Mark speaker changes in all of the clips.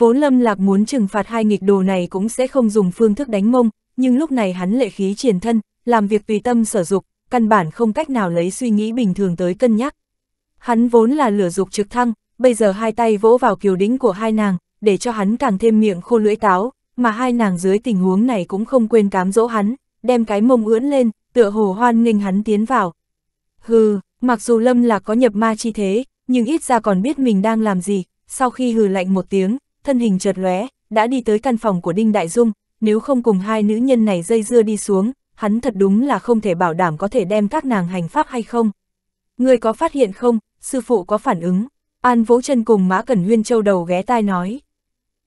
Speaker 1: Vốn Lâm Lạc muốn trừng phạt hai nghịch đồ này cũng sẽ không dùng phương thức đánh mông, nhưng lúc này hắn lệ khí triển thân, làm việc tùy tâm sở dục, căn bản không cách nào lấy suy nghĩ bình thường tới cân nhắc. Hắn vốn là lửa dục trực thăng, bây giờ hai tay vỗ vào kiều đĩnh của hai nàng, để cho hắn càng thêm miệng khô lưỡi táo, mà hai nàng dưới tình huống này cũng không quên cám dỗ hắn, đem cái mông ưỡn lên, tựa hồ hoan nghênh hắn tiến vào. Hừ, mặc dù Lâm lạc có nhập ma chi thế, nhưng ít ra còn biết mình đang làm gì, sau khi hừ lạnh một tiếng, thân hình chợt lóe, đã đi tới căn phòng của Đinh Đại Dung, nếu không cùng hai nữ nhân này dây dưa đi xuống, hắn thật đúng là không thể bảo đảm có thể đem các nàng hành pháp hay không. Người có phát hiện không, sư phụ có phản ứng, An Vỗ chân cùng Mã Cẩn Huyên châu đầu ghé tai nói.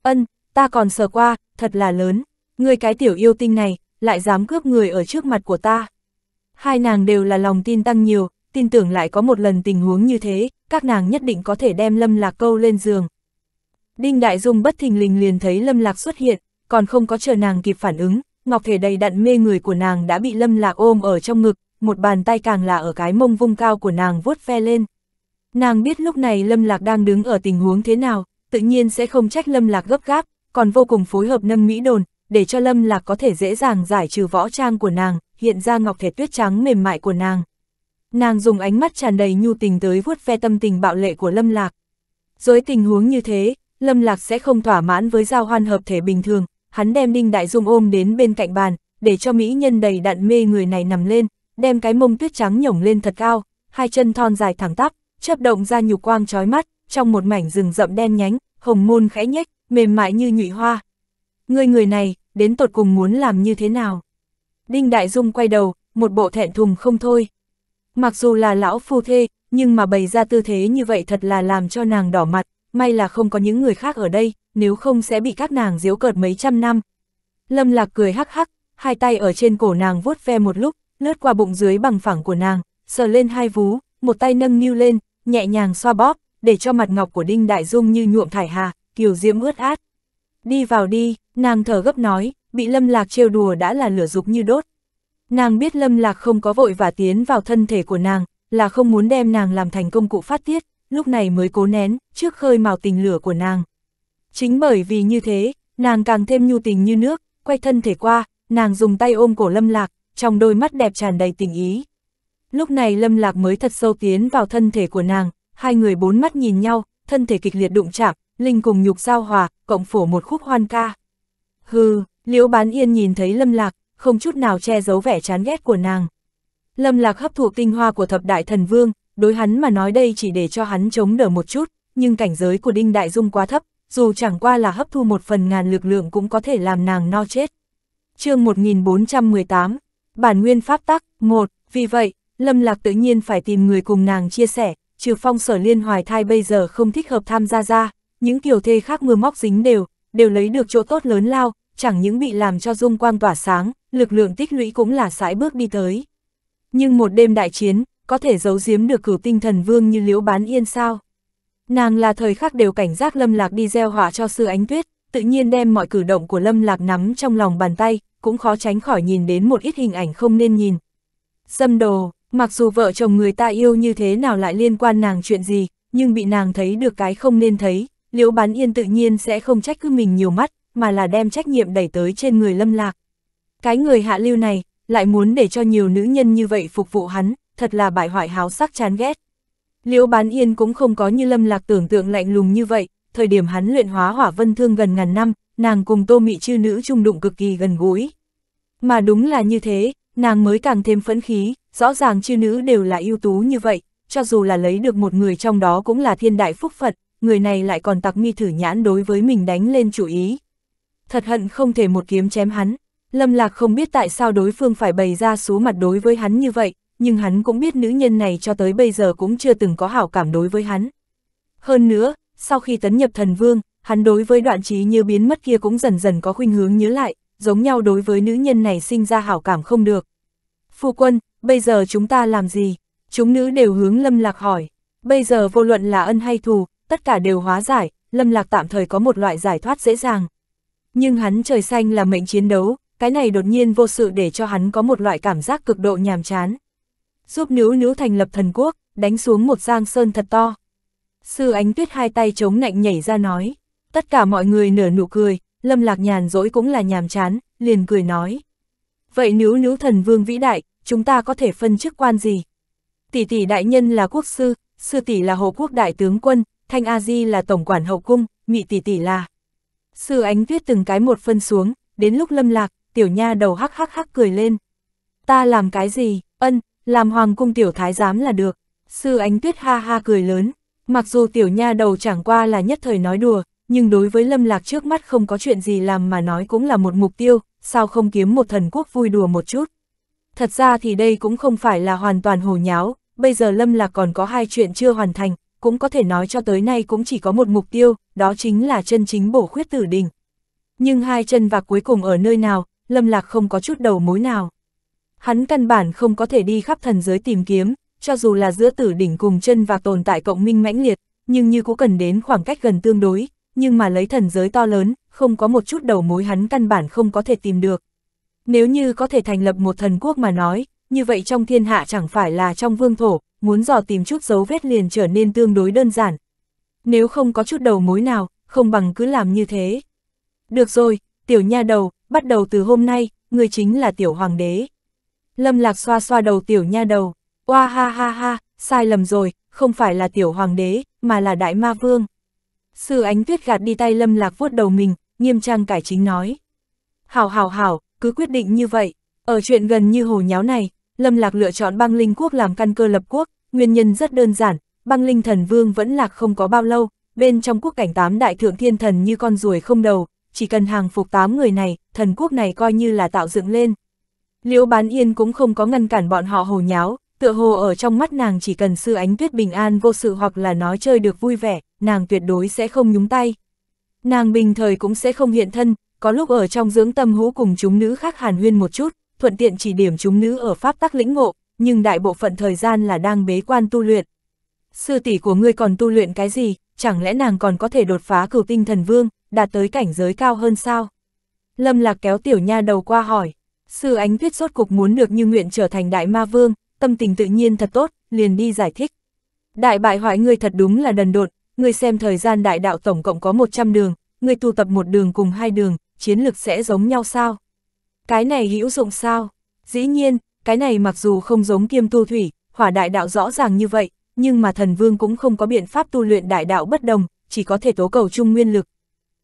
Speaker 1: Ân, ta còn sờ qua, thật là lớn, người cái tiểu yêu tinh này, lại dám cướp người ở trước mặt của ta. Hai nàng đều là lòng tin tăng nhiều, tin tưởng lại có một lần tình huống như thế, các nàng nhất định có thể đem lâm lạc câu lên giường, Đinh Đại Dung bất thình lình liền thấy Lâm Lạc xuất hiện, còn không có chờ nàng kịp phản ứng, ngọc thể đầy đặn mê người của nàng đã bị Lâm Lạc ôm ở trong ngực, một bàn tay càng là ở cái mông vung cao của nàng vuốt ve lên. Nàng biết lúc này Lâm Lạc đang đứng ở tình huống thế nào, tự nhiên sẽ không trách Lâm Lạc gấp gáp, còn vô cùng phối hợp nâng mỹ đồn, để cho Lâm Lạc có thể dễ dàng giải trừ võ trang của nàng, hiện ra ngọc thể tuyết trắng mềm mại của nàng. Nàng dùng ánh mắt tràn đầy nhu tình tới vuốt ve tâm tình bạo lệ của Lâm Lạc. Dưới tình huống như thế, Lâm Lạc sẽ không thỏa mãn với giao hoan hợp thể bình thường, hắn đem Đinh Đại Dung ôm đến bên cạnh bàn, để cho mỹ nhân đầy đặn mê người này nằm lên, đem cái mông tuyết trắng nhổng lên thật cao, hai chân thon dài thẳng tắp, chớp động ra nhục quang chói mắt, trong một mảnh rừng rậm đen nhánh, hồng môn khẽ nhếch, mềm mại như nhụy hoa. Người người này, đến tột cùng muốn làm như thế nào? Đinh Đại Dung quay đầu, một bộ thẹn thùng không thôi. Mặc dù là lão phu thê, nhưng mà bày ra tư thế như vậy thật là làm cho nàng đỏ mặt, may là không có những người khác ở đây, nếu không sẽ bị các nàng diếu cợt mấy trăm năm. Lâm Lạc cười hắc hắc, hai tay ở trên cổ nàng vuốt ve một lúc, lướt qua bụng dưới bằng phẳng của nàng, sờ lên hai vú, một tay nâng niu lên, nhẹ nhàng xoa bóp, để cho mặt ngọc của Đinh Đại Dung như nhuộm thải hà, kiều diễm ướt át. Đi vào đi, nàng thở gấp nói, bị Lâm Lạc trêu đùa đã là lửa dục như đốt. Nàng biết Lâm Lạc không có vội và tiến vào thân thể của nàng, là không muốn đem nàng làm thành công cụ phát tiết, lúc này mới cố nén, trước khơi màu tình lửa của nàng. Chính bởi vì như thế, nàng càng thêm nhu tình như nước, quay thân thể qua, nàng dùng tay ôm cổ lâm lạc, trong đôi mắt đẹp tràn đầy tình ý. Lúc này lâm lạc mới thật sâu tiến vào thân thể của nàng, hai người bốn mắt nhìn nhau, thân thể kịch liệt đụng chạm, linh cùng nhục giao hòa, cộng phổ một khúc hoan ca. Hừ, liễu bán yên nhìn thấy lâm lạc, không chút nào che giấu vẻ chán ghét của nàng. Lâm lạc hấp thụ tinh hoa của thập đại thần vương, đối hắn mà nói đây chỉ để cho hắn chống đỡ một chút, nhưng cảnh giới của Đinh Đại Dung quá thấp, dù chẳng qua là hấp thu một phần ngàn lực lượng cũng có thể làm nàng no chết. chương 1418, Bản Nguyên Pháp Tắc, 1, vì vậy, Lâm Lạc tự nhiên phải tìm người cùng nàng chia sẻ, trừ phong sở liên hoài thai bây giờ không thích hợp tham gia ra, những kiểu thê khác mưa móc dính đều, đều lấy được chỗ tốt lớn lao, chẳng những bị làm cho dung quang tỏa sáng, lực lượng tích lũy cũng là sải bước đi tới. Nhưng một đêm đại chiến, có thể giấu giếm được cửu tinh thần vương như liễu bán yên sao. Nàng là thời khắc đều cảnh giác Lâm Lạc đi gieo họa cho sư ánh tuyết, tự nhiên đem mọi cử động của Lâm Lạc nắm trong lòng bàn tay, cũng khó tránh khỏi nhìn đến một ít hình ảnh không nên nhìn. Dâm đồ, mặc dù vợ chồng người ta yêu như thế nào lại liên quan nàng chuyện gì, nhưng bị nàng thấy được cái không nên thấy, liễu bán yên tự nhiên sẽ không trách cứ mình nhiều mắt, mà là đem trách nhiệm đẩy tới trên người Lâm Lạc. Cái người hạ lưu này, lại muốn để cho nhiều nữ nhân như vậy phục vụ hắn, thật là bại hoại háo sắc chán ghét. Liễu bán yên cũng không có như lâm lạc tưởng tượng lạnh lùng như vậy, thời điểm hắn luyện hóa hỏa vân thương gần ngàn năm, nàng cùng tô mị chư nữ trung đụng cực kỳ gần gũi. Mà đúng là như thế, nàng mới càng thêm phẫn khí, rõ ràng chư nữ đều là ưu tú như vậy, cho dù là lấy được một người trong đó cũng là thiên đại phúc Phật, người này lại còn tặc mi thử nhãn đối với mình đánh lên chủ ý. Thật hận không thể một kiếm chém hắn, lâm lạc không biết tại sao đối phương phải bày ra số mặt đối với hắn như vậy, nhưng hắn cũng biết nữ nhân này cho tới bây giờ cũng chưa từng có hảo cảm đối với hắn. Hơn nữa, sau khi tấn nhập thần vương, hắn đối với đoạn trí như biến mất kia cũng dần dần có khuynh hướng nhớ lại, giống nhau đối với nữ nhân này sinh ra hảo cảm không được. Phu quân, bây giờ chúng ta làm gì? Chúng nữ đều hướng lâm lạc hỏi. Bây giờ vô luận là ân hay thù, tất cả đều hóa giải, lâm lạc tạm thời có một loại giải thoát dễ dàng. Nhưng hắn trời xanh là mệnh chiến đấu, cái này đột nhiên vô sự để cho hắn có một loại cảm giác cực độ nhàm chán giúp níu níu thành lập thần quốc, đánh xuống một giang sơn thật to. Sư ánh tuyết hai tay chống nạnh nhảy ra nói, tất cả mọi người nở nụ cười, lâm lạc nhàn dỗi cũng là nhàm chán, liền cười nói. Vậy níu níu thần vương vĩ đại, chúng ta có thể phân chức quan gì? Tỷ tỷ đại nhân là quốc sư, sư tỷ là hồ quốc đại tướng quân, thanh A-di là tổng quản hậu cung, mị tỷ tỷ là. Sư ánh tuyết từng cái một phân xuống, đến lúc lâm lạc, tiểu nha đầu hắc hắc hắc cười lên. Ta làm cái gì, ân, làm hoàng cung tiểu thái giám là được. Sư ánh tuyết ha ha cười lớn, mặc dù tiểu nha đầu chẳng qua là nhất thời nói đùa, nhưng đối với lâm lạc trước mắt không có chuyện gì làm mà nói cũng là một mục tiêu, sao không kiếm một thần quốc vui đùa một chút. Thật ra thì đây cũng không phải là hoàn toàn hồ nháo, bây giờ lâm lạc còn có hai chuyện chưa hoàn thành, cũng có thể nói cho tới nay cũng chỉ có một mục tiêu, đó chính là chân chính bổ khuyết tử đình. Nhưng hai chân và cuối cùng ở nơi nào, lâm lạc không có chút đầu mối nào. Hắn căn bản không có thể đi khắp thần giới tìm kiếm, cho dù là giữa tử đỉnh cùng chân và tồn tại cộng minh mãnh liệt, nhưng như cũng cần đến khoảng cách gần tương đối, nhưng mà lấy thần giới to lớn, không có một chút đầu mối hắn căn bản không có thể tìm được. Nếu như có thể thành lập một thần quốc mà nói, như vậy trong thiên hạ chẳng phải là trong vương thổ, muốn dò tìm chút dấu vết liền trở nên tương đối đơn giản. Nếu không có chút đầu mối nào, không bằng cứ làm như thế. Được rồi, tiểu nha đầu, bắt đầu từ hôm nay, người chính là tiểu hoàng đế. Lâm Lạc xoa xoa đầu tiểu nha đầu, oa ha ha ha, sai lầm rồi, không phải là tiểu hoàng đế, mà là đại ma vương. Sư ánh tuyết gạt đi tay Lâm Lạc vuốt đầu mình, nghiêm trang cải chính nói. Hảo hảo hảo, cứ quyết định như vậy, ở chuyện gần như hồ nháo này, Lâm Lạc lựa chọn băng linh quốc làm căn cơ lập quốc, nguyên nhân rất đơn giản, băng linh thần vương vẫn lạc không có bao lâu, bên trong quốc cảnh tám đại thượng thiên thần như con ruồi không đầu, chỉ cần hàng phục tám người này, thần quốc này coi như là tạo dựng lên. Liễu Bán Yên cũng không có ngăn cản bọn họ hồ nháo, tựa hồ ở trong mắt nàng chỉ cần sư ánh tuyết bình an vô sự hoặc là nói chơi được vui vẻ, nàng tuyệt đối sẽ không nhúng tay. Nàng bình thời cũng sẽ không hiện thân, có lúc ở trong dưỡng tâm hú cùng chúng nữ khác hàn huyên một chút, thuận tiện chỉ điểm chúng nữ ở pháp tắc lĩnh ngộ, nhưng đại bộ phận thời gian là đang bế quan tu luyện. Sư tỷ của ngươi còn tu luyện cái gì, chẳng lẽ nàng còn có thể đột phá cửu tinh thần vương, đạt tới cảnh giới cao hơn sao? Lâm Lạc kéo tiểu nha đầu qua hỏi. Sư Ánh Tuyết rốt cục muốn được như nguyện trở thành đại ma vương, tâm tình tự nhiên thật tốt, liền đi giải thích. Đại bại hoại ngươi thật đúng là đần độn, ngươi xem thời gian đại đạo tổng cộng có 100 đường, ngươi tu tập một đường cùng hai đường, chiến lực sẽ giống nhau sao? Cái này hữu dụng sao? Dĩ nhiên, cái này mặc dù không giống kiêm tu thủy, hỏa đại đạo rõ ràng như vậy, nhưng mà thần vương cũng không có biện pháp tu luyện đại đạo bất đồng, chỉ có thể tố cầu chung nguyên lực.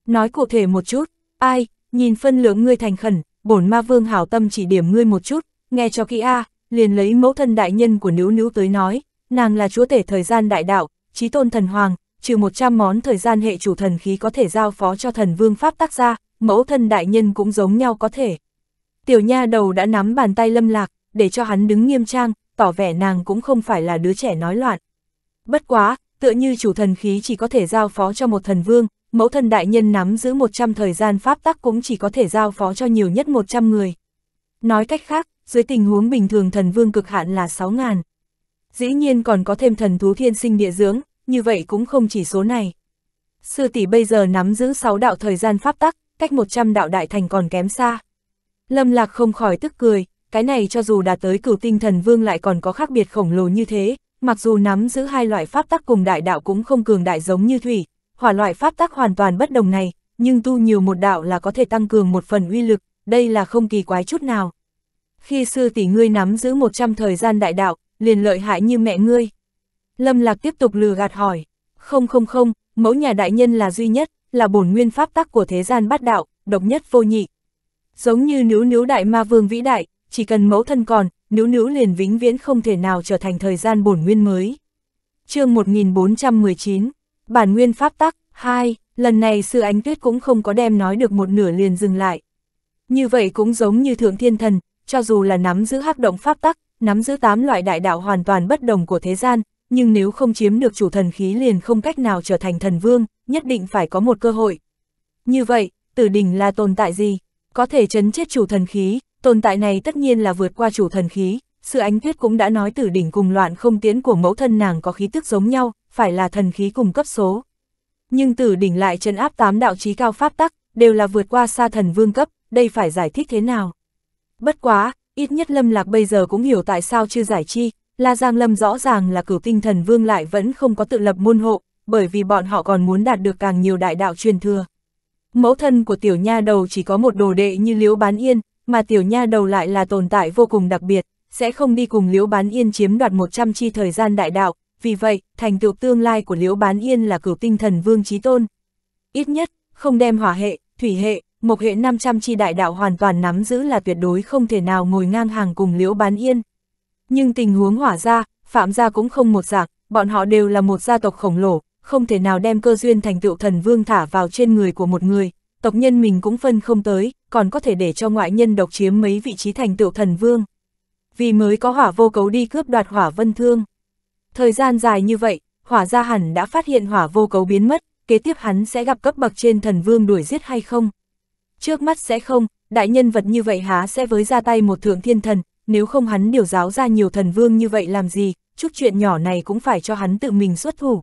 Speaker 1: Nói cụ thể một chút, ai, nhìn phân lượng ngươi thành khẩn, bổn ma vương hảo tâm chỉ điểm ngươi một chút, nghe cho kỹ a, liền lấy mẫu thân đại nhân của nữ nữ tới nói, nàng là chúa tể thời gian đại đạo, chí tôn thần hoàng, trừ 100 món thời gian hệ chủ thần khí có thể giao phó cho thần vương pháp tác ra, mẫu thân đại nhân cũng giống nhau có thể. Tiểu nha đầu đã nắm bàn tay lâm lạc, để cho hắn đứng nghiêm trang, tỏ vẻ nàng cũng không phải là đứa trẻ nói loạn. Bất quá, tựa như chủ thần khí chỉ có thể giao phó cho một thần vương, mẫu thân đại nhân nắm giữ 100 thời gian pháp tắc cũng chỉ có thể giao phó cho nhiều nhất 100 người. Nói cách khác, dưới tình huống bình thường thần vương cực hạn là 6.000. Dĩ nhiên còn có thêm thần thú thiên sinh địa dưỡng, như vậy cũng không chỉ số này. Sư tỷ bây giờ nắm giữ 6 đạo thời gian pháp tắc, cách 100 đạo đại thành còn kém xa. Lâm Lạc không khỏi tức cười, cái này cho dù đã tới cửu tinh thần vương lại còn có khác biệt khổng lồ như thế, mặc dù nắm giữ hai loại pháp tắc cùng đại đạo cũng không cường đại giống như thủy, hỏa loại pháp tắc hoàn toàn bất đồng này, nhưng tu nhiều một đạo là có thể tăng cường một phần uy lực, đây là không kỳ quái chút nào. Khi sư tỷ ngươi nắm giữ 100 thời gian đại đạo, liền lợi hại như mẹ ngươi. Lâm Lạc tiếp tục lừa gạt hỏi, không không không, mẫu nhà đại nhân là duy nhất, là bổn nguyên pháp tắc của thế gian bát đạo, độc nhất vô nhị. Giống như nếu nếu đại ma vương vĩ đại, chỉ cần mẫu thân còn, nếu nếu liền vĩnh viễn không thể nào trở thành thời gian bổn nguyên mới. chương 1419 Bản nguyên pháp tắc, hai lần này sư ánh tuyết cũng không có đem nói được một nửa liền dừng lại. Như vậy cũng giống như thượng thiên thần, cho dù là nắm giữ hắc động pháp tắc, nắm giữ tám loại đại đạo hoàn toàn bất đồng của thế gian, nhưng nếu không chiếm được chủ thần khí liền không cách nào trở thành thần vương, nhất định phải có một cơ hội. Như vậy, tử đỉnh là tồn tại gì? Có thể chấn chết chủ thần khí, tồn tại này tất nhiên là vượt qua chủ thần khí, sự ánh tuyết cũng đã nói tử đỉnh cùng loạn không tiến của mẫu thân nàng có khí tức giống nhau, phải là thần khí cùng cấp số. Nhưng tử đỉnh lại trấn áp tám đạo trí cao pháp tắc, đều là vượt qua xa thần vương cấp, đây phải giải thích thế nào. Bất quá, ít nhất Lâm Lạc bây giờ cũng hiểu tại sao chưa giải chi, là Giang Lâm rõ ràng là cửu tinh thần vương lại vẫn không có tự lập môn hộ, bởi vì bọn họ còn muốn đạt được càng nhiều đại đạo truyền thừa. Mẫu thân của tiểu nha đầu chỉ có một đồ đệ như Liễu Bán Yên, mà tiểu nha đầu lại là tồn tại vô cùng đặc biệt, sẽ không đi cùng Liễu Bán Yên chiếm đoạt 100 chi thời gian đại đạo, vì vậy, thành tựu tương lai của Liễu Bán Yên là cửu tinh thần vương trí tôn. Ít nhất, không đem hỏa hệ, thủy hệ, mộc hệ 500 chi đại đạo hoàn toàn nắm giữ là tuyệt đối không thể nào ngồi ngang hàng cùng Liễu Bán Yên. Nhưng tình huống hỏa gia, phạm gia cũng không một dạng, bọn họ đều là một gia tộc khổng lồ, không thể nào đem cơ duyên thành tựu thần vương thả vào trên người của một người, tộc nhân mình cũng phân không tới, còn có thể để cho ngoại nhân độc chiếm mấy vị trí thành tựu thần vương. Vì mới có hỏa vô cấu đi cướp đoạt hỏa vân thương. Thời gian dài như vậy, hỏa gia hẳn đã phát hiện hỏa vô cấu biến mất, kế tiếp hắn sẽ gặp cấp bậc trên thần vương đuổi giết hay không? Trước mắt sẽ không, đại nhân vật như vậy há sẽ với ra tay một thượng thiên thần, nếu không hắn điều giáo ra nhiều thần vương như vậy làm gì, chút chuyện nhỏ này cũng phải cho hắn tự mình xuất thủ.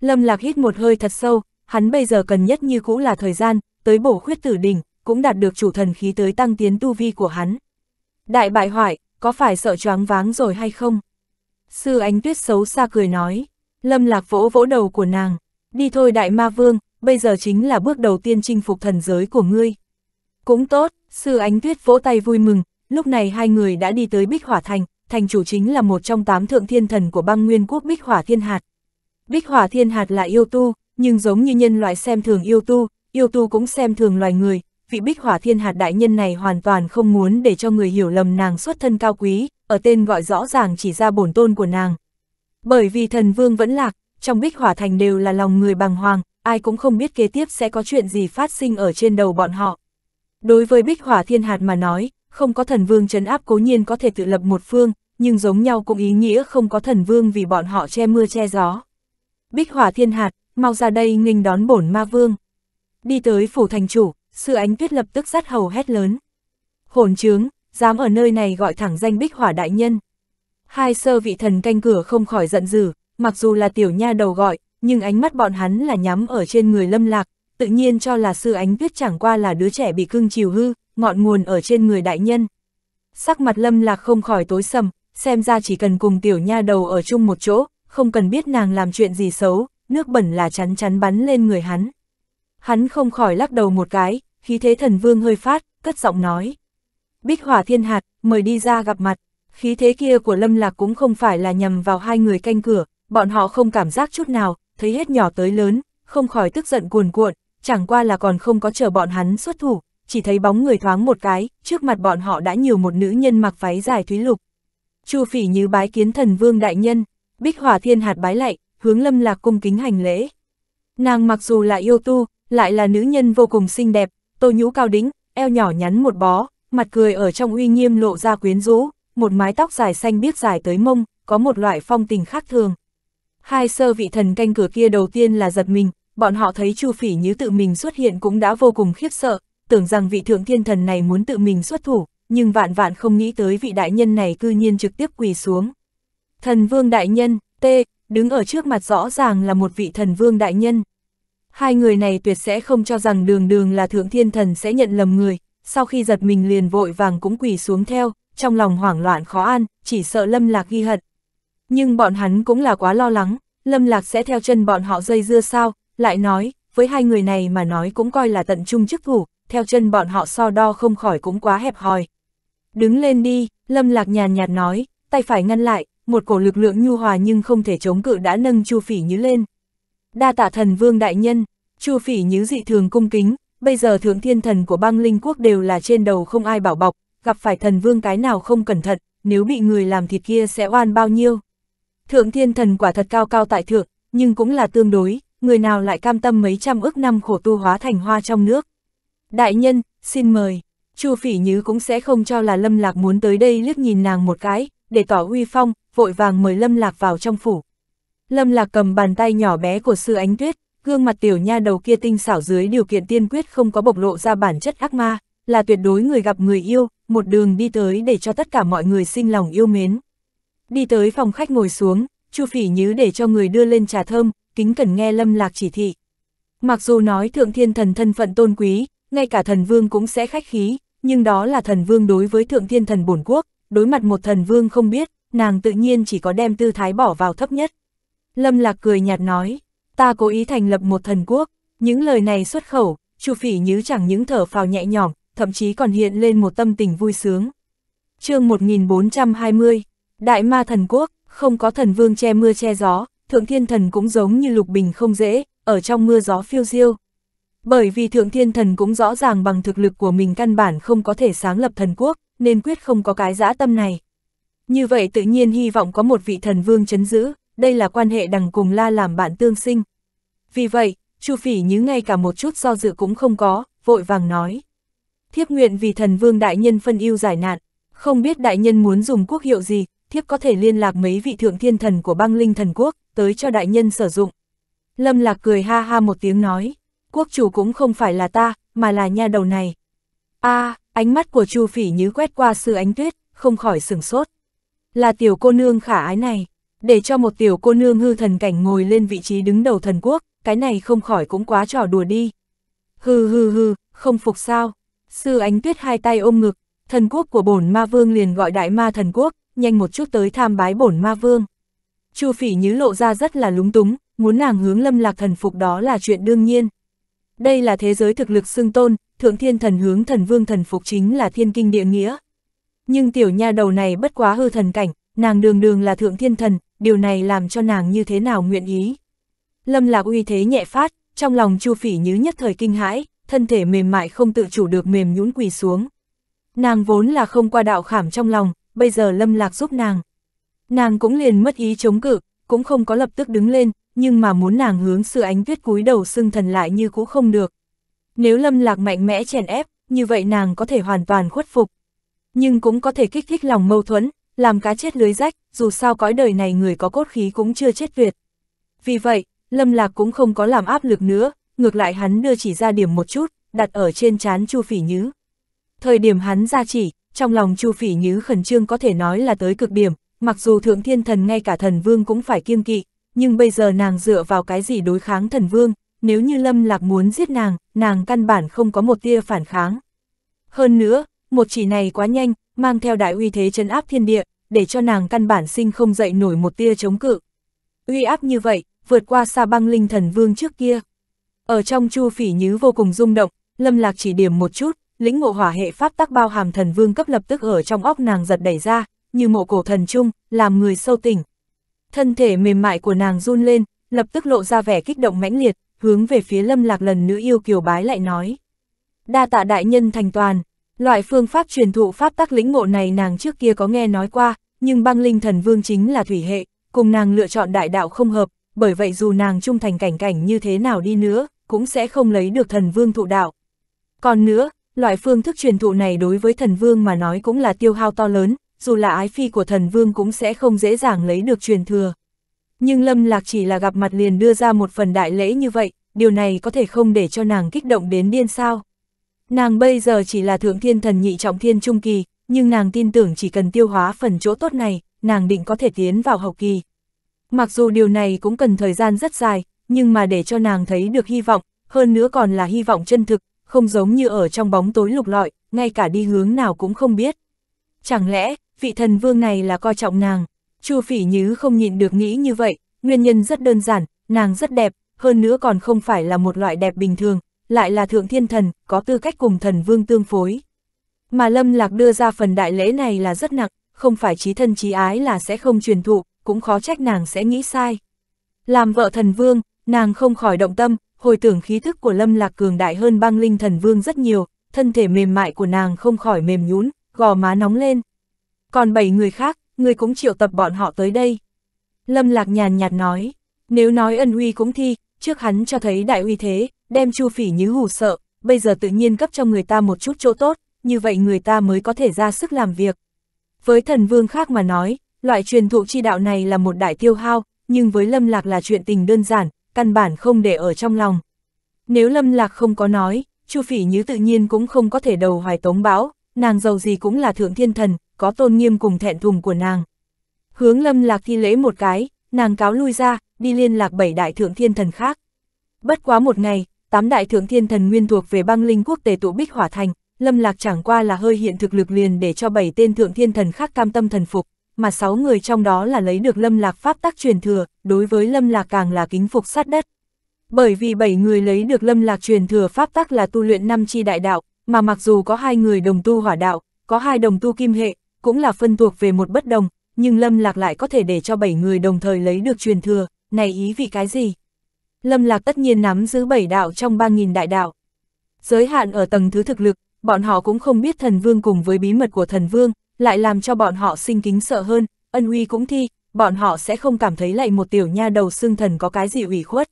Speaker 1: Lâm Lạc hít một hơi thật sâu, hắn bây giờ cần nhất như cũ là thời gian, tới bổ khuyết tử đỉnh, cũng đạt được chủ thần khí tới tăng tiến tu vi của hắn. Đại bại hoại, có phải sợ choáng váng rồi hay không? Sư ánh tuyết xấu xa cười nói, lâm lạc vỗ vỗ đầu của nàng, đi thôi đại ma vương, bây giờ chính là bước đầu tiên chinh phục thần giới của ngươi. Cũng tốt, sư ánh tuyết vỗ tay vui mừng, lúc này hai người đã đi tới Bích Hỏa Thành, thành chủ chính là một trong tám thượng thiên thần của băng nguyên quốc Bích Hỏa Thiên Hạt. Bích Hỏa Thiên Hạt là yêu tu, nhưng giống như nhân loại xem thường yêu tu, yêu tu cũng xem thường loài người, vị Bích Hỏa Thiên Hạt đại nhân này hoàn toàn không muốn để cho người hiểu lầm nàng xuất thân cao quý, ở tên gọi rõ ràng chỉ ra bổn tôn của nàng. Bởi vì thần vương vẫn lạc, trong bích hỏa thành đều là lòng người bàng hoàng, ai cũng không biết kế tiếp sẽ có chuyện gì phát sinh ở trên đầu bọn họ. Đối với bích hỏa thiên hạt mà nói, không có thần vương chấn áp cố nhiên có thể tự lập một phương, nhưng giống nhau cũng ý nghĩa không có thần vương vì bọn họ che mưa che gió. Bích hỏa thiên hạt, mau ra đây nghênh đón bổn ma vương. Đi tới phủ thành chủ, sư ánh tuyết lập tức sát hầu hét lớn. Hồn chướng, dám ở nơi này gọi thẳng danh bích hỏa đại nhân. Hai sơ vị thần canh cửa không khỏi giận dữ, mặc dù là tiểu nha đầu gọi, nhưng ánh mắt bọn hắn là nhắm ở trên người lâm lạc, tự nhiên cho là sư ánh tuyết chẳng qua là đứa trẻ bị cưng chiều hư, ngọn nguồn ở trên người đại nhân. Sắc mặt lâm lạc không khỏi tối sầm, xem ra chỉ cần cùng tiểu nha đầu ở chung một chỗ, không cần biết nàng làm chuyện gì xấu, nước bẩn là chắn chắn bắn lên người hắn. Hắn không khỏi lắc đầu một cái, khí thế thần vương hơi phát, cất giọng nói. Bích hỏa thiên hạt, mời đi ra gặp mặt. Khí thế kia của Lâm Lạc cũng không phải là nhầm vào hai người canh cửa, bọn họ không cảm giác chút nào, thấy hết nhỏ tới lớn, không khỏi tức giận cuồn cuộn, chẳng qua là còn không có chờ bọn hắn xuất thủ, chỉ thấy bóng người thoáng một cái, trước mặt bọn họ đã nhiều một nữ nhân mặc váy dài thúy lục. Chu phỉ như bái kiến thần vương đại nhân, bích hỏa thiên hạt bái lạy, hướng lâm lạc cung kính hành lễ. Nàng mặc dù là yêu tu, lại là nữ nhân vô cùng xinh đẹp, tô nhũ cao đính, eo nhỏ nhắn một bó, mặt cười ở trong uy nghiêm lộ ra quyến rũ, một mái tóc dài xanh biếc dài tới mông, có một loại phong tình khác thường. Hai sơ vị thần canh cửa kia đầu tiên là giật mình, bọn họ thấy Chu Phỉ như tự mình xuất hiện cũng đã vô cùng khiếp sợ, tưởng rằng vị thượng thiên thần này muốn tự mình xuất thủ, nhưng vạn vạn không nghĩ tới vị đại nhân này cư nhiên trực tiếp quỳ xuống. Thần vương đại nhân, T, đứng ở trước mặt rõ ràng là một vị thần vương đại nhân. Hai người này tuyệt sẽ không cho rằng đường đường là thượng thiên thần sẽ nhận lầm người, sau khi giật mình liền vội vàng cũng quỳ xuống theo, trong lòng hoảng loạn khó an, chỉ sợ Lâm Lạc ghi hận. Nhưng bọn hắn cũng là quá lo lắng, Lâm Lạc sẽ theo chân bọn họ dây dưa sao, lại nói, với hai người này mà nói cũng coi là tận trung chức thủ, theo chân bọn họ so đo không khỏi cũng quá hẹp hòi. Đứng lên đi, Lâm Lạc nhàn nhạt nói, tay phải ngăn lại, một cổ lực lượng nhu hòa nhưng không thể chống cự đã nâng Chu Phỉ Nhứ lên. Đa tạ thần vương đại nhân, Chu Phỉ Nhứ dị thường cung kính, bây giờ thượng thiên thần của băng linh quốc đều là trên đầu không ai bảo bọc, gặp phải thần vương cái nào không cẩn thận, nếu bị người làm thịt kia sẽ oan bao nhiêu. Thượng thiên thần quả thật cao cao tại thượng, nhưng cũng là tương đối, người nào lại cam tâm mấy trăm ước năm khổ tu hóa thành hoa trong nước. Đại nhân, xin mời, chu phỉ nhứ cũng sẽ không cho là lâm lạc muốn tới đây liếc nhìn nàng một cái, để tỏ uy phong, vội vàng mời lâm lạc vào trong phủ. Lâm lạc cầm bàn tay nhỏ bé của sư ánh tuyết, gương mặt tiểu nha đầu kia tinh xảo dưới điều kiện tiên quyết không có bộc lộ ra bản chất ác ma, là tuyệt đối người gặp người yêu, một đường đi tới để cho tất cả mọi người sinh lòng yêu mến. Đi tới phòng khách ngồi xuống, Chu Phỉ Nhứ để cho người đưa lên trà thơm, kính cần nghe Lâm Lạc chỉ thị. Mặc dù nói Thượng Thiên Thần thân phận tôn quý, ngay cả thần vương cũng sẽ khách khí, nhưng đó là thần vương đối với Thượng Thiên Thần bổn quốc, đối mặt một thần vương không biết, nàng tự nhiên chỉ có đem tư thái bỏ vào thấp nhất. Lâm Lạc cười nhạt nói, ta cố ý thành lập một thần quốc, những lời này xuất khẩu, Chu Phỉ Nhứ chẳng những thở phào nhẹ nhõm, thậm chí còn hiện lên một tâm tình vui sướng. chương 1420, Đại Ma Thần Quốc, không có thần vương che mưa che gió, Thượng Thiên Thần cũng giống như Lục Bình không dễ, ở trong mưa gió phiêu diêu. Bởi vì Thượng Thiên Thần cũng rõ ràng bằng thực lực của mình căn bản không có thể sáng lập thần quốc, nên quyết không có cái dã tâm này. Như vậy tự nhiên hy vọng có một vị thần vương chấn giữ, đây là quan hệ đằng cùng la làm bạn tương sinh. Vì vậy, Chu Phỉ như ngay cả một chút do dự cũng không có, vội vàng nói. Thiếp nguyện vì thần vương đại nhân phân ưu giải nạn, không biết đại nhân muốn dùng quốc hiệu gì, thiếp có thể liên lạc mấy vị thượng thiên thần của băng linh thần quốc, tới cho đại nhân sử dụng. Lâm Lạc cười ha ha một tiếng nói, quốc chủ cũng không phải là ta, mà là nha đầu này. a à, ánh mắt của Chu Phỉ như quét qua sư ánh tuyết, không khỏi sừng sốt. Là tiểu cô nương khả ái này, để cho một tiểu cô nương hư thần cảnh ngồi lên vị trí đứng đầu thần quốc, cái này không khỏi cũng quá trò đùa đi. Hừ hừ hừ, không phục sao. Sư ánh tuyết hai tay ôm ngực, thần quốc của bổn ma vương liền gọi đại ma thần quốc, nhanh một chút tới tham bái bổn ma vương. Chu phỉ nhứ lộ ra rất là lúng túng, muốn nàng hướng lâm lạc thần phục đó là chuyện đương nhiên. Đây là thế giới thực lực xưng tôn, thượng thiên thần hướng thần vương thần phục chính là thiên kinh địa nghĩa. Nhưng tiểu nha đầu này bất quá hư thần cảnh, nàng đường đường là thượng thiên thần, điều này làm cho nàng như thế nào nguyện ý. Lâm Lạc uy thế nhẹ phát, trong lòng Chu Phỉ Nhứ nhất thời kinh hãi, thân thể mềm mại không tự chủ được mềm nhũn quỳ xuống. Nàng vốn là không qua đạo khảm trong lòng, bây giờ Lâm Lạc giúp nàng. Nàng cũng liền mất ý chống cự, cũng không có lập tức đứng lên, nhưng mà muốn nàng hướng sự ánh tuyết cúi đầu xưng thần lại như cũ không được. Nếu Lâm Lạc mạnh mẽ chèn ép, như vậy nàng có thể hoàn toàn khuất phục. Nhưng cũng có thể kích thích lòng mâu thuẫn, làm cá chết lưới rách, dù sao cõi đời này người có cốt khí cũng chưa chết tuyệt. Vì vậy, Lâm Lạc cũng không có làm áp lực nữa, ngược lại hắn đưa chỉ ra điểm một chút, đặt ở trên trán Chu Phỉ Nhứ. Thời điểm hắn ra chỉ, trong lòng Chu Phỉ Nhứ khẩn trương có thể nói là tới cực điểm, mặc dù Thượng Thiên Thần ngay cả Thần Vương cũng phải kiêng kỵ, nhưng bây giờ nàng dựa vào cái gì đối kháng Thần Vương, nếu như Lâm Lạc muốn giết nàng, nàng căn bản không có một tia phản kháng. Hơn nữa, một chỉ này quá nhanh, mang theo đại uy thế chấn áp thiên địa, để cho nàng căn bản sinh không dậy nổi một tia chống cự. Uy áp như vậy, vượt qua xa băng linh thần vương trước kia. Ở trong chu phỉ nhứ vô cùng rung động, lâm lạc chỉ điểm một chút, lĩnh ngộ hỏa hệ pháp tắc bao hàm thần vương cấp lập tức ở trong óc nàng giật đẩy ra, như mộ cổ thần trung, làm người sâu tỉnh. Thân thể mềm mại của nàng run lên, lập tức lộ ra vẻ kích động mãnh liệt, hướng về phía lâm lạc lần nữ yêu kiều bái lại nói. Đa tạ đại nhân thành toàn, loại phương pháp truyền thụ pháp tắc lĩnh ngộ này nàng trước kia có nghe nói qua, nhưng băng linh thần vương chính là thủy hệ, cùng nàng lựa chọn đại đạo không hợp, bởi vậy dù nàng trung thành cảnh cảnh như thế nào đi nữa, cũng sẽ không lấy được thần vương thụ đạo. Còn nữa, loại phương thức truyền thụ này đối với thần vương mà nói cũng là tiêu hao to lớn, dù là ái phi của thần vương cũng sẽ không dễ dàng lấy được truyền thừa. Nhưng Lâm Lạc chỉ là gặp mặt liền đưa ra một phần đại lễ như vậy, điều này có thể không để cho nàng kích động đến điên sao. Nàng bây giờ chỉ là thượng thiên thần nhị trọng thiên trung kỳ, nhưng nàng tin tưởng chỉ cần tiêu hóa phần chỗ tốt này, nàng định có thể tiến vào hậu kỳ. Mặc dù điều này cũng cần thời gian rất dài, nhưng mà để cho nàng thấy được hy vọng, hơn nữa còn là hy vọng chân thực, không giống như ở trong bóng tối lục lọi, ngay cả đi hướng nào cũng không biết. Chẳng lẽ, vị thần vương này là coi trọng nàng? Chu phỉ nhứ không nhịn được nghĩ như vậy, nguyên nhân rất đơn giản, nàng rất đẹp, hơn nữa còn không phải là một loại đẹp bình thường, lại là thượng thiên thần, có tư cách cùng thần vương tương phối. Mà Lâm Lạc đưa ra phần đại lễ này là rất nặng, không phải trí thân trí ái là sẽ không truyền thụ, cũng khó trách nàng sẽ nghĩ sai. Làm vợ thần vương, nàng không khỏi động tâm, hồi tưởng khí thức của Lâm Lạc cường đại hơn băng linh thần vương rất nhiều, thân thể mềm mại của nàng không khỏi mềm nhún, gò má nóng lên. Còn bảy người khác, người cũng triệu tập bọn họ tới đây. Lâm Lạc nhàn nhạt nói, nếu nói ân uy cũng thi, trước hắn cho thấy đại uy thế, đem chu phỉ như hù sợ, bây giờ tự nhiên cấp cho người ta một chút chỗ tốt, như vậy người ta mới có thể ra sức làm việc. Với thần vương khác mà nói, Loại truyền thụ chi đạo này là một đại tiêu hao, nhưng với Lâm Lạc là chuyện tình đơn giản, căn bản không để ở trong lòng. Nếu Lâm Lạc không có nói, Chu Phỉ Như tự nhiên cũng không có thể đầu hoài tống bão, nàng giàu gì cũng là thượng thiên thần, có tôn nghiêm cùng thẹn thùng của nàng. Hướng Lâm Lạc thi lễ một cái, nàng cáo lui ra, đi liên lạc bảy đại thượng thiên thần khác. Bất quá một ngày, tám đại thượng thiên thần nguyên thuộc về băng linh quốc tế tụ bích hỏa thành, Lâm Lạc chẳng qua là hơi hiện thực lực liền để cho bảy tên thượng thiên thần khác cam tâm thần phục, mà sáu người trong đó là lấy được lâm lạc pháp tắc truyền thừa, đối với lâm lạc càng là kính phục sát đất. Bởi vì bảy người lấy được lâm lạc truyền thừa pháp tắc là tu luyện năm chi đại đạo, mà mặc dù có hai người đồng tu hỏa đạo, có hai đồng tu kim hệ, cũng là phân thuộc về một bất đồng, nhưng lâm lạc lại có thể để cho bảy người đồng thời lấy được truyền thừa, này ý vì cái gì? Lâm lạc tất nhiên nắm giữ bảy đạo trong 3.000 đại đạo. Giới hạn ở tầng thứ thực lực, bọn họ cũng không biết thần vương cùng với bí mật của thần vương, lại làm cho bọn họ sinh kính sợ hơn, ân uy cũng thi, bọn họ sẽ không cảm thấy lại một tiểu nha đầu xương thần có cái gì ủy khuất.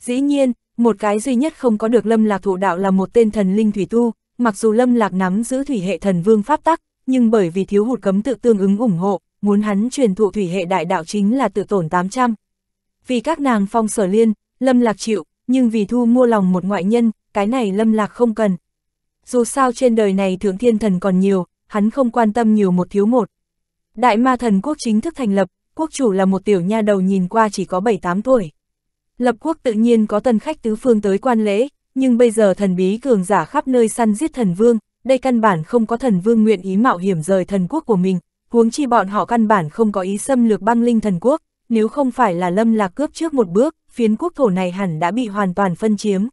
Speaker 1: Dĩ nhiên, một cái duy nhất không có được lâm lạc thụ đạo là một tên thần linh thủy tu, mặc dù lâm lạc nắm giữ thủy hệ thần vương pháp tắc, nhưng bởi vì thiếu hụt cấm tự tương ứng ủng hộ, muốn hắn truyền thụ thủy hệ đại đạo chính là tự tổn 800. Vì các nàng phong sở liên, lâm lạc chịu, nhưng vì thu mua lòng một ngoại nhân, cái này lâm lạc không cần. Dù sao trên đời này thượng thiên thần còn nhiều, hắn không quan tâm nhiều một thiếu một. Đại ma thần quốc chính thức thành lập, quốc chủ là một tiểu nha đầu nhìn qua chỉ có 7-8 tuổi. Lập quốc tự nhiên có tân khách tứ phương tới quan lễ, nhưng bây giờ thần bí cường giả khắp nơi săn giết thần vương, đây căn bản không có thần vương nguyện ý mạo hiểm rời thần quốc của mình, huống chi bọn họ căn bản không có ý xâm lược băng linh thần quốc, nếu không phải là lâm lạc cướp trước một bước, phiến quốc thổ này hẳn đã bị hoàn toàn phân chiếm.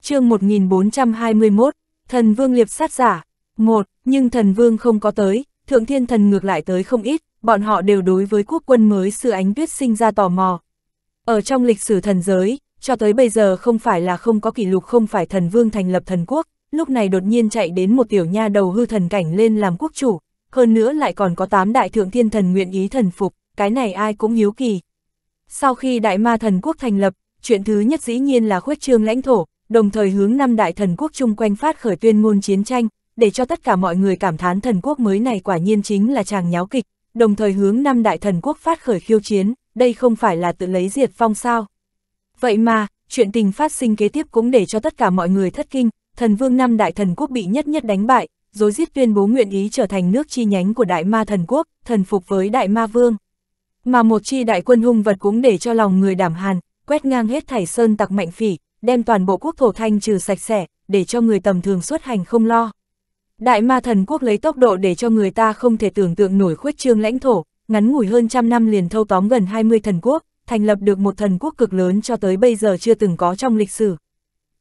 Speaker 1: chương 1421, thần vương liệp sát giả, một, nhưng thần vương không có tới, thượng thiên thần ngược lại tới không ít, bọn họ đều đối với quốc quân mới sư ánh tuyết sinh ra tò mò. Ở trong lịch sử thần giới, cho tới bây giờ không phải là không có kỷ lục không phải thần vương thành lập thần quốc, lúc này đột nhiên chạy đến một tiểu nha đầu hư thần cảnh lên làm quốc chủ, hơn nữa lại còn có tám đại thượng thiên thần nguyện ý thần phục, cái này ai cũng hiếu kỳ. Sau khi đại ma thần quốc thành lập, chuyện thứ nhất dĩ nhiên là khuếch trương lãnh thổ, đồng thời hướng năm đại thần quốc chung quanh phát khởi tuyên ngôn chiến tranh, để cho tất cả mọi người cảm thán thần quốc mới này quả nhiên chính là chàng nháo kịch, đồng thời hướng năm đại thần quốc phát khởi khiêu chiến, đây không phải là tự lấy diệt phong sao. Vậy mà, chuyện tình phát sinh kế tiếp cũng để cho tất cả mọi người thất kinh, thần vương năm đại thần quốc bị nhất nhất đánh bại, rồi giết tuyên bố nguyện ý trở thành nước chi nhánh của đại ma thần quốc, thần phục với đại ma vương. Mà một chi đại quân hung vật cũng để cho lòng người đảm hàn, quét ngang hết thảy sơn tặc mạnh phỉ, đem toàn bộ quốc thổ thanh trừ sạch sẽ, để cho người tầm thường xuất hành không lo. Đại ma thần quốc lấy tốc độ để cho người ta không thể tưởng tượng nổi khuếch trương lãnh thổ, ngắn ngủi hơn trăm năm liền thâu tóm gần 20 thần quốc, thành lập được một thần quốc cực lớn cho tới bây giờ chưa từng có trong lịch sử.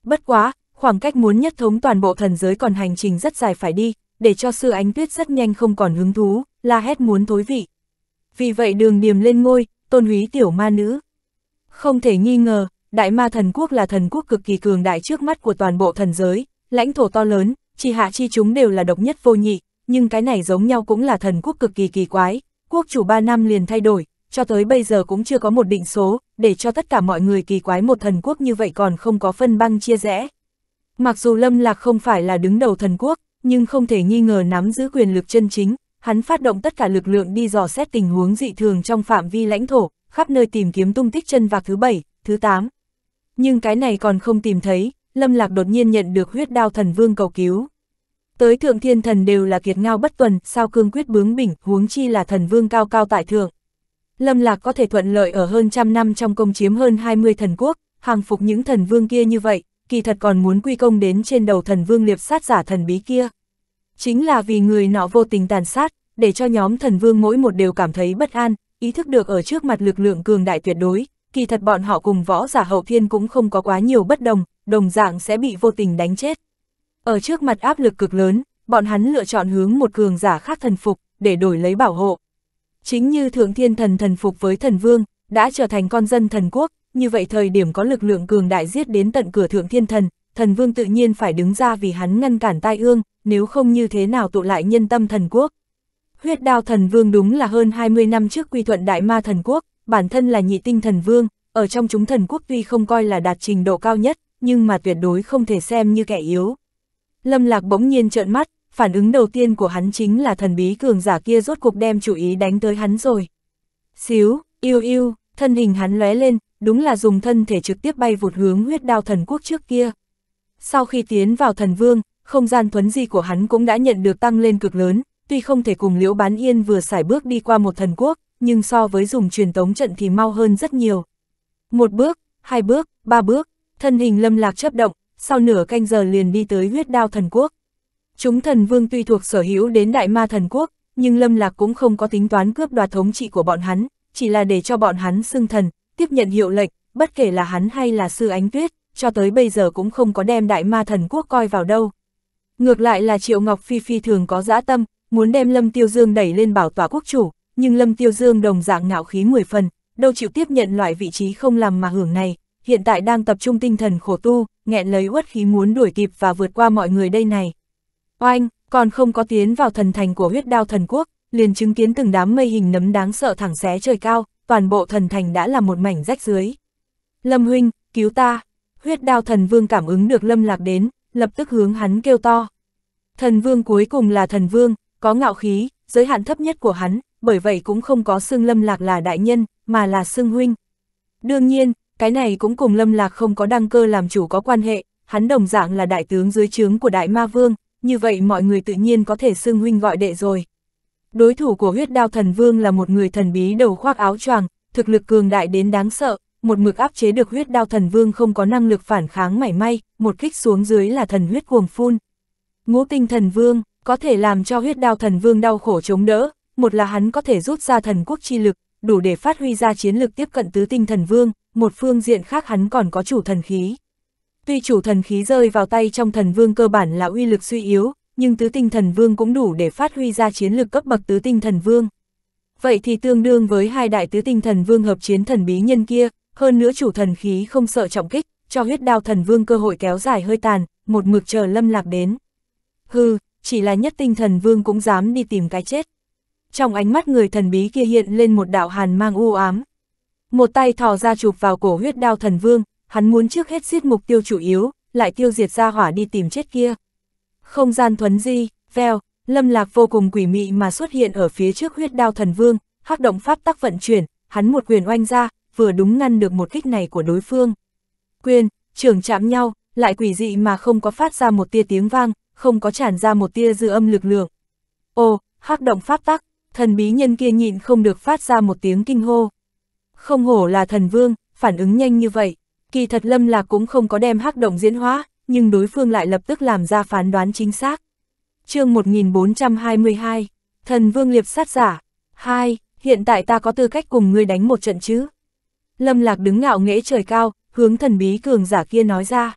Speaker 1: Bất quá, khoảng cách muốn nhất thống toàn bộ thần giới còn hành trình rất dài phải đi, để cho sư ánh tuyết rất nhanh không còn hứng thú, la hét muốn thối vị. Vì vậy đường điềm lên ngôi, tôn húy tiểu ma nữ. Không thể nghi ngờ, đại ma thần quốc là thần quốc cực kỳ cường đại trước mắt của toàn bộ thần giới, lãnh thổ to lớn, chi hạ chi chúng đều là độc nhất vô nhị, nhưng cái này giống nhau cũng là thần quốc cực kỳ kỳ quái, quốc chủ 3 năm liền thay đổi, cho tới bây giờ cũng chưa có một định số, để cho tất cả mọi người kỳ quái một thần quốc như vậy còn không có phân băng chia rẽ. Mặc dù Lâm Lạc không phải là đứng đầu thần quốc, nhưng không thể nghi ngờ nắm giữ quyền lực chân chính, hắn phát động tất cả lực lượng đi dò xét tình huống dị thường trong phạm vi lãnh thổ, khắp nơi tìm kiếm tung tích chân vạc thứ bảy, thứ 8. Nhưng cái này còn không tìm thấy, Lâm Lạc đột nhiên nhận được huyết đao thần vương cầu cứu. Tới thượng thiên thần đều là kiệt ngao bất tuần, sao cương quyết bướng bỉnh, huống chi là thần vương cao cao tại thượng. Lâm Lạc có thể thuận lợi ở hơn trăm năm trong công chiếm hơn 20 thần quốc, hàng phục những thần vương kia như vậy, kỳ thật còn muốn quy công đến trên đầu thần vương liệp sát giả thần bí kia. Chính là vì người nọ vô tình tàn sát, để cho nhóm thần vương mỗi một đều cảm thấy bất an, ý thức được ở trước mặt lực lượng cường đại tuyệt đối, kỳ thật bọn họ cùng võ giả hậu thiên cũng không có quá nhiều bất đồng, đồng dạng sẽ bị vô tình đánh chết. Ở trước mặt áp lực cực lớn, bọn hắn lựa chọn hướng một cường giả khác thần phục, để đổi lấy bảo hộ. Chính như thượng thiên thần thần phục với thần vương, đã trở thành con dân thần quốc, như vậy thời điểm có lực lượng cường đại giết đến tận cửa thượng thiên thần, thần vương tự nhiên phải đứng ra vì hắn ngăn cản tai ương, nếu không như thế nào tụ lại nhân tâm thần quốc. Huyết đao thần vương đúng là hơn 20 năm trước quy thuận đại ma thần quốc, bản thân là nhị tinh thần vương, ở trong chúng thần quốc tuy không coi là đạt trình độ cao nhất, nhưng mà tuyệt đối không thể xem như kẻ yếu. Lâm Lạc bỗng nhiên trợn mắt, phản ứng đầu tiên của hắn chính là thần bí cường giả kia rốt cuộc đem chủ ý đánh tới hắn rồi. Xíu, yêu yêu, thân hình hắn lóe lên, đúng là dùng thân thể trực tiếp bay vụt hướng huyết đao thần quốc trước kia. Sau khi tiến vào thần vương, không gian thuấn di của hắn cũng đã nhận được tăng lên cực lớn, tuy không thể cùng liễu bán yên vừa xài bước đi qua một thần quốc, nhưng so với dùng truyền tống trận thì mau hơn rất nhiều. Một bước, hai bước, ba bước, thân hình lâm lạc chấp động, sau nửa canh giờ liền đi tới huyết đao thần quốc. Chúng thần vương tuy thuộc sở hữu đến đại ma thần quốc, nhưng Lâm Lạc cũng không có tính toán cướp đoạt thống trị của bọn hắn, chỉ là để cho bọn hắn xưng thần, tiếp nhận hiệu lệnh, bất kể là hắn hay là sư ánh tuyết, cho tới bây giờ cũng không có đem đại ma thần quốc coi vào đâu. Ngược lại là Triệu Ngọc Phi Phi thường có dã tâm, muốn đem Lâm Tiêu Dương đẩy lên bảo tòa quốc chủ, nhưng Lâm Tiêu Dương đồng dạng ngạo khí mười phần, đâu chịu tiếp nhận loại vị trí không làm mà hưởng này, hiện tại đang tập trung tinh thần khổ tu, nghẹn lấy uất khí muốn đuổi kịp và vượt qua mọi người đây này. Oanh, còn không có tiến vào thần thành của huyết đao thần quốc, liền chứng kiến từng đám mây hình nấm đáng sợ thẳng xé trời cao, toàn bộ thần thành đã là một mảnh rách dưới. Lâm huynh, cứu ta! Huyết đao thần vương cảm ứng được lâm lạc đến, lập tức hướng hắn kêu to. Thần vương cuối cùng là thần vương, có ngạo khí, giới hạn thấp nhất của hắn, bởi vậy cũng không có xương lâm lạc là đại nhân, mà là xương huynh. Đương nhiên, cái này cũng cùng Lâm Lạc không có đăng cơ làm chủ có quan hệ, hắn đồng dạng là đại tướng dưới trướng của Đại Ma Vương, như vậy mọi người tự nhiên có thể xưng huynh gọi đệ rồi. Đối thủ của huyết đao thần vương là một người thần bí đầu khoác áo choàng, thực lực cường đại đến đáng sợ, một mực áp chế được huyết đao thần vương không có năng lực phản kháng mảy may, một kích xuống dưới là thần huyết cuồng phun. Ngũ tinh thần vương, có thể làm cho huyết đao thần vương đau khổ chống đỡ, một là hắn có thể rút ra thần quốc chi lực, đủ để phát huy ra chiến lực tiếp cận tứ tinh thần vương, một phương diện khác hắn còn có chủ thần khí. Tuy chủ thần khí rơi vào tay trong thần vương cơ bản là uy lực suy yếu, nhưng tứ tinh thần vương cũng đủ để phát huy ra chiến lực cấp bậc tứ tinh thần vương. Vậy thì tương đương với hai đại tứ tinh thần vương hợp chiến thần bí nhân kia, hơn nữa chủ thần khí không sợ trọng kích, cho huyết đao thần vương cơ hội kéo dài hơi tàn, một mực chờ lâm lạc đến. Hừ, chỉ là nhất tinh thần vương cũng dám đi tìm cái chết. Trong ánh mắt người thần bí kia hiện lên một đạo hàn mang u ám, một tay thò ra chụp vào cổ huyết đao thần vương, hắn muốn trước hết giết mục tiêu chủ yếu, lại tiêu diệt ra hỏa đi tìm chết kia. Không gian thuấn di, veo, lâm lạc vô cùng quỷ mị mà xuất hiện ở phía trước huyết đao thần vương, hắc động pháp tắc vận chuyển, hắn một quyền oanh ra, vừa đúng ngăn được một kích này của đối phương. Quyền, trưởng chạm nhau, lại quỷ dị mà không có phát ra một tia tiếng vang, không có tràn ra một tia dư âm lực lượng. Ô, hắc động pháp tắc, thần bí nhân kia nhịn không được phát ra một tiếng kinh hô. Không hổ là thần vương, phản ứng nhanh như vậy. Kỳ thật Lâm Lạc cũng không có đem hắc động diễn hóa, nhưng đối phương lại lập tức làm ra phán đoán chính xác. chương 1422, thần vương liệp sát giả. 2. Hiện tại ta có tư cách cùng ngươi đánh một trận chứ? Lâm Lạc đứng ngạo nghễ trời cao, hướng thần bí cường giả kia nói ra.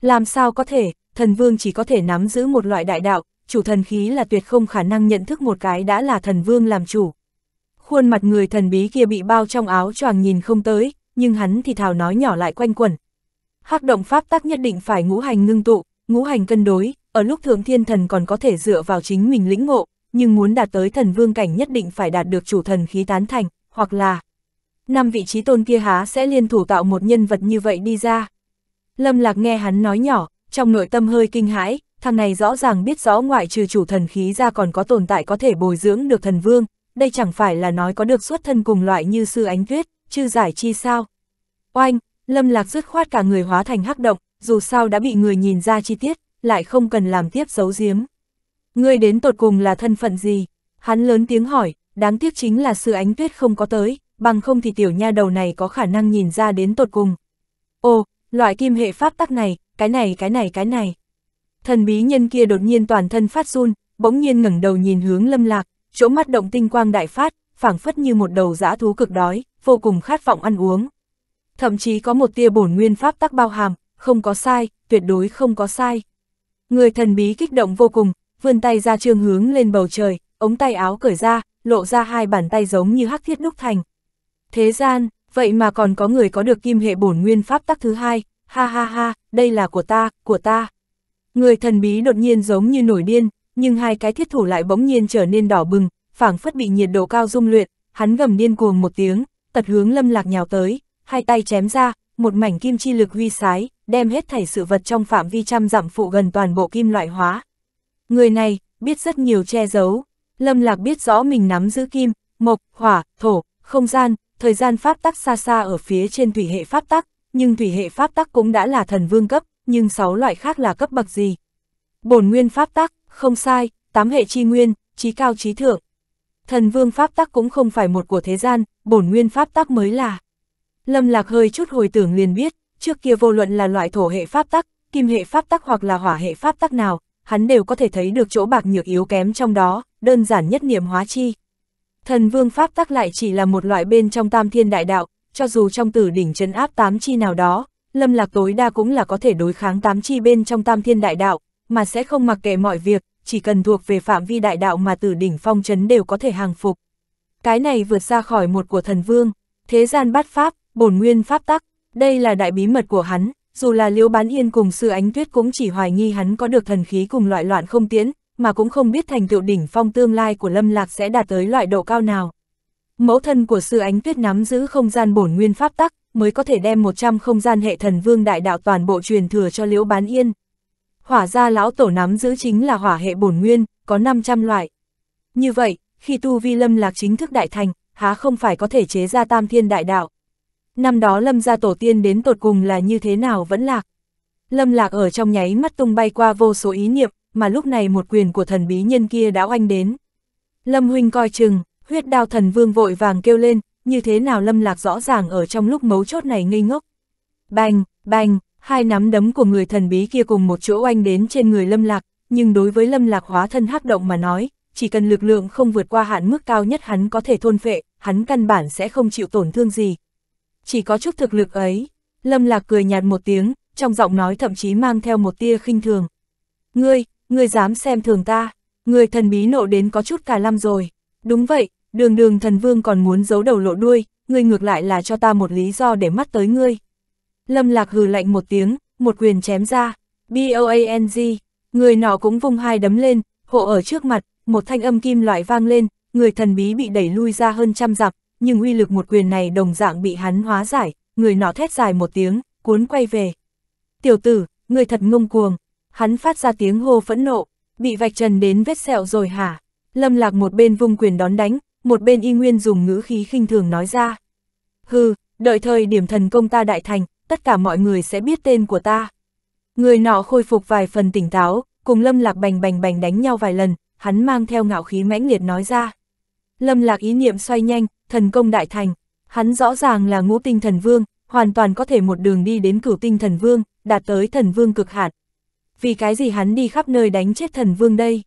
Speaker 1: Làm sao có thể, thần vương chỉ có thể nắm giữ một loại đại đạo, chủ thần khí là tuyệt không khả năng nhận thức một cái đã là thần vương làm chủ, khuôn mặt người thần bí kia bị bao trong áo choàng nhìn không tới, nhưng hắn thì thào nói nhỏ lại quanh quẩn. Hắc động pháp tắc nhất định phải ngũ hành ngưng tụ, ngũ hành cân đối, ở lúc thượng thiên thần còn có thể dựa vào chính mình lĩnh ngộ, nhưng muốn đạt tới thần vương cảnh nhất định phải đạt được chủ thần khí tán thành, hoặc là năm vị trí tôn kia há sẽ liên thủ tạo một nhân vật như vậy đi ra. Lâm Lạc nghe hắn nói nhỏ, trong nội tâm hơi kinh hãi, thằng này rõ ràng biết rõ ngoại trừ chủ thần khí ra còn có tồn tại có thể bồi dưỡng được thần vương, đây chẳng phải là nói có được xuất thân cùng loại như sư ánh tuyết, chứ giải chi sao. Oanh, lâm lạc dứt khoát cả người hóa thành hắc động, dù sao đã bị người nhìn ra chi tiết, lại không cần làm tiếp giấu giếm. Ngươi đến tột cùng là thân phận gì? Hắn lớn tiếng hỏi, đáng tiếc chính là sư ánh tuyết không có tới, bằng không thì tiểu nha đầu này có khả năng nhìn ra đến tột cùng. Ồ, loại kim hệ pháp tắc này, cái này cái này cái này. Thần bí nhân kia đột nhiên toàn thân phát run, bỗng nhiên ngẩng đầu nhìn hướng lâm lạc, chỗ mắt động tinh quang đại phát, phảng phất như một đầu dã thú cực đói, vô cùng khát vọng ăn uống. Thậm chí có một tia bổn nguyên pháp tắc bao hàm, không có sai, tuyệt đối không có sai. Người thần bí kích động vô cùng, vươn tay ra trương hướng lên bầu trời, ống tay áo cởi ra, lộ ra hai bàn tay giống như hắc thiết đúc thành. Thế gian, vậy mà còn có người có được kim hệ bổn nguyên pháp tắc thứ hai, ha ha ha, đây là của ta, của ta. Người thần bí đột nhiên giống như nổi điên, nhưng hai cái thiết thủ lại bỗng nhiên trở nên đỏ bừng, phảng phất bị nhiệt độ cao dung luyện, hắn gầm điên cuồng một tiếng, tật hướng lâm lạc nhào tới, hai tay chém ra, một mảnh kim chi lực huy sái, đem hết thảy sự vật trong phạm vi trăm dặm phụ gần toàn bộ kim loại hóa. Người này, biết rất nhiều che giấu, lâm lạc biết rõ mình nắm giữ kim, mộc, hỏa, thổ, không gian, thời gian pháp tắc xa xa ở phía trên thủy hệ pháp tắc, nhưng thủy hệ pháp tắc cũng đã là thần vương cấp, nhưng sáu loại khác là cấp bậc gì? Bổn nguyên pháp tắc, không sai, tám hệ chi nguyên, trí cao trí thượng. Thần vương pháp tắc cũng không phải một của thế gian, bổn nguyên pháp tắc mới là. Lâm Lạc hơi chút hồi tưởng liền biết, trước kia vô luận là loại thổ hệ pháp tắc, kim hệ pháp tắc hoặc là hỏa hệ pháp tắc nào, hắn đều có thể thấy được chỗ bạc nhược yếu kém trong đó, đơn giản nhất niệm hóa chi. Thần vương pháp tắc lại chỉ là một loại bên trong tam thiên đại đạo, cho dù trong tử đỉnh trấn áp tám chi nào đó, lâm lạc tối đa cũng là có thể đối kháng tám chi bên trong tam thiên đại đạo, mà sẽ không mặc kệ mọi việc, chỉ cần thuộc về phạm vi đại đạo mà từ đỉnh phong trấn đều có thể hàng phục. Cái này vượt ra khỏi một của thần vương, thế gian bát pháp, bổn nguyên pháp tắc, đây là đại bí mật của hắn, dù là Liễu Bán Yên cùng Sư Ánh Tuyết cũng chỉ hoài nghi hắn có được thần khí cùng loại loạn không tiễn, mà cũng không biết thành tựu đỉnh phong tương lai của Lâm Lạc sẽ đạt tới loại độ cao nào. Mẫu thân của Sư Ánh Tuyết nắm giữ không gian bổn nguyên pháp tắc, mới có thể đem 100 không gian hệ thần vương đại đạo toàn bộ truyền thừa cho Liễu Bán Yên, hỏa gia lão tổ nắm giữ chính là hỏa hệ bổn nguyên, có 500 loại. Như vậy, khi tu vi lâm lạc chính thức đại thành, há không phải có thể chế ra tam thiên đại đạo. Năm đó lâm gia tổ tiên đến tột cùng là như thế nào vẫn lạc. Lâm lạc ở trong nháy mắt tung bay qua vô số ý niệm, mà lúc này một quyền của thần bí nhân kia đã oanh đến. Lâm huynh coi chừng, huyết đao thần vương vội vàng kêu lên, như thế nào lâm lạc rõ ràng ở trong lúc mấu chốt này ngây ngốc. Bành, bành, hai nắm đấm của người thần bí kia cùng một chỗ oanh đến trên người lâm lạc, nhưng đối với lâm lạc hóa thân hắc động mà nói, chỉ cần lực lượng không vượt qua hạn mức cao nhất hắn có thể thôn phệ, hắn căn bản sẽ không chịu tổn thương gì. Chỉ có chút thực lực ấy, lâm lạc cười nhạt một tiếng, trong giọng nói thậm chí mang theo một tia khinh thường. Ngươi, ngươi dám xem thường ta, người thần bí nộ đến có chút cả lăm rồi. Đúng vậy, đường đường thần vương còn muốn giấu đầu lộ đuôi, ngươi ngược lại là cho ta một lý do để mắt tới ngươi. Lâm Lạc hừ lạnh một tiếng, một quyền chém ra, B-O-A-N-G, người nọ cũng vung hai đấm lên, hộ ở trước mặt, một thanh âm kim loại vang lên, người thần bí bị đẩy lui ra hơn trăm dặm, nhưng uy lực một quyền này đồng dạng bị hắn hóa giải, người nọ thét dài một tiếng, cuốn quay về. Tiểu tử, người thật ngông cuồng, hắn phát ra tiếng hô phẫn nộ, bị vạch trần đến vết sẹo rồi hả? Lâm Lạc một bên vung quyền đón đánh, một bên y nguyên dùng ngữ khí khinh thường nói ra. Hừ, đợi thời điểm thần công ta đại thành, tất cả mọi người sẽ biết tên của ta. Người nọ khôi phục vài phần tỉnh táo, cùng Lâm Lạc bành bành bành đánh nhau vài lần, hắn mang theo ngạo khí mãnh liệt nói ra. Lâm Lạc ý niệm xoay nhanh, thần công đại thành, hắn rõ ràng là ngũ tinh thần vương, hoàn toàn có thể một đường đi đến cửu tinh thần vương, đạt tới thần vương cực hạn. Vì cái gì hắn đi khắp nơi đánh chết thần vương đây?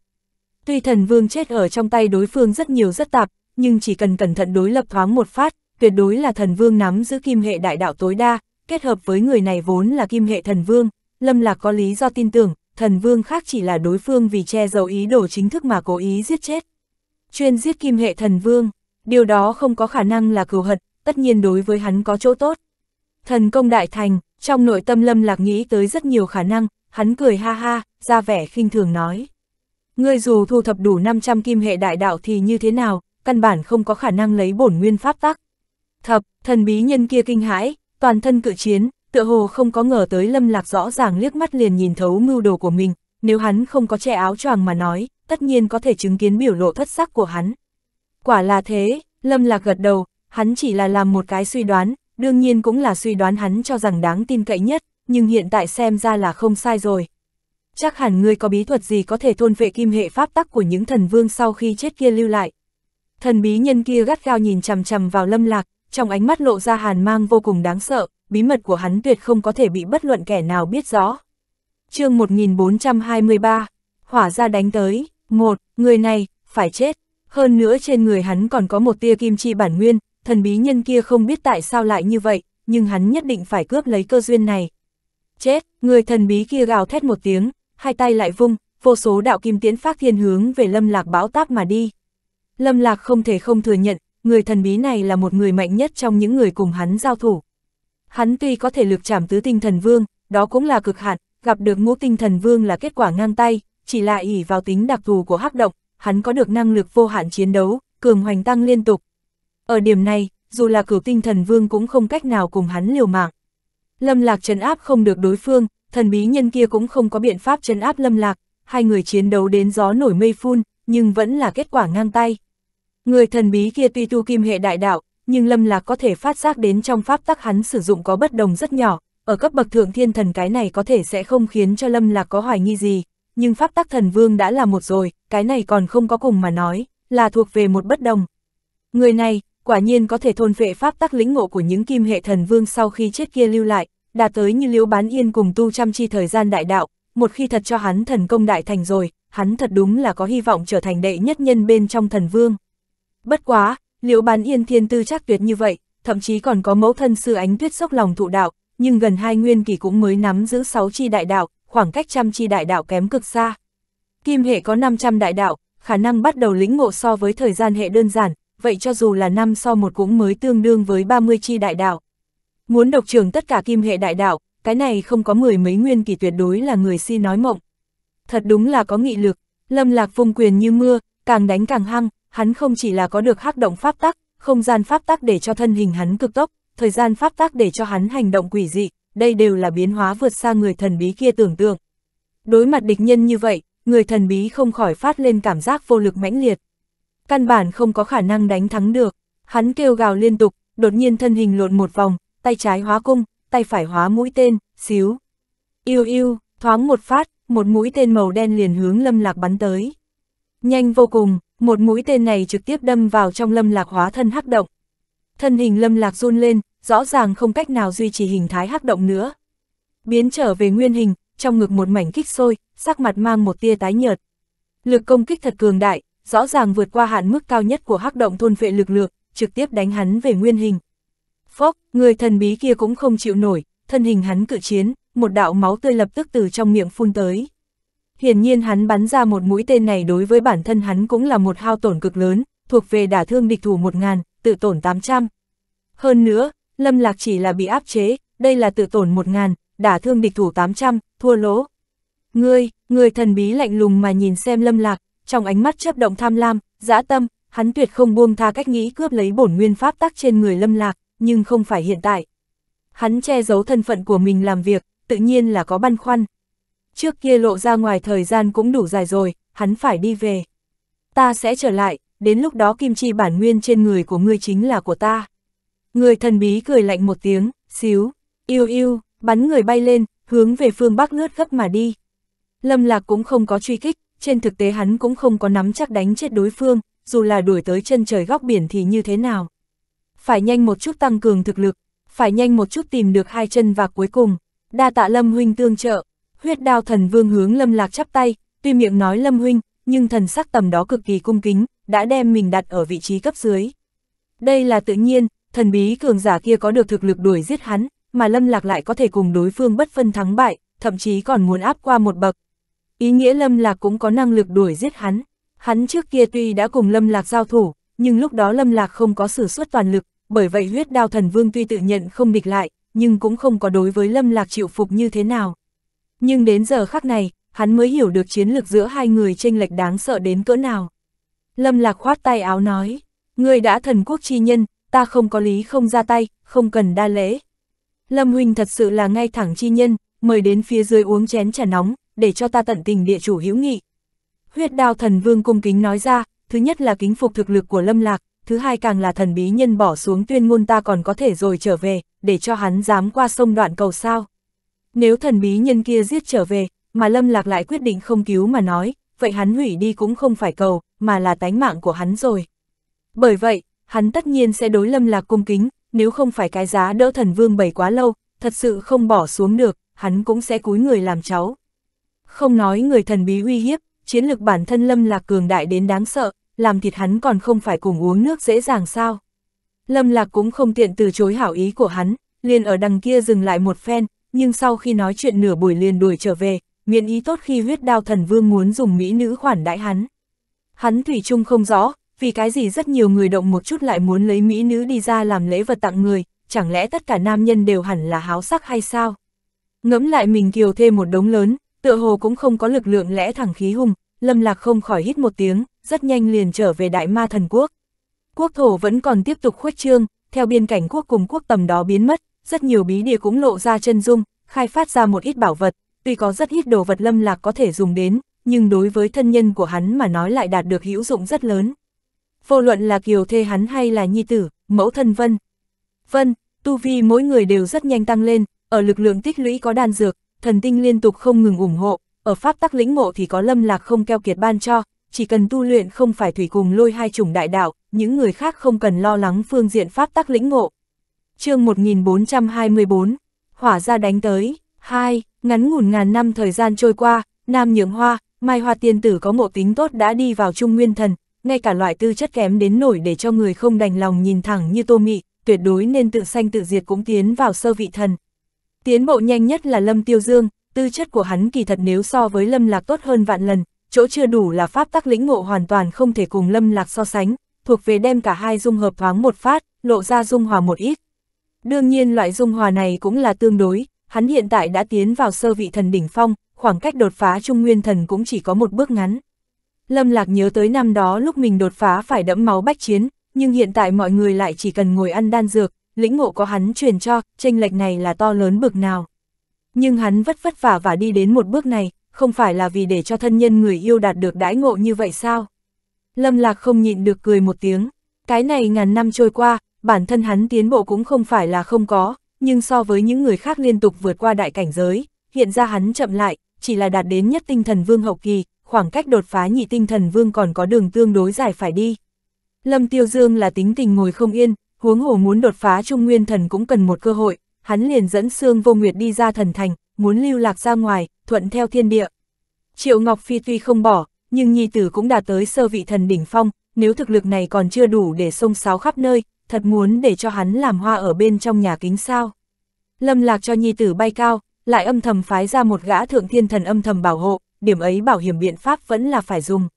Speaker 1: Tuy thần vương chết ở trong tay đối phương rất nhiều rất tạp, nhưng chỉ cần cẩn thận đối lập thoáng một phát, tuyệt đối là thần vương nắm giữ kim hệ đại đạo tối đa, kết hợp với người này vốn là kim hệ thần vương, Lâm Lạc có lý do tin tưởng, thần vương khác chỉ là đối phương vì che giấu ý đồ chính thức mà cố ý giết chết. Chuyên giết kim hệ thần vương, điều đó không có khả năng là cừu hận, tất nhiên đối với hắn có chỗ tốt. Thần công đại thành, trong nội tâm Lâm Lạc nghĩ tới rất nhiều khả năng, hắn cười ha ha, ra vẻ khinh thường nói. Ngươi dù thu thập đủ 500 kim hệ đại đạo thì như thế nào, căn bản không có khả năng lấy bổn nguyên pháp tắc. Thập, thần bí nhân kia kinh hãi, toàn thân cự chiến, tựa hồ không có ngờ tới lâm lạc rõ ràng liếc mắt liền nhìn thấu mưu đồ của mình, nếu hắn không có che áo choàng mà nói, tất nhiên có thể chứng kiến biểu lộ thất sắc của hắn. Quả là thế, lâm lạc gật đầu, hắn chỉ là làm một cái suy đoán, đương nhiên cũng là suy đoán hắn cho rằng đáng tin cậy nhất, nhưng hiện tại xem ra là không sai rồi. Chắc hẳn ngươi có bí thuật gì có thể thôn vệ kim hệ pháp tắc của những thần vương sau khi chết kia lưu lại. Thần bí nhân kia gắt gao nhìn chằm chằm vào lâm lạc, trong ánh mắt lộ ra hàn mang vô cùng đáng sợ, bí mật của hắn tuyệt không có thể bị bất luận kẻ nào biết rõ. chương 1423, hỏa ra đánh tới, một, người này, phải chết, hơn nữa trên người hắn còn có một tia kim chi bản nguyên, thần bí nhân kia không biết tại sao lại như vậy, nhưng hắn nhất định phải cướp lấy cơ duyên này. Chết, người thần bí kia gào thét một tiếng, hai tay lại vung, vô số đạo kim tiễn phát thiên hướng về lâm lạc bão táp mà đi. Lâm lạc không thể không thừa nhận, người thần bí này là một người mạnh nhất trong những người cùng hắn giao thủ. Hắn tuy có thể lực chảm tứ tinh thần vương, đó cũng là cực hạn, gặp được ngũ tinh thần vương là kết quả ngang tay, chỉ là ỷ vào tính đặc thù của hắc động, hắn có được năng lực vô hạn chiến đấu, cường hoành tăng liên tục. Ở điểm này, dù là cửu tinh thần vương cũng không cách nào cùng hắn liều mạng. Lâm Lạc trấn áp không được đối phương, thần bí nhân kia cũng không có biện pháp trấn áp Lâm Lạc, hai người chiến đấu đến gió nổi mây phun, nhưng vẫn là kết quả ngang tay. Người thần bí kia tuy tu kim hệ đại đạo, nhưng Lâm Lạc có thể phát giác đến trong pháp tắc hắn sử dụng có bất đồng rất nhỏ, ở cấp bậc thượng thiên thần cái này có thể sẽ không khiến cho Lâm Lạc có hoài nghi gì, nhưng pháp tắc thần vương đã là một rồi, cái này còn không có cùng mà nói, là thuộc về một bất đồng. Người này, quả nhiên có thể thôn vệ pháp tắc lĩnh ngộ của những kim hệ thần vương sau khi chết kia lưu lại, đạt tới như liễu bán yên cùng tu chăm chi thời gian đại đạo, một khi thật cho hắn thần công đại thành rồi, hắn thật đúng là có hy vọng trở thành đệ nhất nhân bên trong thần vương. Bất quá, liệu bán yên thiên tư chắc tuyệt như vậy, thậm chí còn có mẫu thân sư ánh tuyết sốc lòng thụ đạo, nhưng gần hai nguyên kỳ cũng mới nắm giữ sáu chi đại đạo, khoảng cách trăm chi đại đạo kém cực xa. Kim hệ có 500 đại đạo, khả năng bắt đầu lĩnh ngộ so với thời gian hệ đơn giản, vậy cho dù là năm so một cũng mới tương đương với 30 chi đại đạo. Muốn độc trường tất cả kim hệ đại đạo, cái này không có mười mấy nguyên kỳ tuyệt đối là người si nói mộng. Thật đúng là có nghị lực, lâm lạc vùng quyền như mưa, càng đánh càng hăng, hắn không chỉ là có được hắc động pháp tắc, không gian pháp tắc để cho thân hình hắn cực tốc, thời gian pháp tắc để cho hắn hành động quỷ dị, đây đều là biến hóa vượt xa người thần bí kia tưởng tượng. Đối mặt địch nhân như vậy, người thần bí không khỏi phát lên cảm giác vô lực mãnh liệt. Căn bản không có khả năng đánh thắng được, hắn kêu gào liên tục, đột nhiên thân hình lộn một vòng, tay trái hóa cung, tay phải hóa mũi tên, xíu. Yêu yêu, thoáng một phát, một mũi tên màu đen liền hướng lâm lạc bắn tới. Nhanh vô cùng, một mũi tên này trực tiếp đâm vào trong lâm lạc hóa thân hắc động. Thân hình lâm lạc run lên, rõ ràng không cách nào duy trì hình thái hắc động nữa. Biến trở về nguyên hình, trong ngực một mảnh kích sôi, sắc mặt mang một tia tái nhợt. Lực công kích thật cường đại, rõ ràng vượt qua hạn mức cao nhất của hắc động thôn vệ lực lượng, trực tiếp đánh hắn về nguyên hình. Phốc, người thần bí kia cũng không chịu nổi, thân hình hắn cự chiến, một đạo máu tươi lập tức từ trong miệng phun tới. Hiển nhiên hắn bắn ra một mũi tên này đối với bản thân hắn cũng là một hao tổn cực lớn, thuộc về đả thương địch thủ 1.000, tự tổn 800. Hơn nữa, Lâm Lạc chỉ là bị áp chế, đây là tự tổn 1.000, đả thương địch thủ 800, thua lỗ. Ngươi, người thần bí lạnh lùng mà nhìn xem Lâm Lạc, trong ánh mắt chấp động tham lam, dã tâm, hắn tuyệt không buông tha cách nghĩ cướp lấy bổn nguyên pháp tắc trên người Lâm Lạc, nhưng không phải hiện tại. Hắn che giấu thân phận của mình làm việc, tự nhiên là có băn khoăn, trước kia lộ ra ngoài thời gian cũng đủ dài rồi, hắn phải đi về. Ta sẽ trở lại, đến lúc đó kim chi bản nguyên trên người của ngươi chính là của ta. Người thần bí cười lạnh một tiếng, xíu, yêu yêu, bắn người bay lên, hướng về phương bắc lướt gấp mà đi. Lâm Lạc cũng không có truy kích, trên thực tế hắn cũng không có nắm chắc đánh chết đối phương, dù là đuổi tới chân trời góc biển thì như thế nào. Phải nhanh một chút tăng cường thực lực, phải nhanh một chút tìm được hai chân và cuối cùng, đa tạ Lâm huynh tương trợ. Huyết đao thần vương hướng Lâm Lạc chắp tay, tuy miệng nói Lâm Huynh, nhưng thần sắc tầm đó cực kỳ cung kính, đã đem mình đặt ở vị trí cấp dưới. Đây là tự nhiên, thần bí cường giả kia có được thực lực đuổi giết hắn, mà Lâm Lạc lại có thể cùng đối phương bất phân thắng bại, thậm chí còn muốn áp qua một bậc. Ý nghĩa Lâm Lạc cũng có năng lực đuổi giết hắn. Hắn trước kia tuy đã cùng Lâm Lạc giao thủ, nhưng lúc đó Lâm Lạc không có sử xuất toàn lực, bởi vậy huyết đao thần vương tuy tự nhận không địch lại, nhưng cũng không có đối với Lâm Lạc chịu phục như thế nào. Nhưng đến giờ khắc này, hắn mới hiểu được chiến lược giữa hai người tranh lệch đáng sợ đến cỡ nào. Lâm Lạc khoát tay áo nói, người đã thần quốc chi nhân, ta không có lý không ra tay, không cần đa lễ. Lâm Huynh thật sự là ngay thẳng chi nhân, mời đến phía dưới uống chén trà nóng, để cho ta tận tình địa chủ hữu nghị. Huyết đao thần vương cung kính nói ra, thứ nhất là kính phục thực lực của Lâm Lạc, thứ hai càng là thần bí nhân bỏ xuống tuyên ngôn ta còn có thể rồi trở về, để cho hắn dám qua sông đoạn cầu sao. Nếu thần bí nhân kia giết trở về, mà Lâm Lạc lại quyết định không cứu mà nói, vậy hắn hủy đi cũng không phải cầu, mà là tánh mạng của hắn rồi. Bởi vậy, hắn tất nhiên sẽ đối Lâm Lạc cung kính, nếu không phải cái giá đỡ thần vương bày quá lâu, thật sự không bỏ xuống được, hắn cũng sẽ cúi người làm cháu. Không nói người thần bí uy hiếp, chiến lực bản thân Lâm Lạc cường đại đến đáng sợ, làm thịt hắn còn không phải cùng uống nước dễ dàng sao. Lâm Lạc cũng không tiện từ chối hảo ý của hắn, liền ở đằng kia dừng lại một phen, nhưng sau khi nói chuyện nửa buổi liền đuổi trở về, miễn ý tốt khi huyết đao thần vương muốn dùng mỹ nữ khoản đãi hắn. Hắn Thủy chung không rõ, vì cái gì rất nhiều người động một chút lại muốn lấy mỹ nữ đi ra làm lễ vật tặng người, chẳng lẽ tất cả nam nhân đều hẳn là háo sắc hay sao? Ngẫm lại mình kiều thêm một đống lớn, tựa hồ cũng không có lực lượng lẽ thẳng khí hùng, lâm lạc không khỏi hít một tiếng, rất nhanh liền trở về đại ma thần quốc. Quốc thổ vẫn còn tiếp tục khuếch trương, theo biên cảnh quốc cùng quốc tầm đó biến mất, rất nhiều bí địa cũng lộ ra chân dung, khai phát ra một ít bảo vật, tuy có rất ít đồ vật lâm lạc có thể dùng đến, nhưng đối với thân nhân của hắn mà nói lại đạt được hữu dụng rất lớn. Vô luận là kiều thê hắn hay là nhi tử, mẫu thân vân. Vân, tu vi mỗi người đều rất nhanh tăng lên, ở lực lượng tích lũy có đan dược, thần tinh liên tục không ngừng ủng hộ, ở pháp tắc lĩnh ngộ thì có lâm lạc không keo kiệt ban cho, chỉ cần tu luyện không phải thủy cùng lôi hai chủng đại đạo, những người khác không cần lo lắng phương diện pháp tắc lĩnh ngộ, chương 1424, hỏa ra đánh tới, hai ngắn ngủn ngàn năm thời gian trôi qua, Nam Nhượng Hoa, Mai Hoa Tiên Tử có ngộ tính tốt đã đi vào Trung Nguyên Thần, ngay cả loại tư chất kém đến nổi để cho người không đành lòng nhìn thẳng như Tô Mị, tuyệt đối nên tự sanh tự diệt cũng tiến vào sơ vị thần. Tiến bộ nhanh nhất là Lâm Tiêu Dương, tư chất của hắn kỳ thật nếu so với Lâm Lạc tốt hơn vạn lần, chỗ chưa đủ là pháp tắc lĩnh ngộ hoàn toàn không thể cùng Lâm Lạc so sánh, thuộc về đem cả hai dung hợp thoáng một phát, lộ ra dung hòa một ít, Đương nhiên loại dung hòa này cũng là tương đối, hắn hiện tại đã tiến vào sơ vị thần đỉnh phong, khoảng cách đột phá trung nguyên thần cũng chỉ có một bước ngắn. Lâm Lạc nhớ tới năm đó lúc mình đột phá phải đẫm máu bách chiến, nhưng hiện tại mọi người lại chỉ cần ngồi ăn đan dược, lĩnh ngộ có hắn truyền cho, tranh lệch này là to lớn bực nào. Nhưng hắn vất vất vả và đi đến một bước này, không phải là vì để cho thân nhân người yêu đạt được đãi ngộ như vậy sao? Lâm Lạc không nhịn được cười một tiếng, cái này ngàn năm trôi qua, bản thân hắn tiến bộ cũng không phải là không có, nhưng so với những người khác liên tục vượt qua đại cảnh giới, hiện ra hắn chậm lại, chỉ là đạt đến nhất tinh thần vương hậu kỳ, khoảng cách đột phá nhị tinh thần vương còn có đường tương đối dài phải đi. Lâm Tiêu Dương là tính tình ngồi không yên, huống hồ muốn đột phá trung nguyên thần cũng cần một cơ hội, hắn liền dẫn Sương Vô Nguyệt đi ra thần thành, muốn lưu lạc ra ngoài, thuận theo thiên địa. Triệu Ngọc Phi tuy không bỏ, nhưng nhi tử cũng đạt tới sơ vị thần đỉnh phong, nếu thực lực này còn chưa đủ để xông sáo khắp nơi, thật muốn để cho hắn làm hoa ở bên trong nhà kính sao. Lâm lạc cho nhi tử bay cao, lại âm thầm phái ra một gã thượng thiên thần âm thầm bảo hộ, điểm ấy bảo hiểm biện pháp vẫn là phải dùng.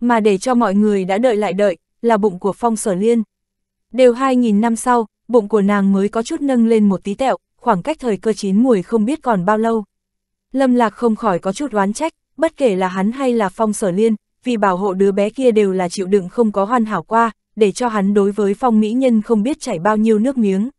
Speaker 1: Mà để cho mọi người đã đợi lại đợi, là bụng của phong sở liên. Đều 2.000 năm sau, bụng của nàng mới có chút nâng lên một tí tẹo, khoảng cách thời cơ chín mùi không biết còn bao lâu. Lâm lạc không khỏi có chút oán trách, bất kể là hắn hay là phong sở liên, vì bảo hộ đứa bé kia đều là chịu đựng không có hoàn hảo qua, để cho hắn đối với phong mỹ nhân không biết chảy bao nhiêu nước miếng.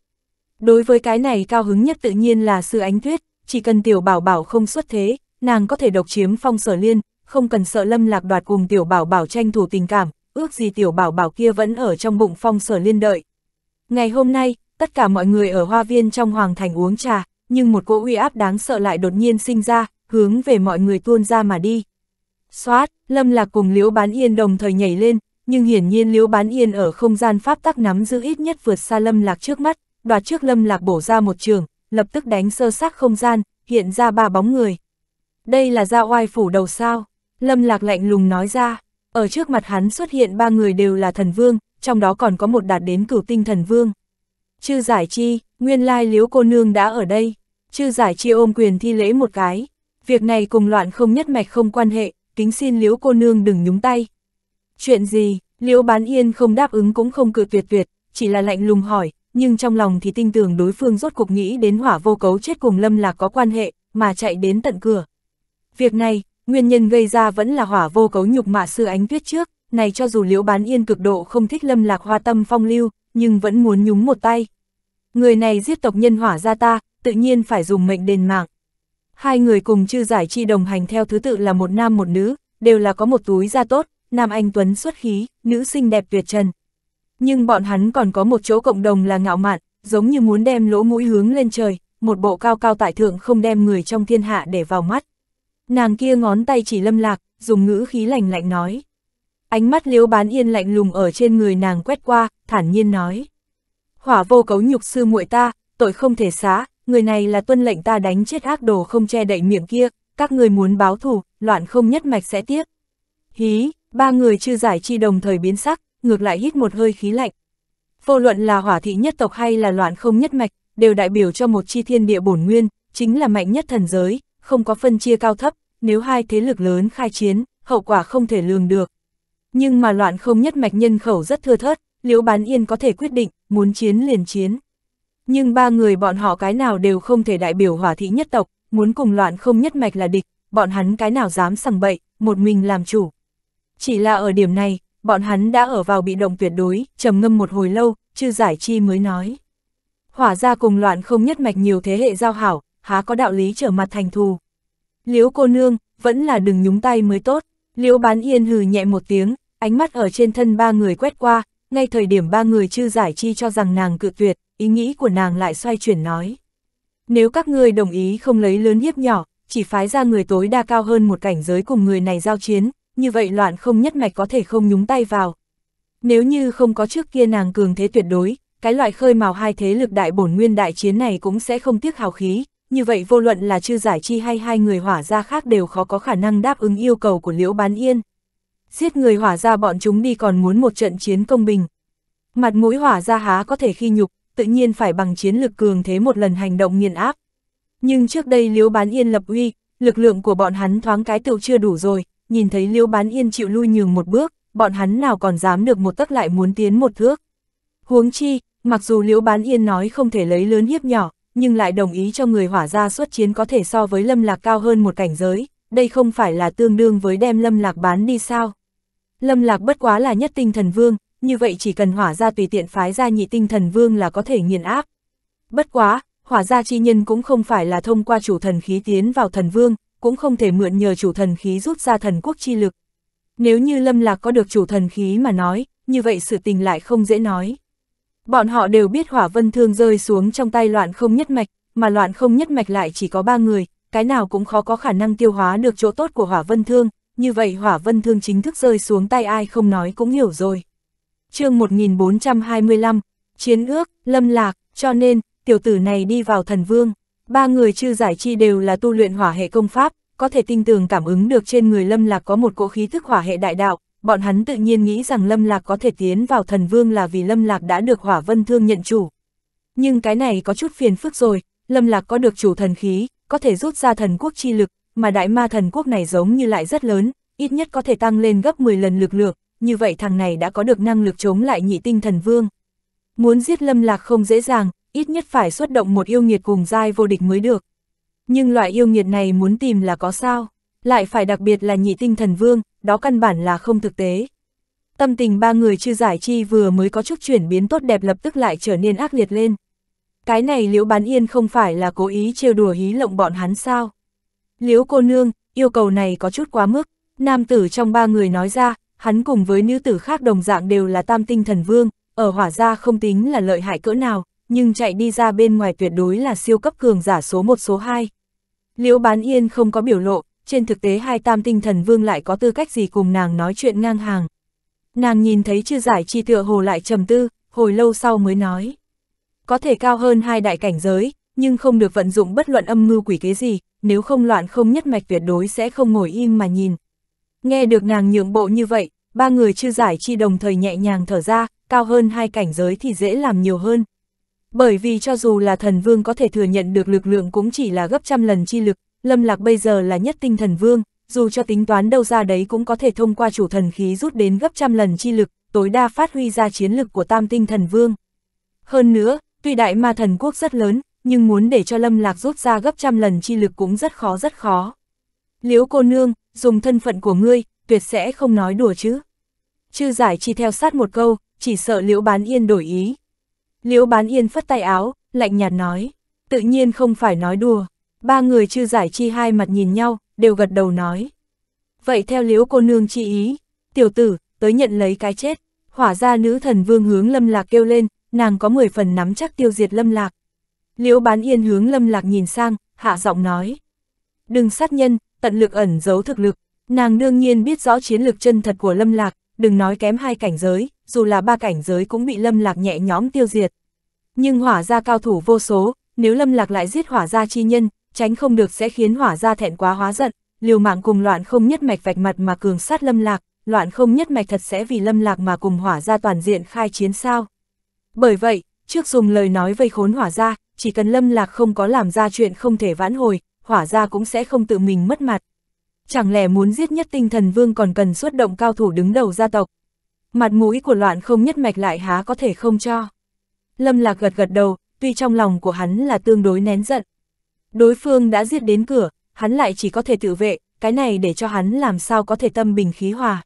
Speaker 1: Đối với cái này cao hứng nhất tự nhiên là sư ánh tuyết, chỉ cần tiểu bảo bảo không xuất thế, nàng có thể độc chiếm phong sở liên, không cần sợ lâm lạc đoạt cùng tiểu bảo bảo tranh thủ tình cảm, ước gì tiểu bảo bảo kia vẫn ở trong bụng phong sở liên đợi. Ngày hôm nay, tất cả mọi người ở hoa viên trong hoàng thành uống trà, nhưng một cỗ uy áp đáng sợ lại đột nhiên sinh ra, hướng về mọi người tuôn ra mà đi. Xoát, lâm lạc cùng liễu bán yên đồng thời nhảy lên, nhưng hiển nhiên Liễu Bán Yên ở không gian pháp tắc nắm giữ ít nhất vượt xa Lâm Lạc trước mắt, đoạt trước Lâm Lạc bổ ra một trường, lập tức đánh sơ xác không gian, hiện ra ba bóng người. Đây là ra oai phủ đầu sao, Lâm Lạc lạnh lùng nói ra, ở trước mặt hắn xuất hiện ba người đều là thần vương, trong đó còn có một đạt đến cửu tinh thần vương. Chư giải chi, nguyên lai Liễu cô nương đã ở đây, chư giải chi ôm quyền thi lễ một cái, việc này cùng loạn không nhất mạch không quan hệ, kính xin Liễu cô nương đừng nhúng tay, Chuyện gì, liễu bán yên không đáp ứng cũng không cự tuyệt tuyệt, chỉ là lạnh lùng hỏi, nhưng trong lòng thì tin tưởng đối phương rốt cuộc nghĩ đến hỏa vô cấu chết cùng lâm lạc có quan hệ, mà chạy đến tận cửa. Việc này, nguyên nhân gây ra vẫn là hỏa vô cấu nhục mạ sư ánh tuyết trước, này cho dù liễu bán yên cực độ không thích lâm lạc hoa tâm phong lưu, nhưng vẫn muốn nhúng một tay. Người này giết tộc nhân hỏa ra ta, tự nhiên phải dùng mệnh đền mạng. Hai người cùng chư giải chi đồng hành theo thứ tự là một nam một nữ, đều là có một túi da tốt, nam anh tuấn xuất khí, nữ xinh đẹp tuyệt trần. Nhưng bọn hắn còn có một chỗ cộng đồng là ngạo mạn, giống như muốn đem lỗ mũi hướng lên trời, một bộ cao cao tại thượng không đem người trong thiên hạ để vào mắt. Nàng kia ngón tay chỉ lâm lạc, dùng ngữ khí lạnh lạnh nói. Ánh mắt liếu bán yên lạnh lùng ở trên người nàng quét qua, thản nhiên nói. Hỏa vô cấu nhục sư muội ta, tội không thể xá, người này là tuân lệnh ta đánh chết ác đồ không che đậy miệng kia, các người muốn báo thù, loạn không nhất mạch sẽ tiếc. Hí, Ba người chư giải chi đồng thời biến sắc, ngược lại hít một hơi khí lạnh. Vô luận là hỏa thị nhất tộc hay là loạn không nhất mạch, đều đại biểu cho một chi thiên địa bổn nguyên, chính là mạnh nhất thần giới, không có phân chia cao thấp, nếu hai thế lực lớn khai chiến, hậu quả không thể lường được. Nhưng mà loạn không nhất mạch nhân khẩu rất thưa thớt, liễu bán yên có thể quyết định, muốn chiến liền chiến. Nhưng ba người bọn họ cái nào đều không thể đại biểu hỏa thị nhất tộc, muốn cùng loạn không nhất mạch là địch, bọn hắn cái nào dám sằng bậy, một mình làm chủ. Chỉ là ở điểm này, bọn hắn đã ở vào bị động tuyệt đối, trầm ngâm một hồi lâu, chư giải chi mới nói. Hỏa ra cùng loạn không nhất mạch nhiều thế hệ giao hảo, há có đạo lý trở mặt thành thù. liễu cô nương, vẫn là đừng nhúng tay mới tốt. Liễu bán yên hừ nhẹ một tiếng, ánh mắt ở trên thân ba người quét qua, ngay thời điểm ba người chư giải chi cho rằng nàng cự tuyệt, ý nghĩ của nàng lại xoay chuyển nói. Nếu các ngươi đồng ý không lấy lớn hiếp nhỏ, chỉ phái ra người tối đa cao hơn một cảnh giới cùng người này giao chiến, như vậy loạn không nhất mạch có thể không nhúng tay vào. Nếu như không có trước kia nàng cường thế tuyệt đối, cái loại khơi màu hai thế lực đại bổn nguyên đại chiến này cũng sẽ không tiếc hào khí, như vậy vô luận là chư giải chi hay hai người hỏa gia khác đều khó có khả năng đáp ứng yêu cầu của Liễu Bán Yên. Giết người hỏa gia bọn chúng đi còn muốn một trận chiến công bình. Mặt mũi hỏa gia há có thể khi nhục, tự nhiên phải bằng chiến lực cường thế một lần hành động nghiền áp. Nhưng trước đây Liễu Bán Yên lập uy, lực lượng của bọn hắn thoáng cái tựu chưa đủ rồi, nhìn thấy Liễu Bán Yên chịu lui nhường một bước, bọn hắn nào còn dám được một tấc lại muốn tiến một thước. Huống chi, mặc dù Liễu Bán Yên nói không thể lấy lớn hiếp nhỏ, nhưng lại đồng ý cho người hỏa ra xuất chiến có thể so với Lâm Lạc cao hơn một cảnh giới, đây không phải là tương đương với đem Lâm Lạc bán đi sao. Lâm Lạc bất quá là nhất tinh thần vương, như vậy chỉ cần hỏa ra tùy tiện phái ra nhị tinh thần vương là có thể nghiền áp. Bất quá, hỏa gia chi nhân cũng không phải là thông qua chủ thần khí tiến vào thần vương, cũng không thể mượn nhờ chủ thần khí rút ra thần quốc chi lực. Nếu như Lâm Lạc có được chủ thần khí mà nói, như vậy sự tình lại không dễ nói. Bọn họ đều biết hỏa vân thương rơi xuống trong tay loạn không nhất mạch, mà loạn không nhất mạch lại chỉ có ba người, cái nào cũng khó có khả năng tiêu hóa được chỗ tốt của hỏa vân thương, như vậy hỏa vân thương chính thức rơi xuống tay ai không nói cũng hiểu rồi. chương 1425, Chiến ước, Lâm Lạc, cho nên, tiểu tử này đi vào thần vương. Ba người chư giải chi đều là tu luyện hỏa hệ công pháp, có thể tinh tường cảm ứng được trên người Lâm Lạc có một cỗ khí thức hỏa hệ đại đạo, bọn hắn tự nhiên nghĩ rằng Lâm Lạc có thể tiến vào thần vương là vì Lâm Lạc đã được hỏa vân thương nhận chủ. Nhưng cái này có chút phiền phức rồi, Lâm Lạc có được chủ thần khí, có thể rút ra thần quốc chi lực, mà đại ma thần quốc này giống như lại rất lớn, ít nhất có thể tăng lên gấp 10 lần lực lượng, như vậy thằng này đã có được năng lực chống lại nhị tinh thần vương. Muốn giết Lâm Lạc không dễ dàng, ít nhất phải xuất động một yêu nghiệt cùng giai vô địch mới được. Nhưng loại yêu nghiệt này muốn tìm là có sao, lại phải đặc biệt là nhị tinh thần vương, đó căn bản là không thực tế. Tâm tình ba người chưa giải chi vừa mới có chút chuyển biến tốt đẹp lập tức lại trở nên ác liệt lên. Cái này liễu bán yên không phải là cố ý trêu đùa hí lộng bọn hắn sao. Liễu cô nương, yêu cầu này có chút quá mức, nam tử trong ba người nói ra, hắn cùng với nữ tử khác đồng dạng đều là tam tinh thần vương, ở hỏa gia không tính là lợi hại cỡ nào, nhưng chạy đi ra bên ngoài tuyệt đối là siêu cấp cường giả số 1 số 2. Liễu bán yên không có biểu lộ, trên thực tế hai tam tinh thần vương lại có tư cách gì cùng nàng nói chuyện ngang hàng. Nàng nhìn thấy chưa giải chi tựa hồ lại trầm tư, hồi lâu sau mới nói. Có thể cao hơn hai đại cảnh giới, nhưng không được vận dụng bất luận âm mưu quỷ kế gì, nếu không loạn không nhất mạch tuyệt đối sẽ không ngồi im mà nhìn. Nghe được nàng nhượng bộ như vậy, ba người chưa giải chi đồng thời nhẹ nhàng thở ra, cao hơn hai cảnh giới thì dễ làm nhiều hơn, bởi vì cho dù là thần vương có thể thừa nhận được lực lượng cũng chỉ là gấp trăm lần chi lực, Lâm Lạc bây giờ là nhất tinh thần vương, dù cho tính toán đâu ra đấy cũng có thể thông qua chủ thần khí rút đến gấp trăm lần chi lực, tối đa phát huy ra chiến lực của tam tinh thần vương. Hơn nữa, tuy đại ma thần quốc rất lớn, nhưng muốn để cho Lâm Lạc rút ra gấp trăm lần chi lực cũng rất khó rất khó. liễu cô nương, dùng thân phận của ngươi, tuyệt sẽ không nói đùa chứ. Chư giải chỉ theo sát một câu, chỉ sợ liễu bán yên đổi ý, Liễu bán yên phất tay áo, lạnh nhạt nói, tự nhiên không phải nói đùa. Ba người chưa giải chi hai mặt nhìn nhau, đều gật đầu nói. Vậy theo liễu cô nương chi ý, tiểu tử, tới nhận lấy cái chết. Hỏa ra nữ thần vương hướng lâm lạc kêu lên, nàng có 10 phần nắm chắc tiêu diệt lâm lạc. Liễu bán yên hướng lâm lạc nhìn sang, hạ giọng nói. Đừng sát nhân, tận lực ẩn giấu thực lực. Nàng đương nhiên biết rõ chiến lược chân thật của lâm lạc, đừng nói kém hai cảnh giới, dù là ba cảnh giới cũng bị lâm lạc nhẹ nhóm tiêu diệt. Nhưng hỏa gia cao thủ vô số, nếu lâm lạc lại giết hỏa gia chi nhân, tránh không được sẽ khiến hỏa gia thẹn quá hóa giận, liều mạng cùng loạn không nhất mạch vạch mặt mà cường sát lâm lạc, loạn không nhất mạch thật sẽ vì lâm lạc mà cùng hỏa gia toàn diện khai chiến sao. Bởi vậy, trước dùng lời nói vây khốn hỏa gia, chỉ cần lâm lạc không có làm ra chuyện không thể vãn hồi, hỏa gia cũng sẽ không tự mình mất mặt chẳng lẽ muốn giết nhất tinh thần vương còn cần xuất động cao thủ đứng đầu gia tộc. Mặt mũi của loạn không nhất mạch lại há có thể không cho. Lâm Lạc gật gật đầu, tuy trong lòng của hắn là tương đối nén giận. Đối phương đã giết đến cửa, hắn lại chỉ có thể tự vệ, cái này để cho hắn làm sao có thể tâm bình khí hòa.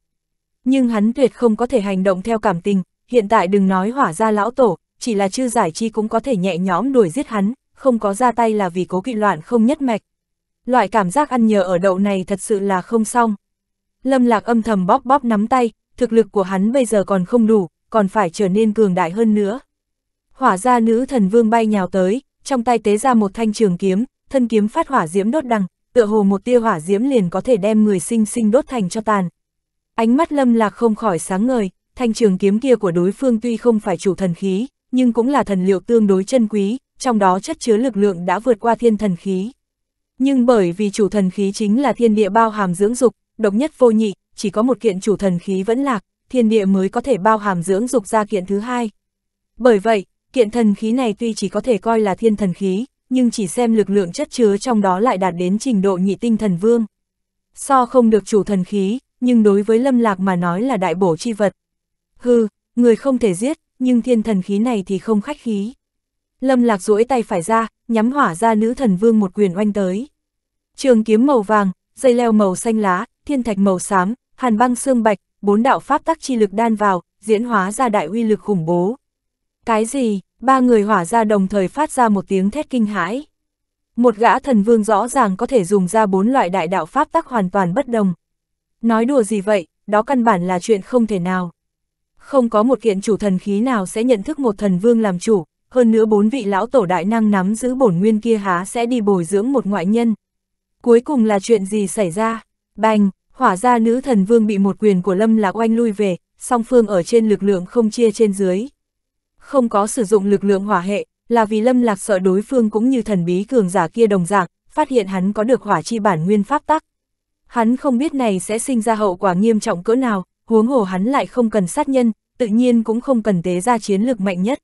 Speaker 1: Nhưng hắn tuyệt không có thể hành động theo cảm tình, hiện tại đừng nói hỏa ra lão tổ, chỉ là chư giải chi cũng có thể nhẹ nhõm đuổi giết hắn, không có ra tay là vì cố kỵ loạn không nhất mạch loại cảm giác ăn nhờ ở đậu này thật sự là không xong. Lâm Lạc âm thầm bóp bóp nắm tay, thực lực của hắn bây giờ còn không đủ, còn phải trở nên cường đại hơn nữa. Hỏa ra nữ thần vương bay nhào tới, trong tay tế ra một thanh trường kiếm, thân kiếm phát hỏa diễm đốt đằng, tựa hồ một tia hỏa diễm liền có thể đem người sinh sinh đốt thành cho tàn. Ánh mắt Lâm Lạc không khỏi sáng ngời, thanh trường kiếm kia của đối phương tuy không phải chủ thần khí, nhưng cũng là thần liệu tương đối chân quý, trong đó chất chứa lực lượng đã vượt qua thiên thần khí. Nhưng bởi vì chủ thần khí chính là thiên địa bao hàm dưỡng dục, độc nhất vô nhị, chỉ có một kiện chủ thần khí vẫn lạc, thiên địa mới có thể bao hàm dưỡng dục ra kiện thứ hai. Bởi vậy, kiện thần khí này tuy chỉ có thể coi là thiên thần khí, nhưng chỉ xem lực lượng chất chứa trong đó lại đạt đến trình độ nhị tinh thần vương. So không được chủ thần khí, nhưng đối với lâm lạc mà nói là đại bổ chi vật. Hừ, người không thể giết, nhưng thiên thần khí này thì không khách khí. Lâm lạc duỗi tay phải ra, nhắm hỏa ra nữ thần vương một quyền oanh tới trường kiếm màu vàng, dây leo màu xanh lá, thiên thạch màu xám, hàn băng xương bạch, bốn đạo pháp tắc chi lực đan vào, diễn hóa ra đại uy lực khủng bố. Cái gì? Ba người hỏa ra đồng thời phát ra một tiếng thét kinh hãi. Một gã thần vương rõ ràng có thể dùng ra bốn loại đại đạo pháp tắc hoàn toàn bất đồng. Nói đùa gì vậy, đó căn bản là chuyện không thể nào. Không có một kiện chủ thần khí nào sẽ nhận thức một thần vương làm chủ, hơn nữa bốn vị lão tổ đại năng nắm giữ bổn nguyên kia há sẽ đi bồi dưỡng một ngoại nhân, Cuối cùng là chuyện gì xảy ra? Bành, hỏa ra nữ thần vương bị một quyền của Lâm Lạc Oanh lui về, song phương ở trên lực lượng không chia trên dưới. Không có sử dụng lực lượng hỏa hệ, là vì Lâm Lạc sợ đối phương cũng như thần bí cường giả kia đồng dạng, phát hiện hắn có được hỏa chi bản nguyên pháp tắc. Hắn không biết này sẽ sinh ra hậu quả nghiêm trọng cỡ nào, huống hồ hắn lại không cần sát nhân, tự nhiên cũng không cần tế ra chiến lược mạnh nhất.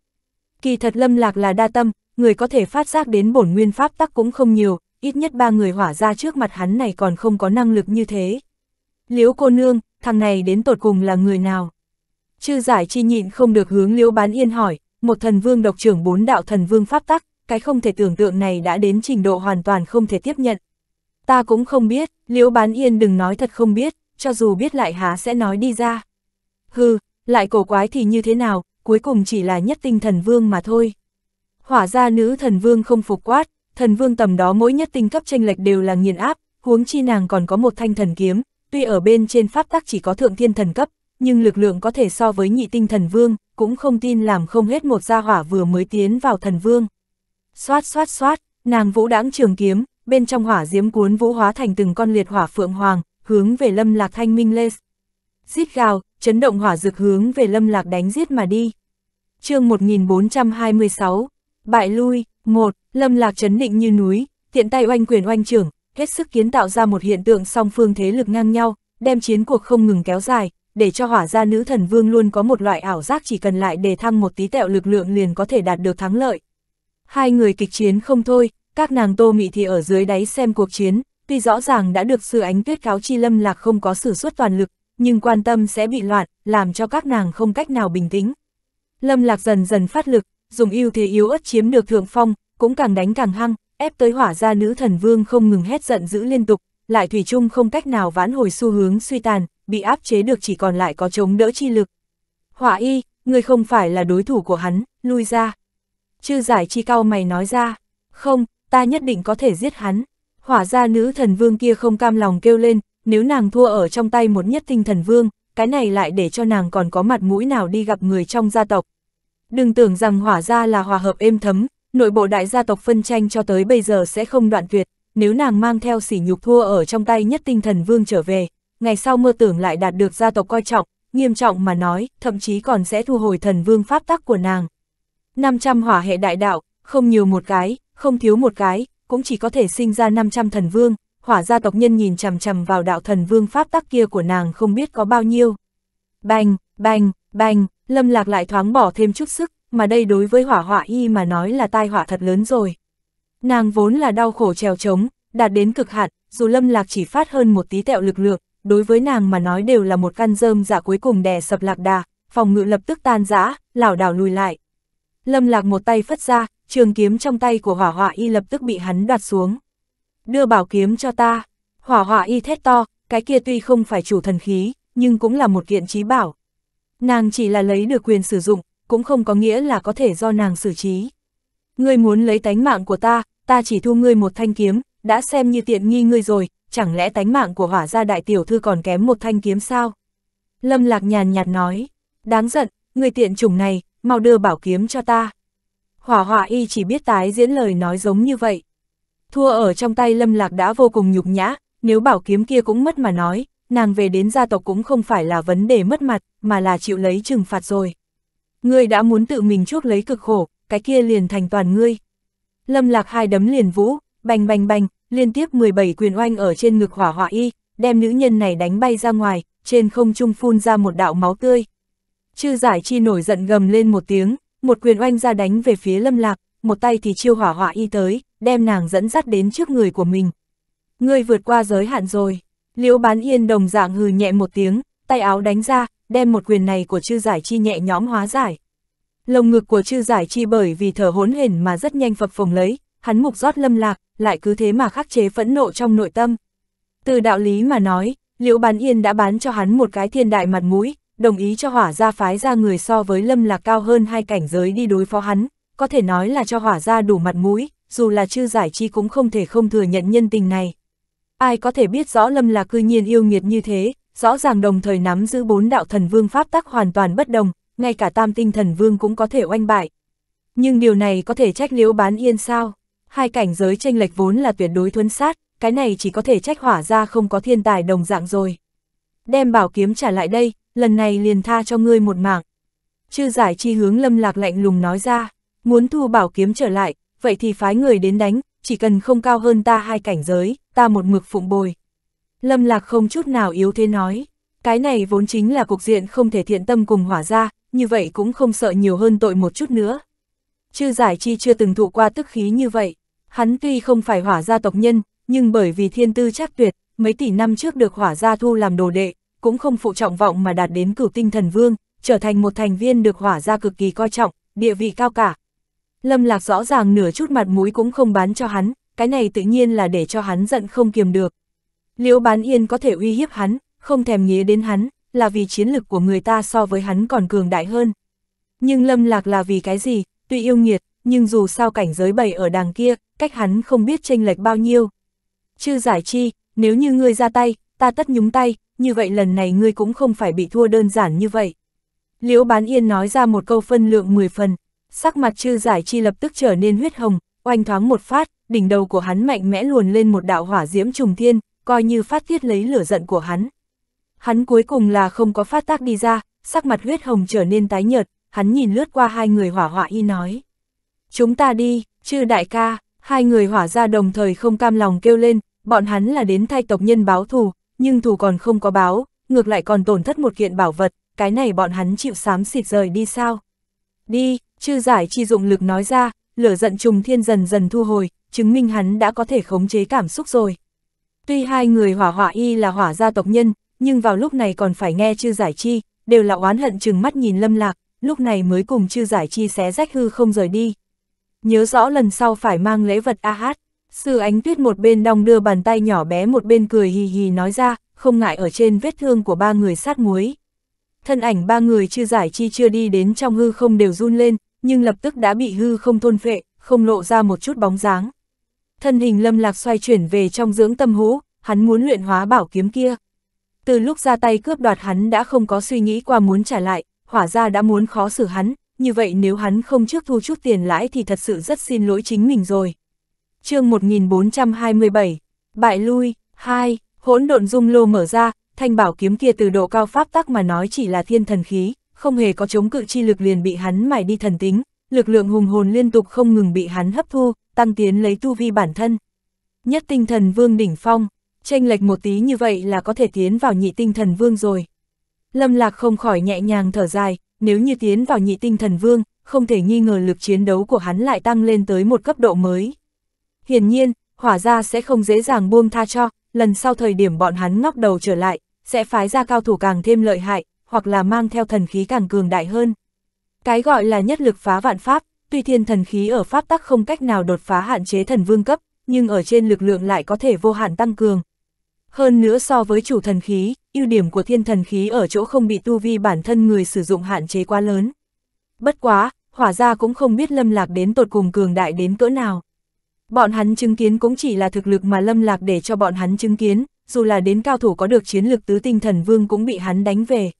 Speaker 1: Kỳ thật Lâm Lạc là đa tâm, người có thể phát giác đến bổn nguyên pháp tắc cũng không nhiều, ít nhất ba người hỏa ra trước mặt hắn này còn không có năng lực như thế. Liễu cô nương, thằng này đến tột cùng là người nào? Chư giải chi nhịn không được hướng liễu bán yên hỏi, một thần vương độc trưởng bốn đạo thần vương pháp tắc, cái không thể tưởng tượng này đã đến trình độ hoàn toàn không thể tiếp nhận. Ta cũng không biết, liễu bán yên đừng nói thật không biết, cho dù biết lại há sẽ nói đi ra. Hừ, lại cổ quái thì như thế nào, cuối cùng chỉ là nhất tinh thần vương mà thôi. Hỏa ra nữ thần vương không phục quát, thần vương tầm đó mỗi nhất tinh cấp tranh lệch đều là nghiền áp, huống chi nàng còn có một thanh thần kiếm, tuy ở bên trên pháp tắc chỉ có thượng thiên thần cấp, nhưng lực lượng có thể so với nhị tinh thần vương, cũng không tin làm không hết một gia hỏa vừa mới tiến vào thần vương. Xoát xoát xoát, nàng vũ đãng trường kiếm, bên trong hỏa diễm cuốn vũ hóa thành từng con liệt hỏa phượng hoàng, hướng về lâm lạc thanh minh lê. Giết gào, chấn động hỏa dực hướng về lâm lạc đánh giết mà đi. chương 1426, Bại Lui, một. Lâm Lạc chấn định như núi, tiện tay oanh quyền oanh trưởng, hết sức kiến tạo ra một hiện tượng song phương thế lực ngang nhau, đem chiến cuộc không ngừng kéo dài, để cho hỏa gia nữ thần vương luôn có một loại ảo giác chỉ cần lại đề thăng một tí tẹo lực lượng liền có thể đạt được thắng lợi. Hai người kịch chiến không thôi, các nàng tô mị thì ở dưới đáy xem cuộc chiến, tuy rõ ràng đã được sự ánh tuyết cáo chi lâm lạc không có sử xuất toàn lực, nhưng quan tâm sẽ bị loạn, làm cho các nàng không cách nào bình tĩnh. Lâm lạc dần dần phát lực, dùng ưu thế yếu ớt chiếm được thượng phong, cũng càng đánh càng hăng, ép tới hỏa ra nữ thần vương không ngừng hét giận dữ liên tục, lại Thủy chung không cách nào vãn hồi xu hướng suy tàn, bị áp chế được chỉ còn lại có chống đỡ chi lực. Hỏa y, người không phải là đối thủ của hắn, lui ra. Chư giải chi cao mày nói ra, không, ta nhất định có thể giết hắn. Hỏa ra nữ thần vương kia không cam lòng kêu lên, nếu nàng thua ở trong tay một nhất tinh thần vương, cái này lại để cho nàng còn có mặt mũi nào đi gặp người trong gia tộc. Đừng tưởng rằng hỏa ra là hòa hợp êm thấm, nội bộ đại gia tộc phân tranh cho tới bây giờ sẽ không đoạn tuyệt, nếu nàng mang theo sỉ nhục thua ở trong tay nhất tinh thần vương trở về, ngày sau mơ tưởng lại đạt được gia tộc coi trọng, nghiêm trọng mà nói, thậm chí còn sẽ thu hồi thần vương pháp tắc của nàng. 500 hỏa hệ đại đạo, không nhiều một cái, không thiếu một cái, cũng chỉ có thể sinh ra 500 thần vương, hỏa gia tộc nhân nhìn chằm chằm vào đạo thần vương pháp tắc kia của nàng không biết có bao nhiêu. Bành, bành, bành, lâm lạc lại thoáng bỏ thêm chút sức, mà đây đối với hỏa họa y mà nói là tai họa thật lớn rồi. Nàng vốn là đau khổ trèo trống, đạt đến cực hạn, dù lâm lạc chỉ phát hơn một tí tẹo lực lượng, đối với nàng mà nói đều là một căn rơm dạ cuối cùng đè sập lạc đà, phòng ngự lập tức tan rã, lảo đảo lùi lại. Lâm lạc một tay phất ra, trường kiếm trong tay của hỏa họa y lập tức bị hắn đoạt xuống. Đưa bảo kiếm cho ta, hỏa họa y thét to, cái kia tuy không phải chủ thần khí, nhưng cũng là một kiện trí bảo. Nàng chỉ là lấy được quyền sử dụng, cũng không có nghĩa là có thể do nàng xử trí. Ngươi muốn lấy tánh mạng của ta, ta chỉ thu ngươi một thanh kiếm, đã xem như tiện nghi ngươi rồi, chẳng lẽ tánh mạng của hỏa gia đại tiểu thư còn kém một thanh kiếm sao? Lâm lạc nhàn nhạt nói, đáng giận, người tiện chủng này, mau đưa bảo kiếm cho ta. Hỏa hỏa y chỉ biết tái diễn lời nói giống như vậy. Thua ở trong tay lâm lạc đã vô cùng nhục nhã, nếu bảo kiếm kia cũng mất mà nói, nàng về đến gia tộc cũng không phải là vấn đề mất mặt, mà là chịu lấy trừng phạt rồi. Ngươi đã muốn tự mình chuốc lấy cực khổ, cái kia liền thành toàn ngươi. Lâm lạc hai đấm liền vũ, bành bành bành, liên tiếp 17 quyền oanh ở trên ngực hỏa hỏa y, đem nữ nhân này đánh bay ra ngoài, trên không trung phun ra một đạo máu tươi. Chư giải chi nổi giận gầm lên một tiếng, một quyền oanh ra đánh về phía lâm lạc, một tay thì chiêu hỏa hỏa y tới, đem nàng dẫn dắt đến trước người của mình. Ngươi vượt qua giới hạn rồi, liễu bán yên đồng dạng hừ nhẹ một tiếng, tay áo đánh ra, đem một quyền này của chư giải chi nhẹ nhóm hóa giải. Lồng ngực của chư giải chi bởi vì thở hốn hển mà rất nhanh phập phồng lấy, hắn mục rót lâm lạc, lại cứ thế mà khắc chế phẫn nộ trong nội tâm. Từ đạo lý mà nói, Liễu Bán Yên đã bán cho hắn một cái thiên đại mặt mũi, đồng ý cho hỏa gia phái ra người so với lâm lạc cao hơn hai cảnh giới đi đối phó hắn, có thể nói là cho hỏa gia đủ mặt mũi, dù là chư giải chi cũng không thể không thừa nhận nhân tình này. Ai có thể biết rõ lâm lạc cư nhiên yêu nghiệt như thế, rõ ràng đồng thời nắm giữ bốn đạo thần vương pháp tắc hoàn toàn bất đồng, ngay cả tam tinh thần vương cũng có thể oanh bại. Nhưng điều này có thể trách liễu bán yên sao? Hai cảnh giới tranh lệch vốn là tuyệt đối thuấn sát, cái này chỉ có thể trách hỏa ra không có thiên tài đồng dạng rồi. Đem bảo kiếm trả lại đây, lần này liền tha cho ngươi một mạng. Chư giải chi hướng lâm lạc lạnh lùng nói ra, muốn thu bảo kiếm trở lại, vậy thì phái người đến đánh, chỉ cần không cao hơn ta hai cảnh giới, ta một mực phụng bồi. Lâm Lạc không chút nào yếu thế nói, cái này vốn chính là cục diện không thể thiện tâm cùng hỏa ra, như vậy cũng không sợ nhiều hơn tội một chút nữa. Chư giải chi chưa từng thụ qua tức khí như vậy, hắn tuy không phải hỏa gia tộc nhân, nhưng bởi vì thiên tư chắc tuyệt, mấy tỷ năm trước được hỏa gia thu làm đồ đệ, cũng không phụ trọng vọng mà đạt đến cửu tinh thần vương, trở thành một thành viên được hỏa gia cực kỳ coi trọng, địa vị cao cả. Lâm Lạc rõ ràng nửa chút mặt mũi cũng không bán cho hắn, cái này tự nhiên là để cho hắn giận không kiềm được, Liễu Bán Yên có thể uy hiếp hắn, không thèm nghĩa đến hắn, là vì chiến lực của người ta so với hắn còn cường đại hơn. Nhưng Lâm Lạc là vì cái gì, tuy yêu nghiệt, nhưng dù sao cảnh giới bầy ở đàng kia, cách hắn không biết chênh lệch bao nhiêu. Chư giải chi, nếu như ngươi ra tay, ta tất nhúng tay, như vậy lần này ngươi cũng không phải bị thua đơn giản như vậy. Liễu Bán Yên nói ra một câu phân lượng 10 phần, sắc mặt chư giải chi lập tức trở nên huyết hồng, oanh thoáng một phát, đỉnh đầu của hắn mạnh mẽ luồn lên một đạo hỏa diễm trùng thiên, coi như phát tiết lấy lửa giận của hắn. Hắn cuối cùng là không có phát tác đi ra, sắc mặt huyết hồng trở nên tái nhợt, hắn nhìn lướt qua hai người hỏa họa y nói. Chúng ta đi, chư đại ca, hai người hỏa ra đồng thời không cam lòng kêu lên, bọn hắn là đến thay tộc nhân báo thù, nhưng thù còn không có báo, ngược lại còn tổn thất một kiện bảo vật, cái này bọn hắn chịu xám xịt rời đi sao? Đi, chư giải chi dụng lực nói ra, lửa giận trùng thiên dần dần thu hồi, chứng minh hắn đã có thể khống chế cảm xúc rồi. Tuy hai người hỏa hỏa y là hỏa gia tộc nhân, nhưng vào lúc này còn phải nghe chư giải chi, đều là oán hận chừng mắt nhìn lâm lạc, lúc này mới cùng chư giải chi xé rách hư không rời đi. Nhớ rõ lần sau phải mang lễ vật a hát, sư ánh tuyết một bên đong đưa bàn tay nhỏ bé một bên cười hì hì nói ra, không ngại ở trên vết thương của ba người sát muối. Thân ảnh ba người chư giải chi chưa đi đến trong hư không đều run lên, nhưng lập tức đã bị hư không thôn phệ, không lộ ra một chút bóng dáng thân hình lâm lạc xoay chuyển về trong dưỡng tâm hũ hắn muốn luyện hóa bảo kiếm kia. Từ lúc ra tay cướp đoạt hắn đã không có suy nghĩ qua muốn trả lại, hỏa ra đã muốn khó xử hắn, như vậy nếu hắn không trước thu chút tiền lãi thì thật sự rất xin lỗi chính mình rồi. chương 1427, Bại Lui, 2, hỗn độn dung lô mở ra, thanh bảo kiếm kia từ độ cao pháp tắc mà nói chỉ là thiên thần khí, không hề có chống cự chi lực liền bị hắn mài đi thần tính, lực lượng hùng hồn liên tục không ngừng bị hắn hấp thu, tăng tiến lấy tu vi bản thân. Nhất tinh thần vương đỉnh phong, tranh lệch một tí như vậy là có thể tiến vào nhị tinh thần vương rồi. Lâm Lạc không khỏi nhẹ nhàng thở dài, nếu như tiến vào nhị tinh thần vương, không thể nghi ngờ lực chiến đấu của hắn lại tăng lên tới một cấp độ mới. Hiển nhiên, hỏa ra sẽ không dễ dàng buông tha cho, lần sau thời điểm bọn hắn ngóc đầu trở lại, sẽ phái ra cao thủ càng thêm lợi hại, hoặc là mang theo thần khí càng cường đại hơn. Cái gọi là nhất lực phá vạn pháp, tuy thiên thần khí ở pháp tắc không cách nào đột phá hạn chế thần vương cấp, nhưng ở trên lực lượng lại có thể vô hạn tăng cường. Hơn nữa so với chủ thần khí, ưu điểm của thiên thần khí ở chỗ không bị tu vi bản thân người sử dụng hạn chế quá lớn. Bất quá, hỏa gia cũng không biết lâm lạc đến tột cùng cường đại đến cỡ nào. Bọn hắn chứng kiến cũng chỉ là thực lực mà lâm lạc để cho bọn hắn chứng kiến, dù là đến cao thủ có được chiến lực tứ tinh thần vương cũng bị hắn đánh về.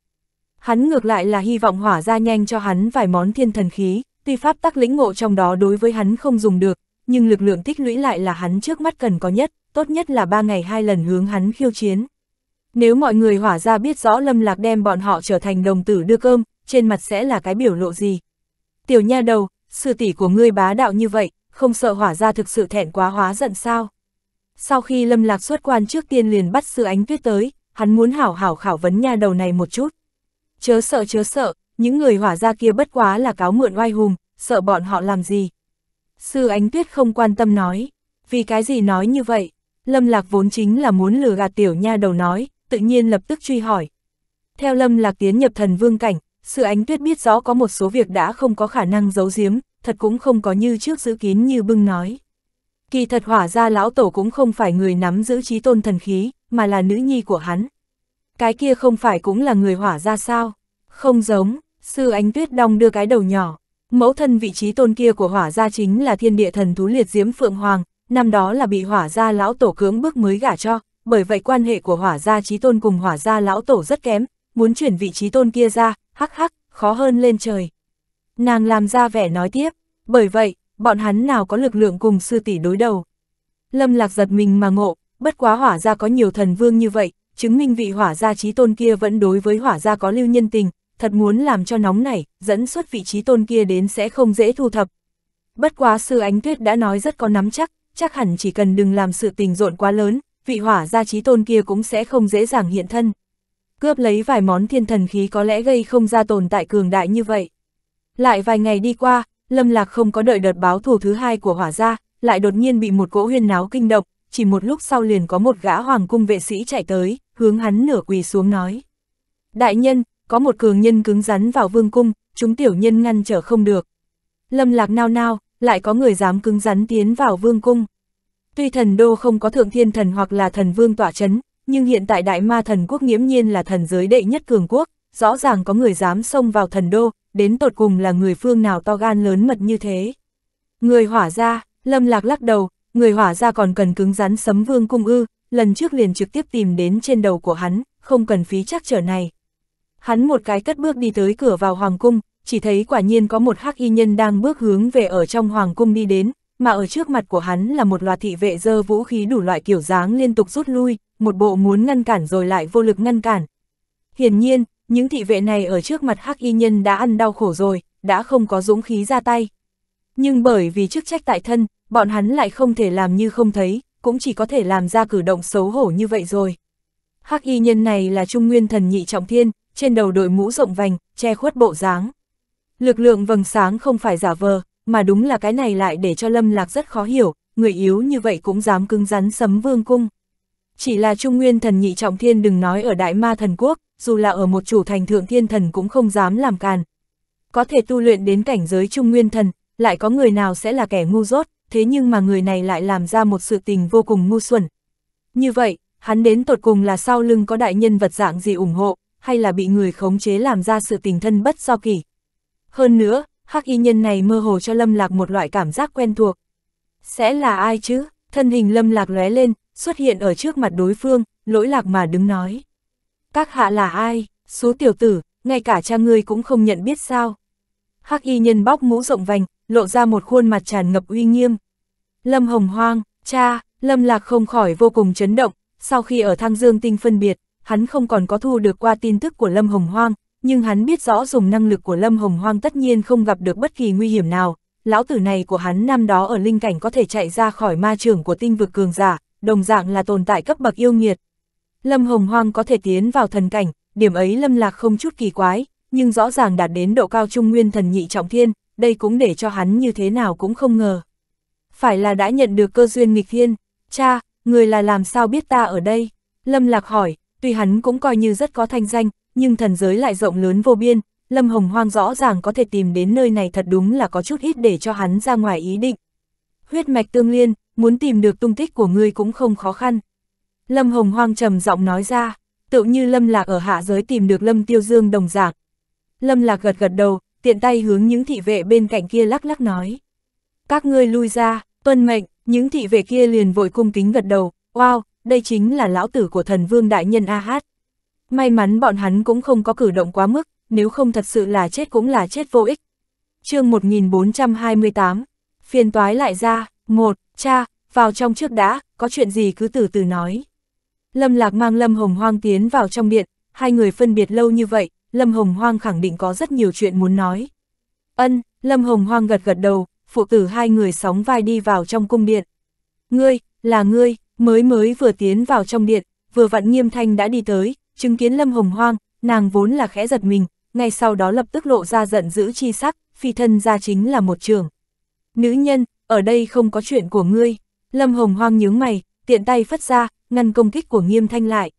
Speaker 1: Hắn ngược lại là hy vọng hỏa ra nhanh cho hắn vài món thiên thần khí tuy pháp tắc lĩnh ngộ trong đó đối với hắn không dùng được, nhưng lực lượng tích lũy lại là hắn trước mắt cần có nhất, tốt nhất là ba ngày hai lần hướng hắn khiêu chiến. Nếu mọi người hỏa ra biết rõ Lâm Lạc đem bọn họ trở thành đồng tử đưa cơm, trên mặt sẽ là cái biểu lộ gì. Tiểu nha đầu, sư tỷ của ngươi bá đạo như vậy, không sợ hỏa ra thực sự thẹn quá hóa giận sao. Sau khi Lâm Lạc xuất quan trước tiên liền bắt sư ánh tuyết tới, hắn muốn hảo hảo khảo vấn nha đầu này một chút. Chớ sợ chớ sợ, những người hỏa gia kia bất quá là cáo mượn oai hùng, sợ bọn họ làm gì. Sư Ánh Tuyết không quan tâm nói, vì cái gì nói như vậy, Lâm Lạc vốn chính là muốn lừa gạt tiểu nha đầu nói, tự nhiên lập tức truy hỏi. Theo Lâm Lạc tiến nhập thần vương cảnh, Sư Ánh Tuyết biết rõ có một số việc đã không có khả năng giấu giếm, thật cũng không có như trước giữ kín như bưng nói. Kỳ thật hỏa gia lão tổ cũng không phải người nắm giữ trí tôn thần khí, mà là nữ nhi của hắn. Cái kia không phải cũng là người hỏa gia sao? Không giống, Sư Ánh Tuyết Đong đưa cái đầu nhỏ, mẫu thân vị trí tôn kia của hỏa gia chính là thiên địa thần thú liệt diễm Phượng Hoàng, năm đó là bị hỏa gia lão tổ cưỡng bức mới gả cho, bởi vậy quan hệ của hỏa gia trí tôn cùng hỏa gia lão tổ rất kém, muốn chuyển vị trí tôn kia ra, hắc hắc, khó hơn lên trời. Nàng làm ra vẻ nói tiếp, bởi vậy, bọn hắn nào có lực lượng cùng sư tỷ đối đầu. Lâm Lạc giật mình mà ngộ, bất quá hỏa gia có nhiều thần vương như vậy, chứng minh vị hỏa gia trí tôn kia vẫn đối với hỏa gia có lưu nhân tình, thật muốn làm cho nóng này, dẫn xuất vị trí tôn kia đến sẽ không dễ thu thập. Bất quá sư ánh tuyết đã nói rất có nắm chắc, chắc hẳn chỉ cần đừng làm sự tình rộn quá lớn, vị hỏa gia trí tôn kia cũng sẽ không dễ dàng hiện thân. Cướp lấy vài món thiên thần khí có lẽ gây không ra tồn tại cường đại như vậy. Lại vài ngày đi qua, Lâm Lạc không có đợi đợt báo thù thứ hai của hỏa gia, lại đột nhiên bị một cỗ huyên náo kinh động, chỉ một lúc sau liền có một gã hoàng cung vệ sĩ chạy tới, hướng hắn nửa quỳ xuống nói. Đại nhân, có một cường nhân cứng rắn vào vương cung, chúng tiểu nhân ngăn trở không được. Lâm lạc nao nao, lại có người dám cứng rắn tiến vào vương cung. Tuy thần đô không có thượng thiên thần hoặc là thần vương tỏa chấn, nhưng hiện tại đại ma thần quốc nghiễm nhiên là thần giới đệ nhất cường quốc, rõ ràng có người dám xông vào thần đô, đến tột cùng là người phương nào to gan lớn mật như thế. Người hỏa ra, lâm lạc lắc đầu, người hỏa ra còn cần cứng rắn sấm vương cung ư, lần trước liền trực tiếp tìm đến trên đầu của hắn, không cần phí chắc trở này. Hắn một cái cất bước đi tới cửa vào hoàng cung, chỉ thấy quả nhiên có một hắc y nhân đang bước hướng về ở trong hoàng cung đi đến, mà ở trước mặt của hắn là một loạt thị vệ dơ vũ khí đủ loại kiểu dáng liên tục rút lui, một bộ muốn ngăn cản rồi lại vô lực ngăn cản. Hiển nhiên, những thị vệ này ở trước mặt hắc y nhân đã ăn đau khổ rồi, đã không có dũng khí ra tay. Nhưng bởi vì chức trách tại thân, bọn hắn lại không thể làm như không thấy, cũng chỉ có thể làm ra cử động xấu hổ như vậy rồi. Hắc y nhân này là trung nguyên thần nhị trọng thiên, trên đầu đội mũ rộng vành, che khuất bộ dáng. Lực lượng vầng sáng không phải giả vờ, mà đúng là cái này lại để cho Lâm Lạc rất khó hiểu, người yếu như vậy cũng dám cứng rắn sấm vương cung. Chỉ là Trung Nguyên thần nhị trọng thiên đừng nói ở Đại Ma thần quốc, dù là ở một chủ thành thượng thiên thần cũng không dám làm càn. Có thể tu luyện đến cảnh giới Trung Nguyên thần, lại có người nào sẽ là kẻ ngu dốt, thế nhưng mà người này lại làm ra một sự tình vô cùng ngu xuẩn. Như vậy, hắn đến tột cùng là sau lưng có đại nhân vật dạng gì ủng hộ, hay là bị người khống chế làm ra sự tình thân bất do kỳ. Hơn nữa, hắc y nhân này mơ hồ cho Lâm Lạc một loại cảm giác quen thuộc. Sẽ là ai chứ? Thân hình Lâm Lạc lóe lên, xuất hiện ở trước mặt đối phương, lỗi lạc mà đứng nói. Các hạ là ai? Số tiểu tử, ngay cả cha ngươi cũng không nhận biết sao. Hắc y nhân bóc mũ rộng vành, lộ ra một khuôn mặt tràn ngập uy nghiêm. Lâm Hồng Hoang, cha, Lâm Lạc không khỏi vô cùng chấn động, sau khi ở Thang Dương Tinh phân biệt, hắn không còn có thu được qua tin tức của Lâm Hồng Hoang, nhưng hắn biết rõ dùng năng lực của Lâm Hồng Hoang tất nhiên không gặp được bất kỳ nguy hiểm nào. Lão tử này của hắn năm đó ở linh cảnh có thể chạy ra khỏi ma trường của tinh vực cường giả, đồng dạng là tồn tại cấp bậc yêu nghiệt. Lâm Hồng Hoang có thể tiến vào thần cảnh, điểm ấy Lâm Lạc không chút kỳ quái, nhưng rõ ràng đạt đến độ cao trung nguyên thần nhị trọng thiên, đây cũng để cho hắn như thế nào cũng không ngờ. Phải là đã nhận được cơ duyên nghịch thiên, cha, người là làm sao biết ta ở đây? Lâm Lạc hỏi, tuy hắn cũng coi như rất có thanh danh, nhưng thần giới lại rộng lớn vô biên, Lâm Hồng Hoang rõ ràng có thể tìm đến nơi này thật đúng là có chút ít để cho hắn ra ngoài ý định. Huyết mạch tương liên, muốn tìm được tung tích của ngươi cũng không khó khăn. Lâm Hồng Hoang trầm giọng nói ra, tự như Lâm Lạc ở hạ giới tìm được Lâm Tiêu Dương đồng dạng. Lâm Lạc gật gật đầu, tiện tay hướng những thị vệ bên cạnh kia lắc lắc nói. Các ngươi lui ra, tuân mệnh, những thị vệ kia liền vội cung kính gật đầu, wow, đây chính là lão tử của thần vương đại nhân A Hát. May mắn bọn hắn cũng không có cử động quá mức, nếu không thật sự là chết cũng là chết vô ích. chương 1428, phiền toái lại ra, một cha, vào trong trước đã, có chuyện gì cứ từ từ nói. Lâm Lạc mang Lâm Hồng Hoang tiến vào trong điện, hai người phân biệt lâu như vậy, Lâm Hồng Hoang khẳng định có rất nhiều chuyện muốn nói. Ân, Lâm Hồng Hoang gật gật đầu, phụ tử hai người sóng vai đi vào trong cung điện. Ngươi, là ngươi, Mới mới vừa tiến vào trong điện, vừa vặn nghiêm thanh đã đi tới, chứng kiến lâm hồng hoang, nàng vốn là khẽ giật mình, ngay sau đó lập tức lộ ra giận dữ chi sắc, phi thân ra chính là một trường. Nữ nhân, ở đây không có chuyện của ngươi, lâm hồng hoang nhướng mày, tiện tay phất ra, ngăn công kích của nghiêm thanh lại.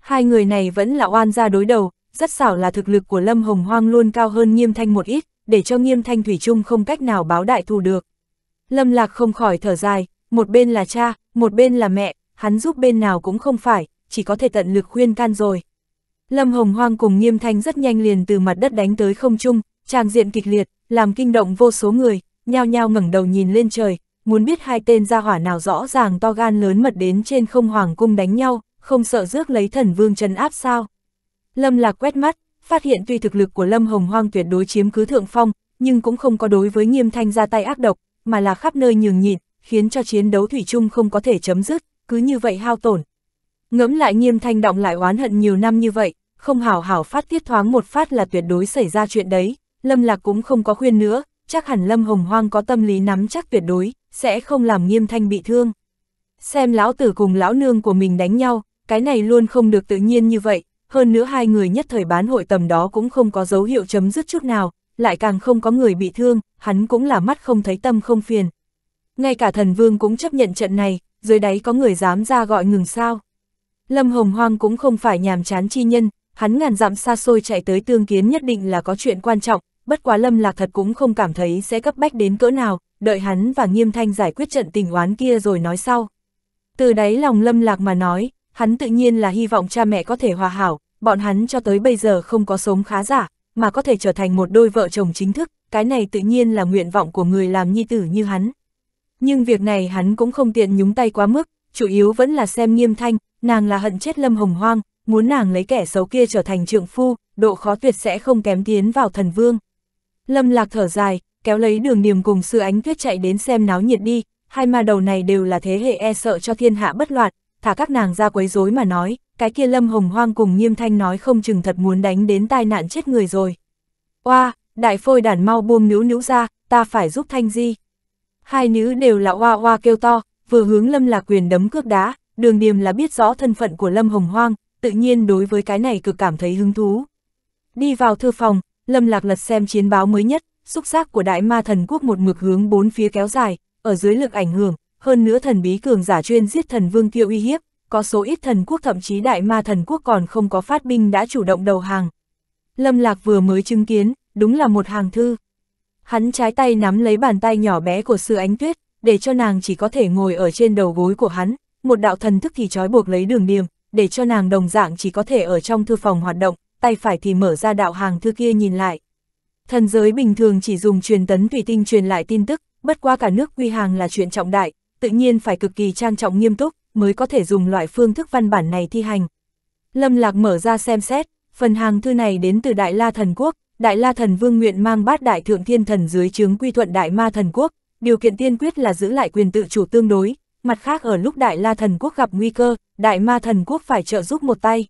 Speaker 1: Hai người này vẫn là oan gia đối đầu, rất xảo là thực lực của lâm hồng hoang luôn cao hơn nghiêm thanh một ít, để cho nghiêm thanh thủy chung không cách nào báo đại thù được. Lâm lạc không khỏi thở dài, một bên là cha, một bên là mẹ, hắn giúp bên nào cũng không phải, chỉ có thể tận lực khuyên can rồi. Lâm Hồng Hoang cùng Nghiêm Thanh rất nhanh liền từ mặt đất đánh tới không trung, tràng diện kịch liệt, làm kinh động vô số người, nhao nhao ngẩng đầu nhìn lên trời, muốn biết hai tên gia hỏa nào rõ ràng to gan lớn mật đến trên không hoàng cung đánh nhau, không sợ rước lấy thần vương trấn áp sao. Lâm Lạc quét mắt, phát hiện tuy thực lực của Lâm Hồng Hoang tuyệt đối chiếm cứ thượng phong, nhưng cũng không có đối với Nghiêm Thanh ra tay ác độc, mà là khắp nơi nhường nhịn, khiến cho chiến đấu thủy chung không có thể chấm dứt, cứ như vậy hao tổn. Ngẫm lại nghiêm thanh động lại oán hận nhiều năm như vậy, không hảo hảo phát tiết thoáng một phát là tuyệt đối xảy ra chuyện đấy, Lâm Lạc cũng không có khuyên nữa, chắc hẳn Lâm Hồng Hoang có tâm lý nắm chắc tuyệt đối, sẽ không làm nghiêm thanh bị thương. Xem lão tử cùng lão nương của mình đánh nhau, cái này luôn không được tự nhiên như vậy, hơn nữa hai người nhất thời bán hội tầm đó cũng không có dấu hiệu chấm dứt chút nào, lại càng không có người bị thương, hắn cũng là mắt không thấy tâm không phiền, ngay cả thần vương cũng chấp nhận trận này, dưới đáy có người dám ra gọi ngừng sao. Lâm Hồng Hoang cũng không phải nhàm chán chi nhân, hắn ngàn dặm xa xôi chạy tới tương kiến nhất định là có chuyện quan trọng, bất quá Lâm Lạc thật cũng không cảm thấy sẽ cấp bách đến cỡ nào, đợi hắn và nghiêm thanh giải quyết trận tình oán kia rồi nói sau. Từ đáy lòng Lâm Lạc mà nói, hắn tự nhiên là hy vọng cha mẹ có thể hòa hảo, bọn hắn cho tới bây giờ không có sống khá giả, mà có thể trở thành một đôi vợ chồng chính thức, cái này tự nhiên là nguyện vọng của người làm nhi tử như hắn nhưng việc này hắn cũng không tiện nhúng tay quá mức, chủ yếu vẫn là xem nghiêm thanh, nàng là hận chết lâm hồng hoang, muốn nàng lấy kẻ xấu kia trở thành trượng phu, độ khó tuyệt sẽ không kém tiến vào thần vương. Lâm lạc thở dài, kéo lấy đường niềm cùng sư ánh tuyết chạy đến xem náo nhiệt đi, hai ma đầu này đều là thế hệ e sợ cho thiên hạ bất loạt, thả các nàng ra quấy rối mà nói, cái kia lâm hồng hoang cùng nghiêm thanh nói không chừng thật muốn đánh đến tai nạn chết người rồi. Oa, wow, đại phôi đản mau buông nữu nữu ra, ta phải giúp thanh di. Hai nữ đều là oa oa kêu to, vừa hướng Lâm Lạc Quyền đấm cước đá, đường điềm là biết rõ thân phận của Lâm Hồng Hoang, tự nhiên đối với cái này cực cảm thấy hứng thú. Đi vào thư phòng, Lâm Lạc lật xem chiến báo mới nhất, xúc giác của đại ma thần quốc một mực hướng bốn phía kéo dài, ở dưới lực ảnh hưởng, hơn nữa thần bí cường giả chuyên giết thần vương kiêu uy hiếp, có số ít thần quốc thậm chí đại ma thần quốc còn không có phát binh đã chủ động đầu hàng. Lâm Lạc vừa mới chứng kiến, đúng là một hàng thư. Hắn trái tay nắm lấy bàn tay nhỏ bé của sư ánh tuyết, để cho nàng chỉ có thể ngồi ở trên đầu gối của hắn, một đạo thần thức thì trói buộc lấy đường niềm, để cho nàng đồng dạng chỉ có thể ở trong thư phòng hoạt động, tay phải thì mở ra đạo hàng thư kia nhìn lại. Thần giới bình thường chỉ dùng truyền tấn thủy tinh truyền lại tin tức, bất qua cả nước quy hàng là chuyện trọng đại, tự nhiên phải cực kỳ trang trọng nghiêm túc, mới có thể dùng loại phương thức văn bản này thi hành. Lâm Lạc mở ra xem xét, phần hàng thư này đến từ Đại La Thần Quốc, Đại La Thần Vương nguyện mang bát đại thượng thiên thần dưới chướng quy thuận Đại Ma Thần Quốc, điều kiện tiên quyết là giữ lại quyền tự chủ tương đối, mặt khác ở lúc Đại La Thần Quốc gặp nguy cơ, Đại Ma Thần Quốc phải trợ giúp một tay.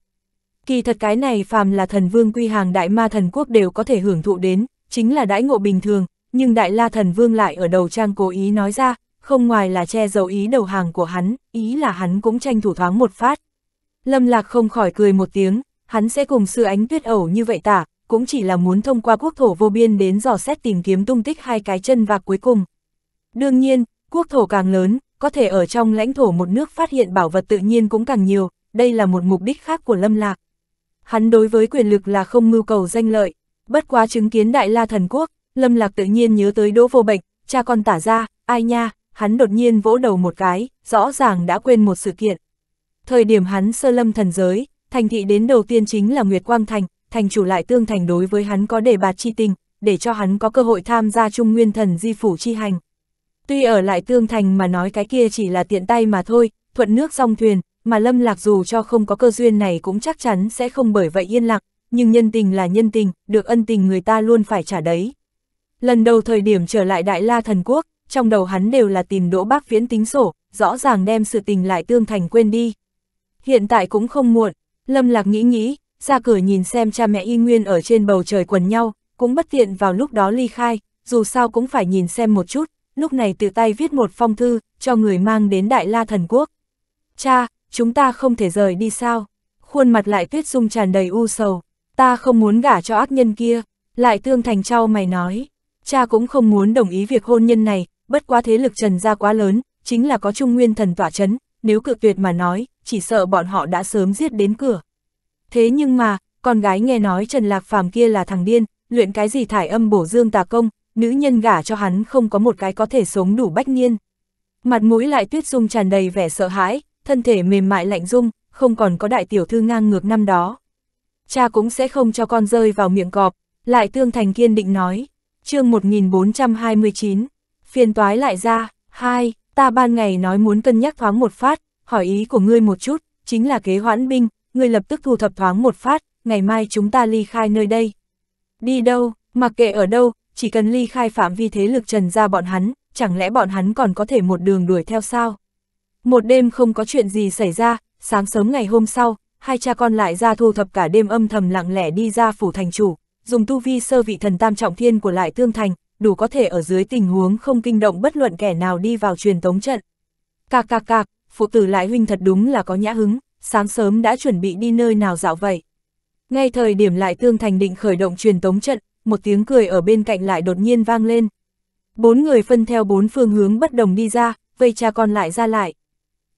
Speaker 1: Kỳ thật cái này phàm là thần vương quy hàng Đại Ma Thần Quốc đều có thể hưởng thụ đến, chính là đãi ngộ bình thường, nhưng Đại La Thần Vương lại ở đầu trang cố ý nói ra, không ngoài là che giấu ý đầu hàng của hắn, ý là hắn cũng tranh thủ thoáng một phát. Lâm Lạc không khỏi cười một tiếng, hắn sẽ cùng sư ánh tuyết ẩu như vậy tả, cũng chỉ là muốn thông qua quốc thổ vô biên đến dò xét tìm kiếm tung tích hai cái chân vạc cuối cùng. Đương nhiên, quốc thổ càng lớn, có thể ở trong lãnh thổ một nước phát hiện bảo vật tự nhiên cũng càng nhiều, đây là một mục đích khác của Lâm Lạc. Hắn đối với quyền lực là không mưu cầu danh lợi, bất quá chứng kiến Đại La Thần Quốc, Lâm Lạc tự nhiên nhớ tới Đỗ Vô Bệnh, cha con tả ra, ai nha, hắn đột nhiên vỗ đầu một cái, rõ ràng đã quên một sự kiện. Thời điểm hắn sơ lâm thần giới, thành thị đến đầu tiên chính là Nguyệt Quang Thành, thành chủ lại tương thành đối với hắn có đề bạt chi tình, để cho hắn có cơ hội tham gia Trung Nguyên Thần Di Phủ chi hành. Tuy ở lại tương thành mà nói cái kia chỉ là tiện tay mà thôi, thuận nước song thuyền, mà Lâm Lạc dù cho không có cơ duyên này cũng chắc chắn sẽ không bởi vậy yên lạc, nhưng nhân tình là nhân tình, được ân tình người ta luôn phải trả đấy. Lần đầu thời điểm trở lại Đại La Thần Quốc, trong đầu hắn đều là tìm đỗ bác viễn tính sổ, rõ ràng đem sự tình lại tương thành quên đi. Hiện tại cũng không muộn, Lâm Lạc nghĩ nghĩ, ra cửa nhìn xem cha mẹ y nguyên ở trên bầu trời quần nhau, cũng bất tiện vào lúc đó ly khai, dù sao cũng phải nhìn xem một chút, lúc này tự tay viết một phong thư, cho người mang đến Đại La Thần Quốc. Cha, chúng ta không thể rời đi sao? Khuôn mặt lại tuyết dung tràn đầy u sầu, ta không muốn gả cho ác nhân kia, lại tương thành trao mày nói. Cha cũng không muốn đồng ý việc hôn nhân này, bất quá thế lực trần ra quá lớn, chính là có trung nguyên thần tỏa chấn, nếu cự tuyệt mà nói, chỉ sợ bọn họ đã sớm giết đến cửa. Thế nhưng mà, con gái nghe nói Trần Lạc Phàm kia là thằng điên, luyện cái gì thải âm bổ dương tà công, nữ nhân gả cho hắn không có một cái có thể sống đủ bách niên. Mặt mũi lại tuyết dung tràn đầy vẻ sợ hãi, thân thể mềm mại lạnh dung, không còn có đại tiểu thư ngang ngược năm đó. Cha cũng sẽ không cho con rơi vào miệng cọp, lại tương thành kiên định nói. chương 1429, phiền toái lại ra, hai, ta ban ngày nói muốn cân nhắc thoáng một phát, hỏi ý của ngươi một chút, chính là kế hoãn binh, ngươi lập tức thu thập thoáng một phát, ngày mai chúng ta ly khai nơi đây. Đi đâu, mặc kệ ở đâu, chỉ cần ly khai phạm vi thế lực trần ra bọn hắn, chẳng lẽ bọn hắn còn có thể một đường đuổi theo sao? Một đêm không có chuyện gì xảy ra, sáng sớm ngày hôm sau, hai cha con lại ra thu thập cả đêm âm thầm lặng lẽ đi ra phủ thành chủ, dùng tu vi sơ vị thần tam trọng thiên của lại tương thành, đủ có thể ở dưới tình huống không kinh động bất luận kẻ nào đi vào truyền tống trận. Cạc cạc cạc, phụ tử lại huynh thật đúng là có nhã hứng, sáng sớm đã chuẩn bị đi nơi nào dạo vậy. Ngay thời điểm lại tương thành định khởi động truyền tống trận, một tiếng cười ở bên cạnh lại đột nhiên vang lên. Bốn người phân theo bốn phương hướng bất đồng đi ra, vây cha con lại ra lại.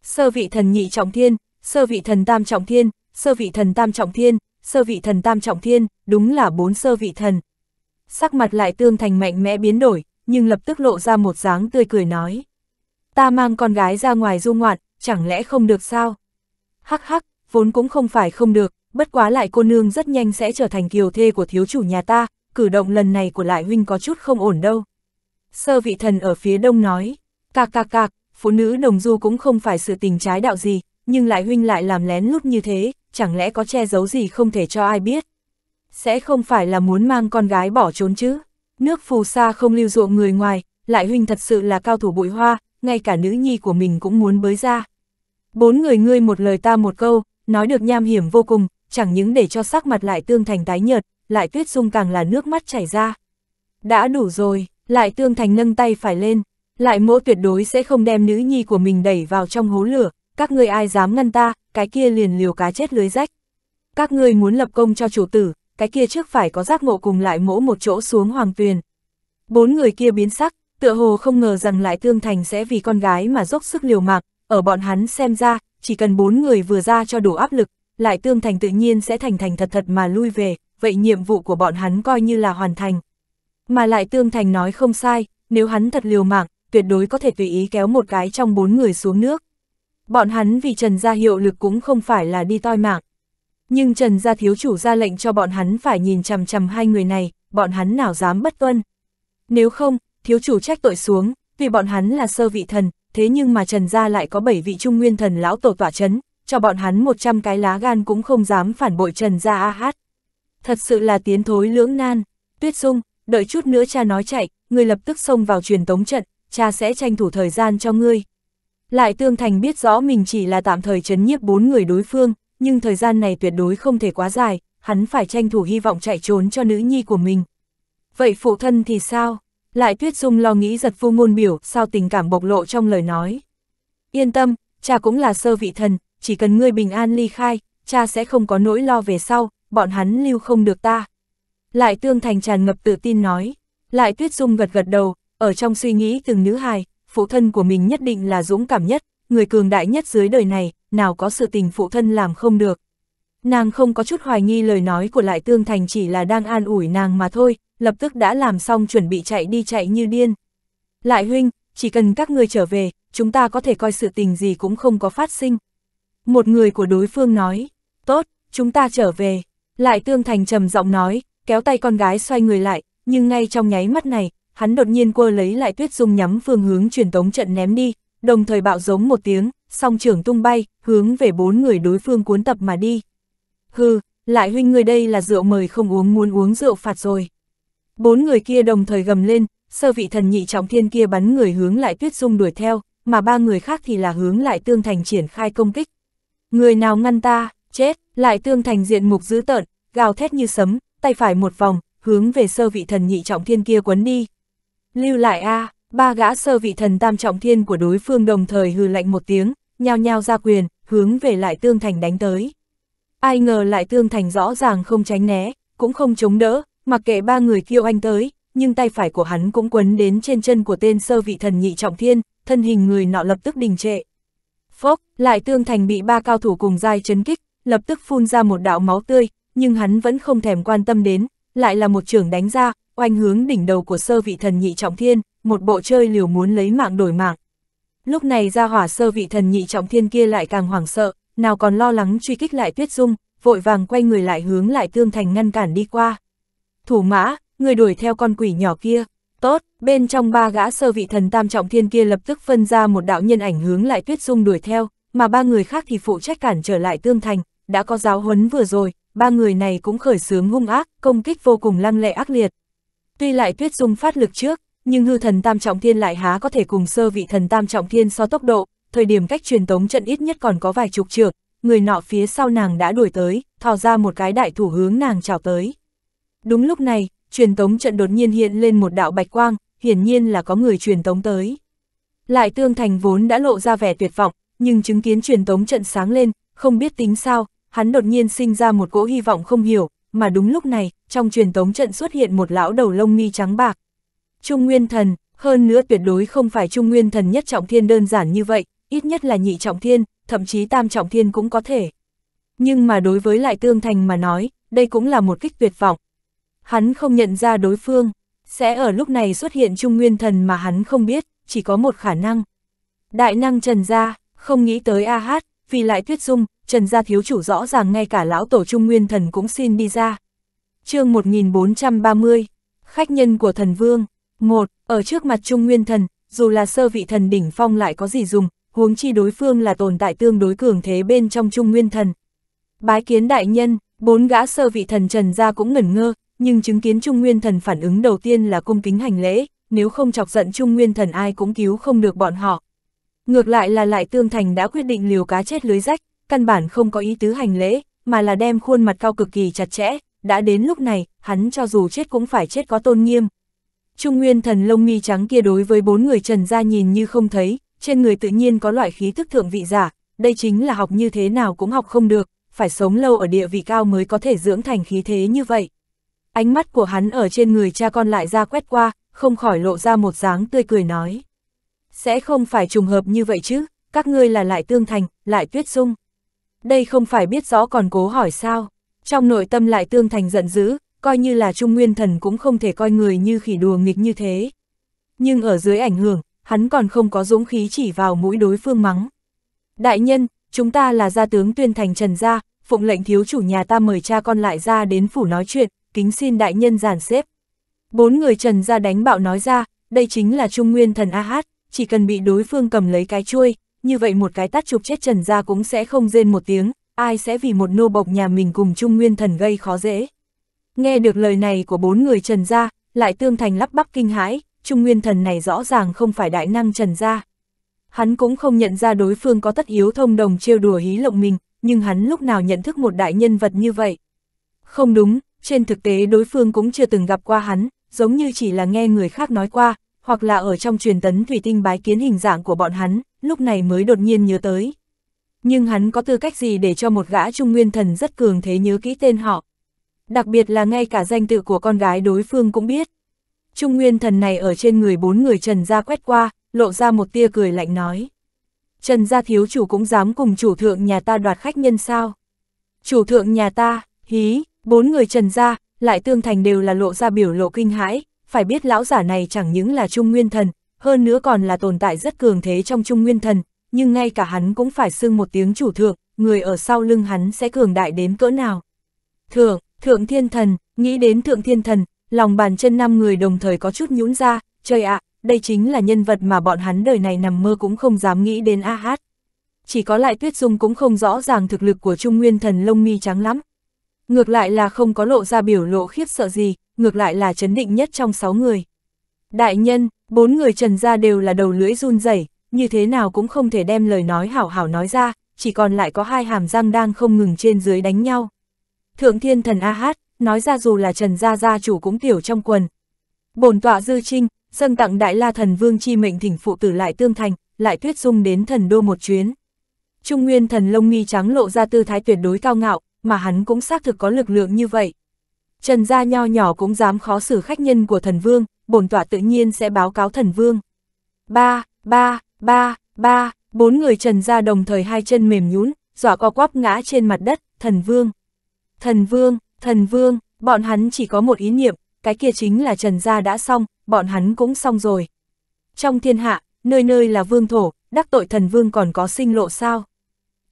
Speaker 1: Sơ vị thần nhị trọng thiên, sơ vị thần tam trọng thiên, sơ vị thần tam trọng thiên, sơ vị thần tam trọng thiên, đúng là bốn sơ vị thần. Sắc mặt lại tương thành mạnh mẽ biến đổi, nhưng lập tức lộ ra một dáng tươi cười nói. Ta mang con gái ra ngoài du ngoạn, chẳng lẽ không được sao? hắc hắc, vốn cũng không phải không được, bất quá lại cô nương rất nhanh sẽ trở thành kiều thê của thiếu chủ nhà ta, cử động lần này của lại huynh có chút không ổn đâu. Sơ vị thần ở phía đông nói, cạc cạc cạc, phụ nữ đồng du cũng không phải sự tình trái đạo gì, nhưng lại huynh lại làm lén lút như thế, chẳng lẽ có che giấu gì không thể cho ai biết. Sẽ không phải là muốn mang con gái bỏ trốn chứ, nước phù sa không lưu ruộng người ngoài, lại huynh thật sự là cao thủ bụi hoa, ngay cả nữ nhi của mình cũng muốn bới ra. Bốn người ngươi một lời ta một câu, nói được nham hiểm vô cùng, chẳng những để cho sắc mặt lại tương thành tái nhợt, lại tuyết dung càng là nước mắt chảy ra. Đã đủ rồi, lại tương thành nâng tay phải lên, lại mỗ tuyệt đối sẽ không đem nữ nhi của mình đẩy vào trong hố lửa, các ngươi ai dám ngăn ta, cái kia liền liều cá chết lưới rách. Các ngươi muốn lập công cho chủ tử, cái kia trước phải có giác ngộ cùng lại mỗ một chỗ xuống hoàng tuyền. Bốn người kia biến sắc, tựa hồ không ngờ rằng lại tương thành sẽ vì con gái mà dốc sức liều mạng, ở bọn hắn xem ra, chỉ cần bốn người vừa ra cho đủ áp lực, lại tương thành tự nhiên sẽ thành thành thật thật mà lui về, vậy nhiệm vụ của bọn hắn coi như là hoàn thành. Mà lại tương thành nói không sai, nếu hắn thật liều mạng, tuyệt đối có thể tùy ý kéo một cái trong bốn người xuống nước. Bọn hắn vì Trần Gia hiệu lực cũng không phải là đi toi mạng. Nhưng Trần Gia thiếu chủ ra lệnh cho bọn hắn phải nhìn chằm chằm hai người này, bọn hắn nào dám bất tuân. Nếu không, thiếu chủ trách tội xuống, vì bọn hắn là sơ vị thần, thế nhưng mà Trần Gia lại có 7 vị trung nguyên thần lão tổ tỏa chấn, cho bọn hắn 100 cái lá gan cũng không dám phản bội Trần Gia A Hát. Thật sự là tiến thối lưỡng nan, tuyết dung, đợi chút nữa cha nói chạy, người lập tức xông vào truyền tống trận, cha sẽ tranh thủ thời gian cho ngươi. Lại tương thành biết rõ mình chỉ là tạm thời chấn nhiếp bốn người đối phương, nhưng thời gian này tuyệt đối không thể quá dài, hắn phải tranh thủ hy vọng chạy trốn cho nữ nhi của mình. Vậy phụ thân thì sao? Lại tuyết dung lo nghĩ giật phu ngôn biểu, sao tình cảm bộc lộ trong lời nói. Yên tâm, cha cũng là sơ vị thần, chỉ cần ngươi bình an ly khai, cha sẽ không có nỗi lo về sau, bọn hắn lưu không được ta. Lại tương thành tràn ngập tự tin nói, lại tuyết dung gật gật đầu, ở trong suy nghĩ từng nữ hài, phụ thân của mình nhất định là dũng cảm nhất, người cường đại nhất dưới đời này, nào có sự tình phụ thân làm không được. Nàng không có chút hoài nghi lời nói của Lại Tương Thành chỉ là đang an ủi nàng mà thôi, lập tức đã làm xong chuẩn bị chạy đi chạy như điên. Lại huynh, chỉ cần các người trở về, chúng ta có thể coi sự tình gì cũng không có phát sinh. Một người của đối phương nói, tốt, chúng ta trở về. Lại Tương Thành trầm giọng nói, kéo tay con gái xoay người lại, nhưng ngay trong nháy mắt này, hắn đột nhiên quơ lấy lại tuyết dung nhắm phương hướng truyền tống trận ném đi, đồng thời bạo giống một tiếng, song trưởng tung bay, hướng về bốn người đối phương cuốn tập mà đi hừ, lại huynh người đây là rượu mời không uống muốn uống rượu phạt rồi. Bốn người kia đồng thời gầm lên, sơ vị thần nhị trọng thiên kia bắn người hướng lại tuyết dung đuổi theo, mà ba người khác thì là hướng lại tương thành triển khai công kích. Người nào ngăn ta, chết, lại tương thành diện mục dữ tợn, gào thét như sấm, tay phải một vòng, hướng về sơ vị thần nhị trọng thiên kia quấn đi. Lưu lại a à, ba gã sơ vị thần tam trọng thiên của đối phương đồng thời hừ lạnh một tiếng, nhao nhao ra quyền, hướng về lại tương thành đánh tới ai ngờ lại Tương Thành rõ ràng không tránh né, cũng không chống đỡ, mặc kệ ba người kêu anh tới, nhưng tay phải của hắn cũng quấn đến trên chân của tên sơ vị thần nhị trọng thiên, thân hình người nọ lập tức đình trệ. Phốc, lại Tương Thành bị ba cao thủ cùng dai chấn kích, lập tức phun ra một đạo máu tươi, nhưng hắn vẫn không thèm quan tâm đến, lại là một trưởng đánh ra, oanh hướng đỉnh đầu của sơ vị thần nhị trọng thiên, một bộ chơi liều muốn lấy mạng đổi mạng. Lúc này ra hỏa sơ vị thần nhị trọng thiên kia lại càng hoảng sợ, nào còn lo lắng truy kích lại Tuyết Dung, vội vàng quay người lại hướng lại Tương Thành ngăn cản đi qua. Thủ mã, người đuổi theo con quỷ nhỏ kia. Tốt, bên trong ba gã sơ vị thần tam trọng thiên kia lập tức phân ra một đạo nhân ảnh hướng lại Tuyết Dung đuổi theo, mà ba người khác thì phụ trách cản trở lại Tương Thành, đã có giáo huấn vừa rồi, ba người này cũng khởi sướng hung ác, công kích vô cùng lăng lệ ác liệt. Tuy lại Tuyết Dung phát lực trước, nhưng hư thần tam trọng thiên lại há có thể cùng sơ vị thần tam trọng thiên so tốc độ, thời điểm cách truyền tống trận ít nhất còn có vài chục trượng, người nọ phía sau nàng đã đuổi tới, thò ra một cái đại thủ hướng nàng chào tới. Đúng lúc này, truyền tống trận đột nhiên hiện lên một đạo bạch quang, hiển nhiên là có người truyền tống tới. Lại tương thành vốn đã lộ ra vẻ tuyệt vọng, nhưng chứng kiến truyền tống trận sáng lên, không biết tính sao, hắn đột nhiên sinh ra một cỗ hy vọng không hiểu, mà đúng lúc này, trong truyền tống trận xuất hiện một lão đầu lông mi trắng bạc. Trung Nguyên Thần, hơn nữa tuyệt đối không phải Trung Nguyên Thần nhất trọng thiên đơn giản như vậy, ít nhất là nhị trọng thiên, thậm chí tam trọng thiên cũng có thể. Nhưng mà đối với lại tương thành mà nói, đây cũng là một kích tuyệt vọng. Hắn không nhận ra đối phương, sẽ ở lúc này xuất hiện trung nguyên thần mà hắn không biết, chỉ có một khả năng. Đại năng Trần Gia, không nghĩ tới A Hát, vì lại thuyết dung, Trần Gia thiếu chủ rõ ràng ngay cả lão tổ trung nguyên thần cũng xin đi ra. chương 1430, khách nhân của thần vương, một Ở trước mặt trung nguyên thần, dù là sơ vị thần đỉnh phong lại có gì dùng, huống chi đối phương là tồn tại tương đối cường thế bên trong trung nguyên thần. Bái kiến đại nhân, bốn gã sơ vị thần trần ra cũng ngẩn ngơ, nhưng chứng kiến trung nguyên thần phản ứng đầu tiên là cung kính hành lễ, nếu không chọc giận trung nguyên thần ai cũng cứu không được bọn họ. Ngược lại là lại tương thành đã quyết định liều cá chết lưới rách, căn bản không có ý tứ hành lễ, mà là đem khuôn mặt cao cực kỳ chặt chẽ, đã đến lúc này, hắn cho dù chết cũng phải chết có tôn nghiêm. Trung Nguyên thần lông mi trắng kia đối với bốn người trần ra nhìn như không thấy, trên người tự nhiên có loại khí thức thượng vị giả, đây chính là học như thế nào cũng học không được, phải sống lâu ở địa vị cao mới có thể dưỡng thành khí thế như vậy. Ánh mắt của hắn ở trên người cha con lại ra quét qua, không khỏi lộ ra một dáng tươi cười nói. Sẽ không phải trùng hợp như vậy chứ, các ngươi là lại tương thành, lại tuyết dung. Đây không phải biết rõ còn cố hỏi sao, trong nội tâm lại tương thành giận dữ, coi như là trung nguyên thần cũng không thể coi người như khỉ đùa nghịch như thế. Nhưng ở dưới ảnh hưởng, hắn còn không có dũng khí chỉ vào mũi đối phương mắng. Đại nhân, chúng ta là gia tướng tuyên thành trần gia, phụng lệnh thiếu chủ nhà ta mời cha con lại ra đến phủ nói chuyện, kính xin đại nhân giản xếp. Bốn người trần gia đánh bạo nói ra, đây chính là trung nguyên thần A Hát, chỉ cần bị đối phương cầm lấy cái chuôi, như vậy một cái tát chụp chết trần gia cũng sẽ không rên một tiếng, ai sẽ vì một nô bộc nhà mình cùng trung nguyên thần gây khó dễ. Nghe được lời này của bốn người trần gia, lại tương thành lắp bắp kinh hãi, Trung Nguyên Thần này rõ ràng không phải đại năng trần gia. Hắn cũng không nhận ra đối phương có tất yếu thông đồng trêu đùa hí lộng mình, nhưng hắn lúc nào nhận thức một đại nhân vật như vậy. Không đúng, trên thực tế đối phương cũng chưa từng gặp qua hắn, giống như chỉ là nghe người khác nói qua, hoặc là ở trong truyền tấn thủy tinh bái kiến hình dạng của bọn hắn, lúc này mới đột nhiên nhớ tới. Nhưng hắn có tư cách gì để cho một gã trung nguyên thần rất cường thế nhớ kỹ tên họ. Đặc biệt là ngay cả danh tự của con gái đối phương cũng biết. Trung Nguyên thần này ở trên người bốn người Trần Gia quét qua, lộ ra một tia cười lạnh nói. Trần Gia thiếu chủ cũng dám cùng chủ thượng nhà ta đoạt khách nhân sao? Chủ thượng nhà ta, hí, bốn người Trần Gia, lại tương thành đều là lộ ra biểu lộ kinh hãi, phải biết lão giả này chẳng những là Trung Nguyên thần, hơn nữa còn là tồn tại rất cường thế trong Trung Nguyên thần, nhưng ngay cả hắn cũng phải xưng một tiếng chủ thượng, người ở sau lưng hắn sẽ cường đại đến cỡ nào. Thượng, Thượng Thiên Thần, nghĩ đến Thượng Thiên Thần, lòng bàn chân năm người đồng thời có chút nhũn ra, chơi ạ, đây chính là nhân vật mà bọn hắn đời này nằm mơ cũng không dám nghĩ đến a hát. Chỉ có lại tuyết dung cũng không rõ ràng thực lực của Trung Nguyên thần lông mi trắng lắm. Ngược lại là không có lộ ra biểu lộ khiếp sợ gì, ngược lại là chấn định nhất trong sáu người. Đại nhân, bốn người trần ra đều là đầu lưỡi run rẩy như thế nào cũng không thể đem lời nói hảo hảo nói ra, chỉ còn lại có hai hàm răng đang không ngừng trên dưới đánh nhau. Thượng thiên thần A-hát, nói ra dù là Trần Gia Gia chủ cũng tiểu trong quần. Bổn tọa dư trinh, sân tặng Đại La Thần Vương chi mệnh thỉnh phụ tử lại tương thành, lại tuyết dung đến thần đô một chuyến. Trung Nguyên thần lông mi trắng lộ ra tư thái tuyệt đối cao ngạo, mà hắn cũng xác thực có lực lượng như vậy. Trần Gia nho nhỏ cũng dám khó xử khách nhân của thần vương, bổn tọa tự nhiên sẽ báo cáo thần vương. Ba, ba, ba, ba, bốn người Trần Gia đồng thời hai chân mềm nhún, dọa co quắp ngã trên mặt đất, thần vương. Thần vương, Thần Vương, bọn hắn chỉ có một ý niệm, cái kia chính là Trần Gia đã xong, bọn hắn cũng xong rồi. Trong thiên hạ, nơi nơi là vương thổ, đắc tội thần vương còn có sinh lộ sao.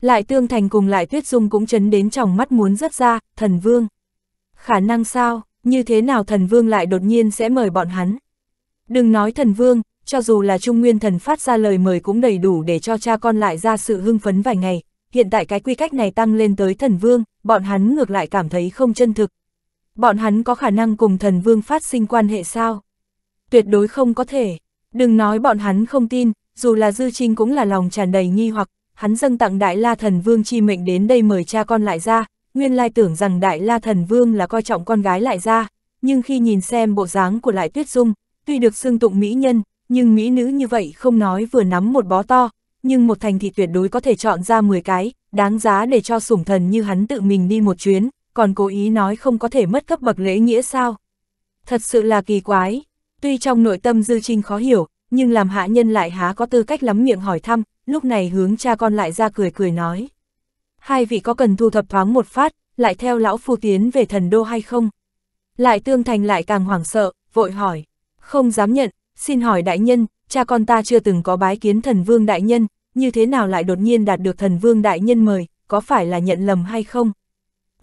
Speaker 1: Lại tương thành cùng lại tuyết dung cũng chấn đến trong mắt muốn rớt ra, thần vương. Khả năng sao, như thế nào thần vương lại đột nhiên sẽ mời bọn hắn. Đừng nói thần vương, cho dù là trung nguyên thần phát ra lời mời cũng đầy đủ để cho cha con lại ra sự hưng phấn vài ngày, hiện tại cái quy cách này tăng lên tới thần vương, bọn hắn ngược lại cảm thấy không chân thực. Bọn hắn có khả năng cùng thần vương phát sinh quan hệ sao? Tuyệt đối không có thể. Đừng nói bọn hắn không tin, dù là Dư Trinh cũng là lòng tràn đầy nghi hoặc, hắn dâng tặng Đại La Thần Vương chi mệnh đến đây mời cha con lại ra, nguyên lai tưởng rằng Đại La Thần Vương là coi trọng con gái lại ra, nhưng khi nhìn xem bộ dáng của Lại Tuyết Dung, tuy được xưng tụng mỹ nhân, nhưng mỹ nữ như vậy không nói vừa nắm một bó to, nhưng một thành thị tuyệt đối có thể chọn ra 10 cái, đáng giá để cho sủng thần như hắn tự mình đi một chuyến, còn cố ý nói không có thể mất cấp bậc lễ nghĩa sao. Thật sự là kỳ quái, tuy trong nội tâm Dư Trinh khó hiểu, nhưng làm hạ nhân lại há có tư cách lắm miệng hỏi thăm, lúc này hướng cha con lại ra cười cười nói. Hai vị có cần thu thập thoáng một phát, lại theo lão phu tiến về thần đô hay không? Lại tương thành lại càng hoảng sợ, vội hỏi, không dám nhận, xin hỏi đại nhân, cha con ta chưa từng có bái kiến thần vương đại nhân, như thế nào lại đột nhiên đạt được thần vương đại nhân mời, có phải là nhận lầm hay không?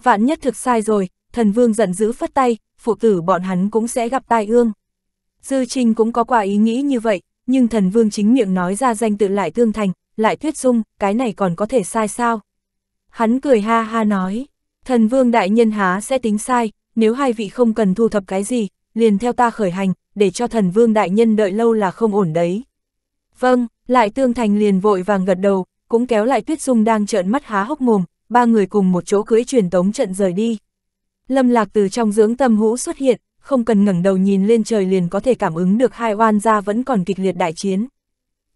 Speaker 1: Vạn nhất thực sai rồi, thần vương giận dữ phất tay, phụ tử bọn hắn cũng sẽ gặp tai ương. Dư Trinh cũng có quả ý nghĩ như vậy, nhưng thần vương chính miệng nói ra danh tự lại tương thành, lại thuyết dung, cái này còn có thể sai sao? Hắn cười ha ha nói, thần vương đại nhân há sẽ tính sai, nếu hai vị không cần thu thập cái gì, liền theo ta khởi hành, để cho thần vương đại nhân đợi lâu là không ổn đấy. Vâng, lại tương thành liền vội vàng gật đầu, cũng kéo lại tuyết dung đang trợn mắt há hốc mồm, ba người cùng một chỗ cưới truyền tống trận rời đi. Lâm lạc từ trong dưỡng tâm hũ xuất hiện, không cần ngẩng đầu nhìn lên trời liền có thể cảm ứng được hai oan gia vẫn còn kịch liệt đại chiến.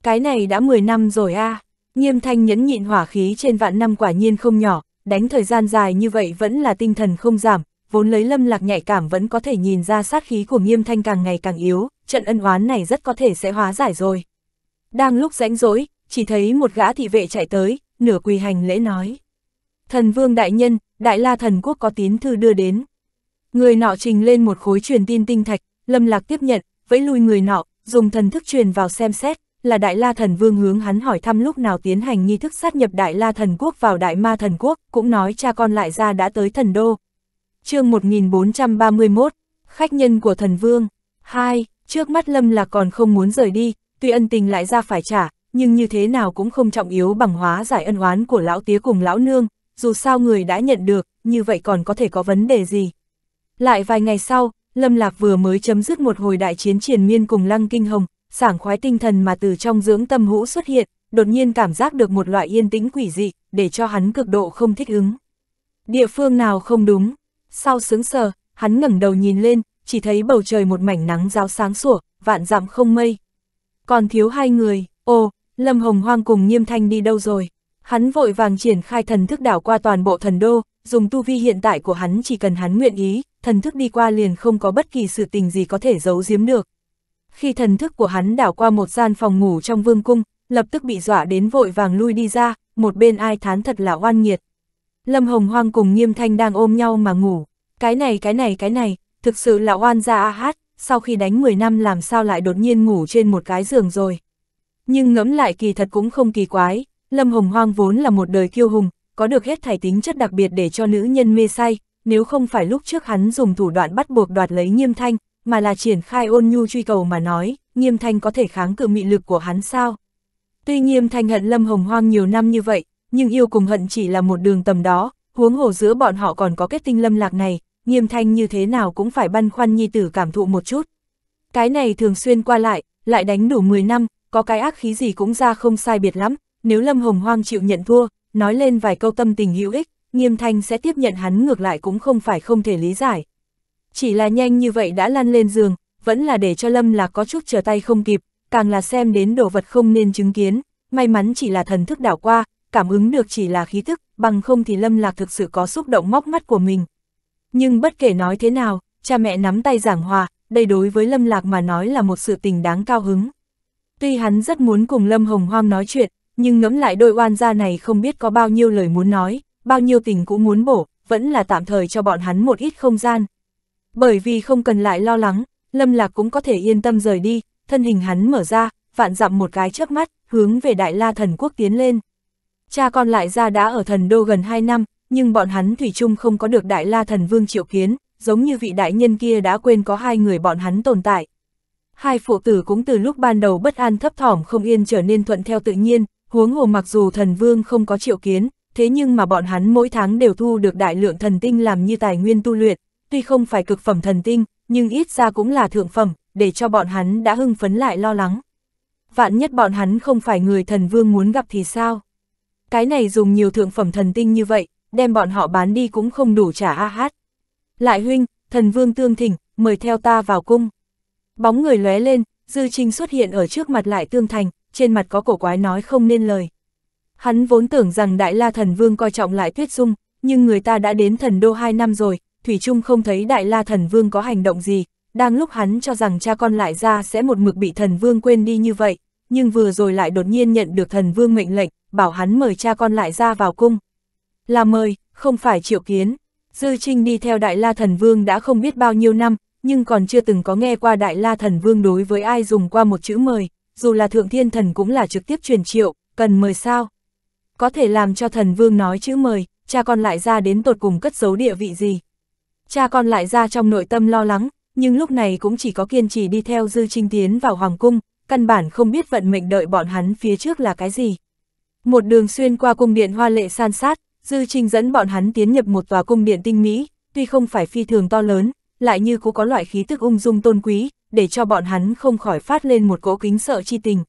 Speaker 1: Cái này đã 10 năm rồi a à. nghiêm thanh nhẫn nhịn hỏa khí trên vạn năm quả nhiên không nhỏ, đánh thời gian dài như vậy vẫn là tinh thần không giảm, vốn lấy lâm lạc nhạy cảm vẫn có thể nhìn ra sát khí của nghiêm thanh càng ngày càng yếu, trận ân oán này rất có thể sẽ hóa giải rồi. Đang lúc rãnh rỗi, chỉ thấy một gã thị vệ chạy tới, nửa quỳ hành lễ nói. Thần vương đại nhân, đại la thần quốc có tín thư đưa đến. Người nọ trình lên một khối truyền tin tinh thạch, lâm lạc tiếp nhận, vẫy lui người nọ, dùng thần thức truyền vào xem xét, là đại la thần vương hướng hắn hỏi thăm lúc nào tiến hành nghi thức sát nhập đại la thần quốc vào đại ma thần quốc, cũng nói cha con lại ra đã tới thần đô, chương 1431, khách nhân của thần vương. hai Trước mắt Lâm Lạc còn không muốn rời đi, tuy ân tình lại ra phải trả, nhưng như thế nào cũng không trọng yếu bằng hóa giải ân oán của lão tía cùng lão nương, dù sao người đã nhận được, như vậy còn có thể có vấn đề gì. Lại vài ngày sau, Lâm Lạc vừa mới chấm dứt một hồi đại chiến triền miên cùng Lăng Kinh Hồng, sảng khoái tinh thần mà từ trong dưỡng tâm hũ xuất hiện, đột nhiên cảm giác được một loại yên tĩnh quỷ dị, để cho hắn cực độ không thích ứng. Địa phương nào không đúng, sau sướng sờ, hắn ngẩng đầu nhìn lên, chỉ thấy bầu trời một mảnh nắng giáo sáng sủa, vạn dặm không mây. Còn thiếu hai người, ô, Lâm Hồng Hoang cùng Nghiêm Thanh đi đâu rồi? Hắn vội vàng triển khai thần thức đảo qua toàn bộ thần đô, dùng tu vi hiện tại của hắn chỉ cần hắn nguyện ý, thần thức đi qua liền không có bất kỳ sự tình gì có thể giấu giếm được. Khi thần thức của hắn đảo qua một gian phòng ngủ trong vương cung, lập tức bị dọa đến vội vàng lui đi ra, một bên ai thán thật là oan nghiệt, Lâm Hồng Hoang cùng Nghiêm Thanh đang ôm nhau mà ngủ. Cái này cái này cái này, thực sự là oan gia a hát, sau khi đánh 10 năm làm sao lại đột nhiên ngủ trên một cái giường rồi. Nhưng ngẫm lại kỳ thật cũng không kỳ quái, Lâm Hồng Hoang vốn là một đời kiêu hùng, có được hết thải tính chất đặc biệt để cho nữ nhân mê say, nếu không phải lúc trước hắn dùng thủ đoạn bắt buộc đoạt lấy Nghiêm Thanh, mà là triển khai ôn nhu truy cầu mà nói, Nghiêm Thanh có thể kháng cự mị lực của hắn sao? Tuy Nghiêm Thanh hận Lâm Hồng Hoang nhiều năm như vậy, nhưng yêu cùng hận chỉ là một đường tầm đó, huống hồ giữa bọn họ còn có kết tinh lâm lạc này, nghiêm thanh như thế nào cũng phải băn khoăn nhi tử cảm thụ một chút. Cái này thường xuyên qua lại, lại đánh đủ 10 năm, có cái ác khí gì cũng ra không sai biệt lắm, nếu lâm hồng hoang chịu nhận thua, nói lên vài câu tâm tình hữu ích, nghiêm thanh sẽ tiếp nhận hắn ngược lại cũng không phải không thể lý giải. Chỉ là nhanh như vậy đã lăn lên giường, vẫn là để cho lâm lạc có chút trở tay không kịp, càng là xem đến đồ vật không nên chứng kiến, may mắn chỉ là thần thức đảo qua, cảm ứng được chỉ là khí thức, bằng không thì Lâm Lạc thực sự có xúc động móc mắt của mình. Nhưng bất kể nói thế nào, cha mẹ nắm tay giảng hòa, đây đối với Lâm Lạc mà nói là một sự tình đáng cao hứng. Tuy hắn rất muốn cùng Lâm Hồng Hoang nói chuyện, nhưng ngẫm lại đôi oan gia này không biết có bao nhiêu lời muốn nói, bao nhiêu tình cũng muốn bổ, vẫn là tạm thời cho bọn hắn một ít không gian. Bởi vì không cần lại lo lắng, Lâm Lạc cũng có thể yên tâm rời đi, thân hình hắn mở ra, vạn dặm một cái trước mắt, hướng về Đại La Thần Quốc tiến lên. Cha con lại ra đã ở thần đô gần 2 năm, nhưng bọn hắn Thủy chung không có được Đại La Thần Vương triệu kiến, giống như vị đại nhân kia đã quên có hai người bọn hắn tồn tại. Hai phụ tử cũng từ lúc ban đầu bất an thấp thỏm không yên trở nên thuận theo tự nhiên, huống hồ mặc dù thần vương không có triệu kiến, thế nhưng mà bọn hắn mỗi tháng đều thu được đại lượng thần tinh làm như tài nguyên tu luyện, tuy không phải cực phẩm thần tinh, nhưng ít ra cũng là thượng phẩm, để cho bọn hắn đã hưng phấn lại lo lắng. Vạn nhất bọn hắn không phải người thần vương muốn gặp thì sao? Cái này dùng nhiều thượng phẩm thần tinh như vậy, đem bọn họ bán đi cũng không đủ trả a hát. Lại huynh, thần vương tương thỉnh, mời theo ta vào cung. Bóng người lóe lên, Dư Trinh xuất hiện ở trước mặt lại tương thành, trên mặt có cổ quái nói không nên lời. Hắn vốn tưởng rằng Đại La Thần Vương coi trọng lại Tuyết Dung, nhưng người ta đã đến thần đô 2 năm rồi, Thủy Trung không thấy Đại La Thần Vương có hành động gì, đang lúc hắn cho rằng cha con lại ra sẽ một mực bị Thần Vương quên đi như vậy, nhưng vừa rồi lại đột nhiên nhận được Thần Vương mệnh lệnh, bảo hắn mời cha con lại ra vào cung. Là mời, không phải triệu kiến. Dư Trinh đi theo Đại La Thần Vương đã không biết bao nhiêu năm, nhưng còn chưa từng có nghe qua Đại La Thần Vương đối với ai dùng qua một chữ mời, dù là Thượng Thiên Thần cũng là trực tiếp truyền triệu, cần mời sao. Có thể làm cho Thần Vương nói chữ mời, cha con lại ra đến tột cùng cất giấu địa vị gì. Cha con lại ra trong nội tâm lo lắng, nhưng lúc này cũng chỉ có kiên trì đi theo Dư Trinh tiến vào Hoàng Cung, căn bản không biết vận mệnh đợi bọn hắn phía trước là cái gì. Một đường xuyên qua cung điện hoa lệ san sát, Dư Trinh dẫn bọn hắn tiến nhập một tòa cung điện tinh mỹ, tuy không phải phi thường to lớn, lại như cũng có loại khí tức ung dung tôn quý, để cho bọn hắn không khỏi phát lên một cỗ kính sợ chi tình.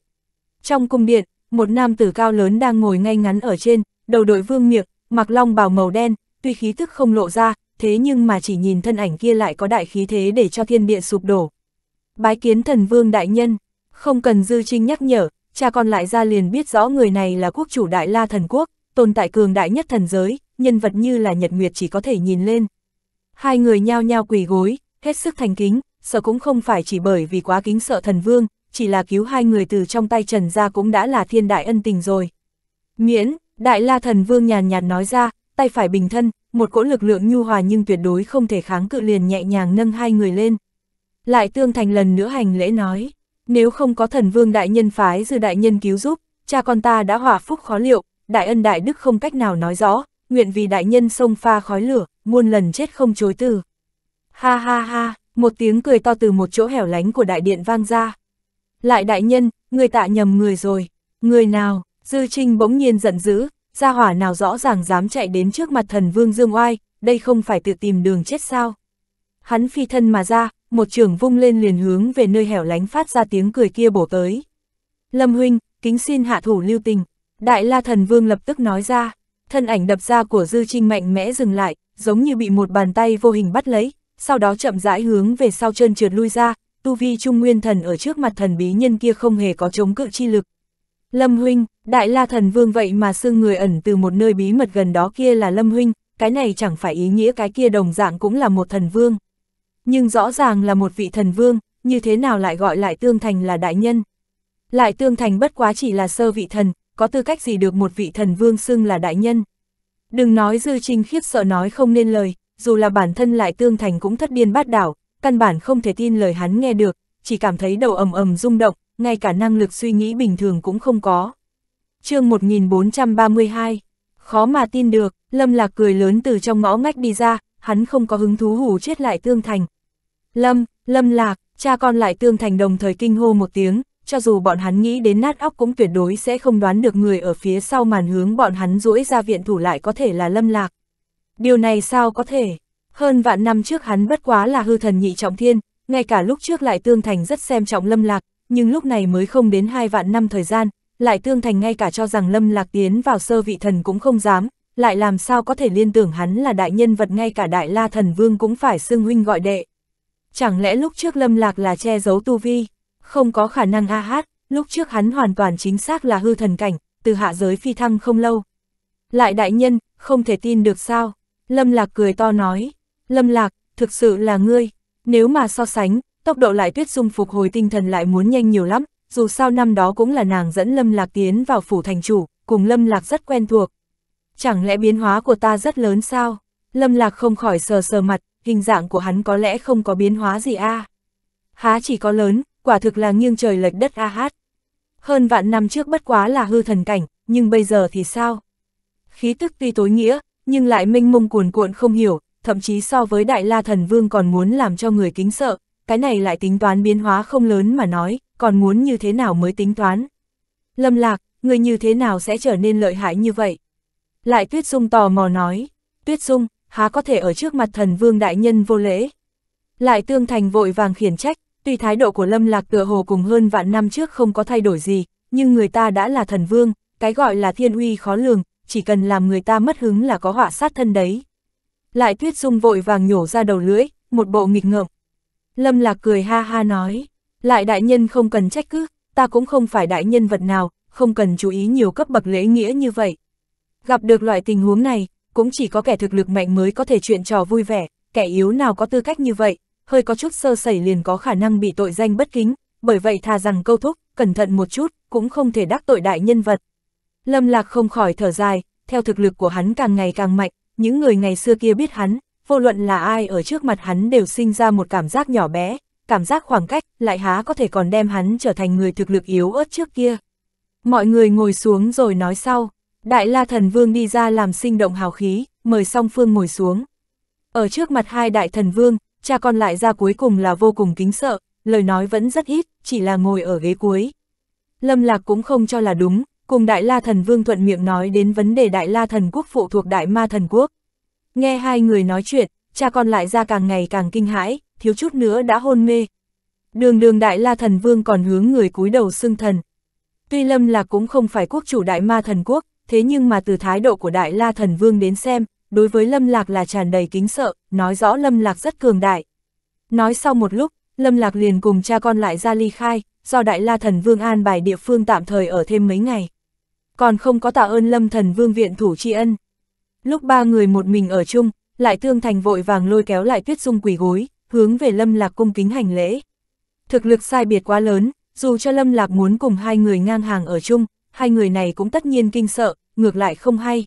Speaker 1: Trong cung điện, một nam tử cao lớn đang ngồi ngay ngắn ở trên, đầu đội vương miệng, mặc long bào màu đen, tuy khí tức không lộ ra, thế nhưng mà chỉ nhìn thân ảnh kia lại có đại khí thế để cho thiên địa sụp đổ. Bái kiến thần vương đại nhân, không cần dư trinh nhắc nhở, cha con lại ra liền biết rõ người này là quốc chủ Đại La Thần Quốc, tồn tại cường đại nhất thần giới, nhân vật như là Nhật Nguyệt chỉ có thể nhìn lên. Hai người nhao nhao quỳ gối, hết sức thành kính, sợ cũng không phải chỉ bởi vì quá kính sợ thần vương, chỉ là cứu hai người từ trong tay trần ra cũng đã là thiên đại ân tình rồi. Miễn, Đại La Thần Vương nhàn nhạt nói ra, tay phải bình thân, một cỗ lực lượng nhu hòa nhưng tuyệt đối không thể kháng cự liền nhẹ nhàng nâng hai người lên. Lại tương thành lần nữa hành lễ nói. Nếu không có thần vương đại nhân phái dư đại nhân cứu giúp, cha con ta đã hòa phúc khó liệu, đại ân đại đức không cách nào nói rõ, nguyện vì đại nhân sông pha khói lửa, muôn lần chết không chối từ. Ha ha ha, một tiếng cười to từ một chỗ hẻo lánh của đại điện vang ra. Lại đại nhân, người tạ nhầm người rồi, người nào, dư trinh bỗng nhiên giận dữ, gia hỏa nào rõ ràng dám chạy đến trước mặt thần vương dương oai, đây không phải tự tìm đường chết sao. Hắn phi thân mà ra, một trường vung lên liền hướng về nơi hẻo lánh phát ra tiếng cười kia bổ tới. Lâm huynh, kính xin hạ thủ lưu tình, đại la thần vương lập tức nói ra, thân ảnh đập ra của dư trinh mạnh mẽ dừng lại, giống như bị một bàn tay vô hình bắt lấy, sau đó chậm rãi hướng về sau chân trượt lui ra, tu vi trung nguyên thần ở trước mặt thần bí nhân kia không hề có chống cự chi lực. Lâm huynh, đại la thần vương vậy mà xương người ẩn từ một nơi bí mật gần đó kia là Lâm huynh, cái này chẳng phải ý nghĩa cái kia đồng dạng cũng là một thần vương nhưng rõ ràng là một vị thần vương, như thế nào lại gọi lại tương thành là đại nhân. Lại tương thành bất quá chỉ là sơ vị thần, có tư cách gì được một vị thần vương xưng là đại nhân. Đừng nói dư trinh khiếp sợ nói không nên lời, dù là bản thân lại tương thành cũng thất điên bát đảo, căn bản không thể tin lời hắn nghe được, chỉ cảm thấy đầu ầm ầm rung động, ngay cả năng lực suy nghĩ bình thường cũng không có. chương 1432, khó mà tin được, Lâm Lạc cười lớn từ trong ngõ ngách đi ra, hắn không có hứng thú hù chết lại tương thành, Lâm, Lâm Lạc, cha con lại tương thành đồng thời kinh hô một tiếng, cho dù bọn hắn nghĩ đến nát óc cũng tuyệt đối sẽ không đoán được người ở phía sau màn hướng bọn hắn duỗi ra viện thủ lại có thể là Lâm Lạc. Điều này sao có thể? Hơn vạn năm trước hắn bất quá là hư thần nhị trọng thiên, ngay cả lúc trước lại tương thành rất xem trọng Lâm Lạc, nhưng lúc này mới không đến hai vạn năm thời gian, lại tương thành ngay cả cho rằng Lâm Lạc tiến vào sơ vị thần cũng không dám, lại làm sao có thể liên tưởng hắn là đại nhân vật ngay cả đại la thần vương cũng phải xưng huynh gọi đệ. Chẳng lẽ lúc trước lâm lạc là che giấu tu vi? Không có khả năng a hát, lúc trước hắn hoàn toàn chính xác là hư thần cảnh, từ hạ giới phi thăng không lâu. Lại đại nhân, không thể tin được sao? Lâm lạc cười to nói. Lâm lạc, thực sự là ngươi. Nếu mà so sánh, tốc độ lại tuyết dung phục hồi tinh thần lại muốn nhanh nhiều lắm, dù sao năm đó cũng là nàng dẫn Lâm Lạc tiến vào phủ thành chủ, cùng Lâm Lạc rất quen thuộc. Chẳng lẽ biến hóa của ta rất lớn sao? Lâm Lạc không khỏi sờ sờ mặt, hình dạng của hắn có lẽ không có biến hóa gì a. À. Há chỉ có lớn, quả thực là nghiêng trời lệch đất a hát. Hơn vạn năm trước bất quá là hư thần cảnh, nhưng bây giờ thì sao? Khí tức tuy tối nghĩa, nhưng lại mênh mông cuồn cuộn không hiểu, thậm chí so với Đại La Thần Vương còn muốn làm cho người kính sợ, cái này lại tính toán biến hóa không lớn mà nói, còn muốn như thế nào mới tính toán. Lâm Lạc, người như thế nào sẽ trở nên lợi hại như vậy? Lại Tuyết Dung tò mò nói, Tuyết Dung, há có thể ở trước mặt thần vương đại nhân vô lễ. Lại tương thành vội vàng khiển trách, tuy thái độ của Lâm Lạc tựa hồ cùng hơn vạn năm trước không có thay đổi gì, nhưng người ta đã là thần vương, cái gọi là thiên uy khó lường, chỉ cần làm người ta mất hứng là có họa sát thân đấy. Lại tuyết dung vội vàng nhổ ra đầu lưỡi, một bộ nghịch ngợm. Lâm Lạc cười ha ha nói, lại đại nhân không cần trách cứ, ta cũng không phải đại nhân vật nào, không cần chú ý nhiều cấp bậc lễ nghĩa như vậy. Gặp được loại tình huống này, cũng chỉ có kẻ thực lực mạnh mới có thể chuyện trò vui vẻ, kẻ yếu nào có tư cách như vậy, hơi có chút sơ sẩy liền có khả năng bị tội danh bất kính, bởi vậy thà rằng câu thúc, cẩn thận một chút, cũng không thể đắc tội đại nhân vật. Lâm Lạc không khỏi thở dài, theo thực lực của hắn càng ngày càng mạnh, những người ngày xưa kia biết hắn, vô luận là ai ở trước mặt hắn đều sinh ra một cảm giác nhỏ bé, cảm giác khoảng cách, lại há có thể còn đem hắn trở thành người thực lực yếu ớt trước kia. Mọi người ngồi xuống rồi nói sau. Đại La Thần Vương đi ra làm sinh động hào khí, mời song phương ngồi xuống. Ở trước mặt hai đại thần vương, cha con lại ra cuối cùng là vô cùng kính sợ, lời nói vẫn rất ít, chỉ là ngồi ở ghế cuối. Lâm Lạc cũng không cho là đúng, cùng Đại La Thần Vương thuận miệng nói đến vấn đề Đại La Thần Quốc phụ thuộc Đại Ma Thần Quốc. Nghe hai người nói chuyện, cha con lại ra càng ngày càng kinh hãi, thiếu chút nữa đã hôn mê. Đường đường Đại La Thần Vương còn hướng người cúi đầu xưng thần. Tuy Lâm Lạc cũng không phải quốc chủ Đại Ma Thần Quốc, thế nhưng mà từ thái độ của Đại La Thần Vương đến xem, đối với Lâm Lạc là tràn đầy kính sợ, nói rõ Lâm Lạc rất cường đại. Nói sau một lúc, Lâm Lạc liền cùng cha con lại ra ly khai, do Đại La Thần Vương an bài địa phương tạm thời ở thêm mấy ngày. Còn không có tạ ơn Lâm Thần Vương viện thủ tri ân. Lúc ba người một mình ở chung, lại tương thành vội vàng lôi kéo lại tuyết dung quỷ gối, hướng về Lâm Lạc cung kính hành lễ. Thực lực sai biệt quá lớn, dù cho Lâm Lạc muốn cùng hai người ngang hàng ở chung, hai người này cũng tất nhiên kinh sợ, ngược lại không hay.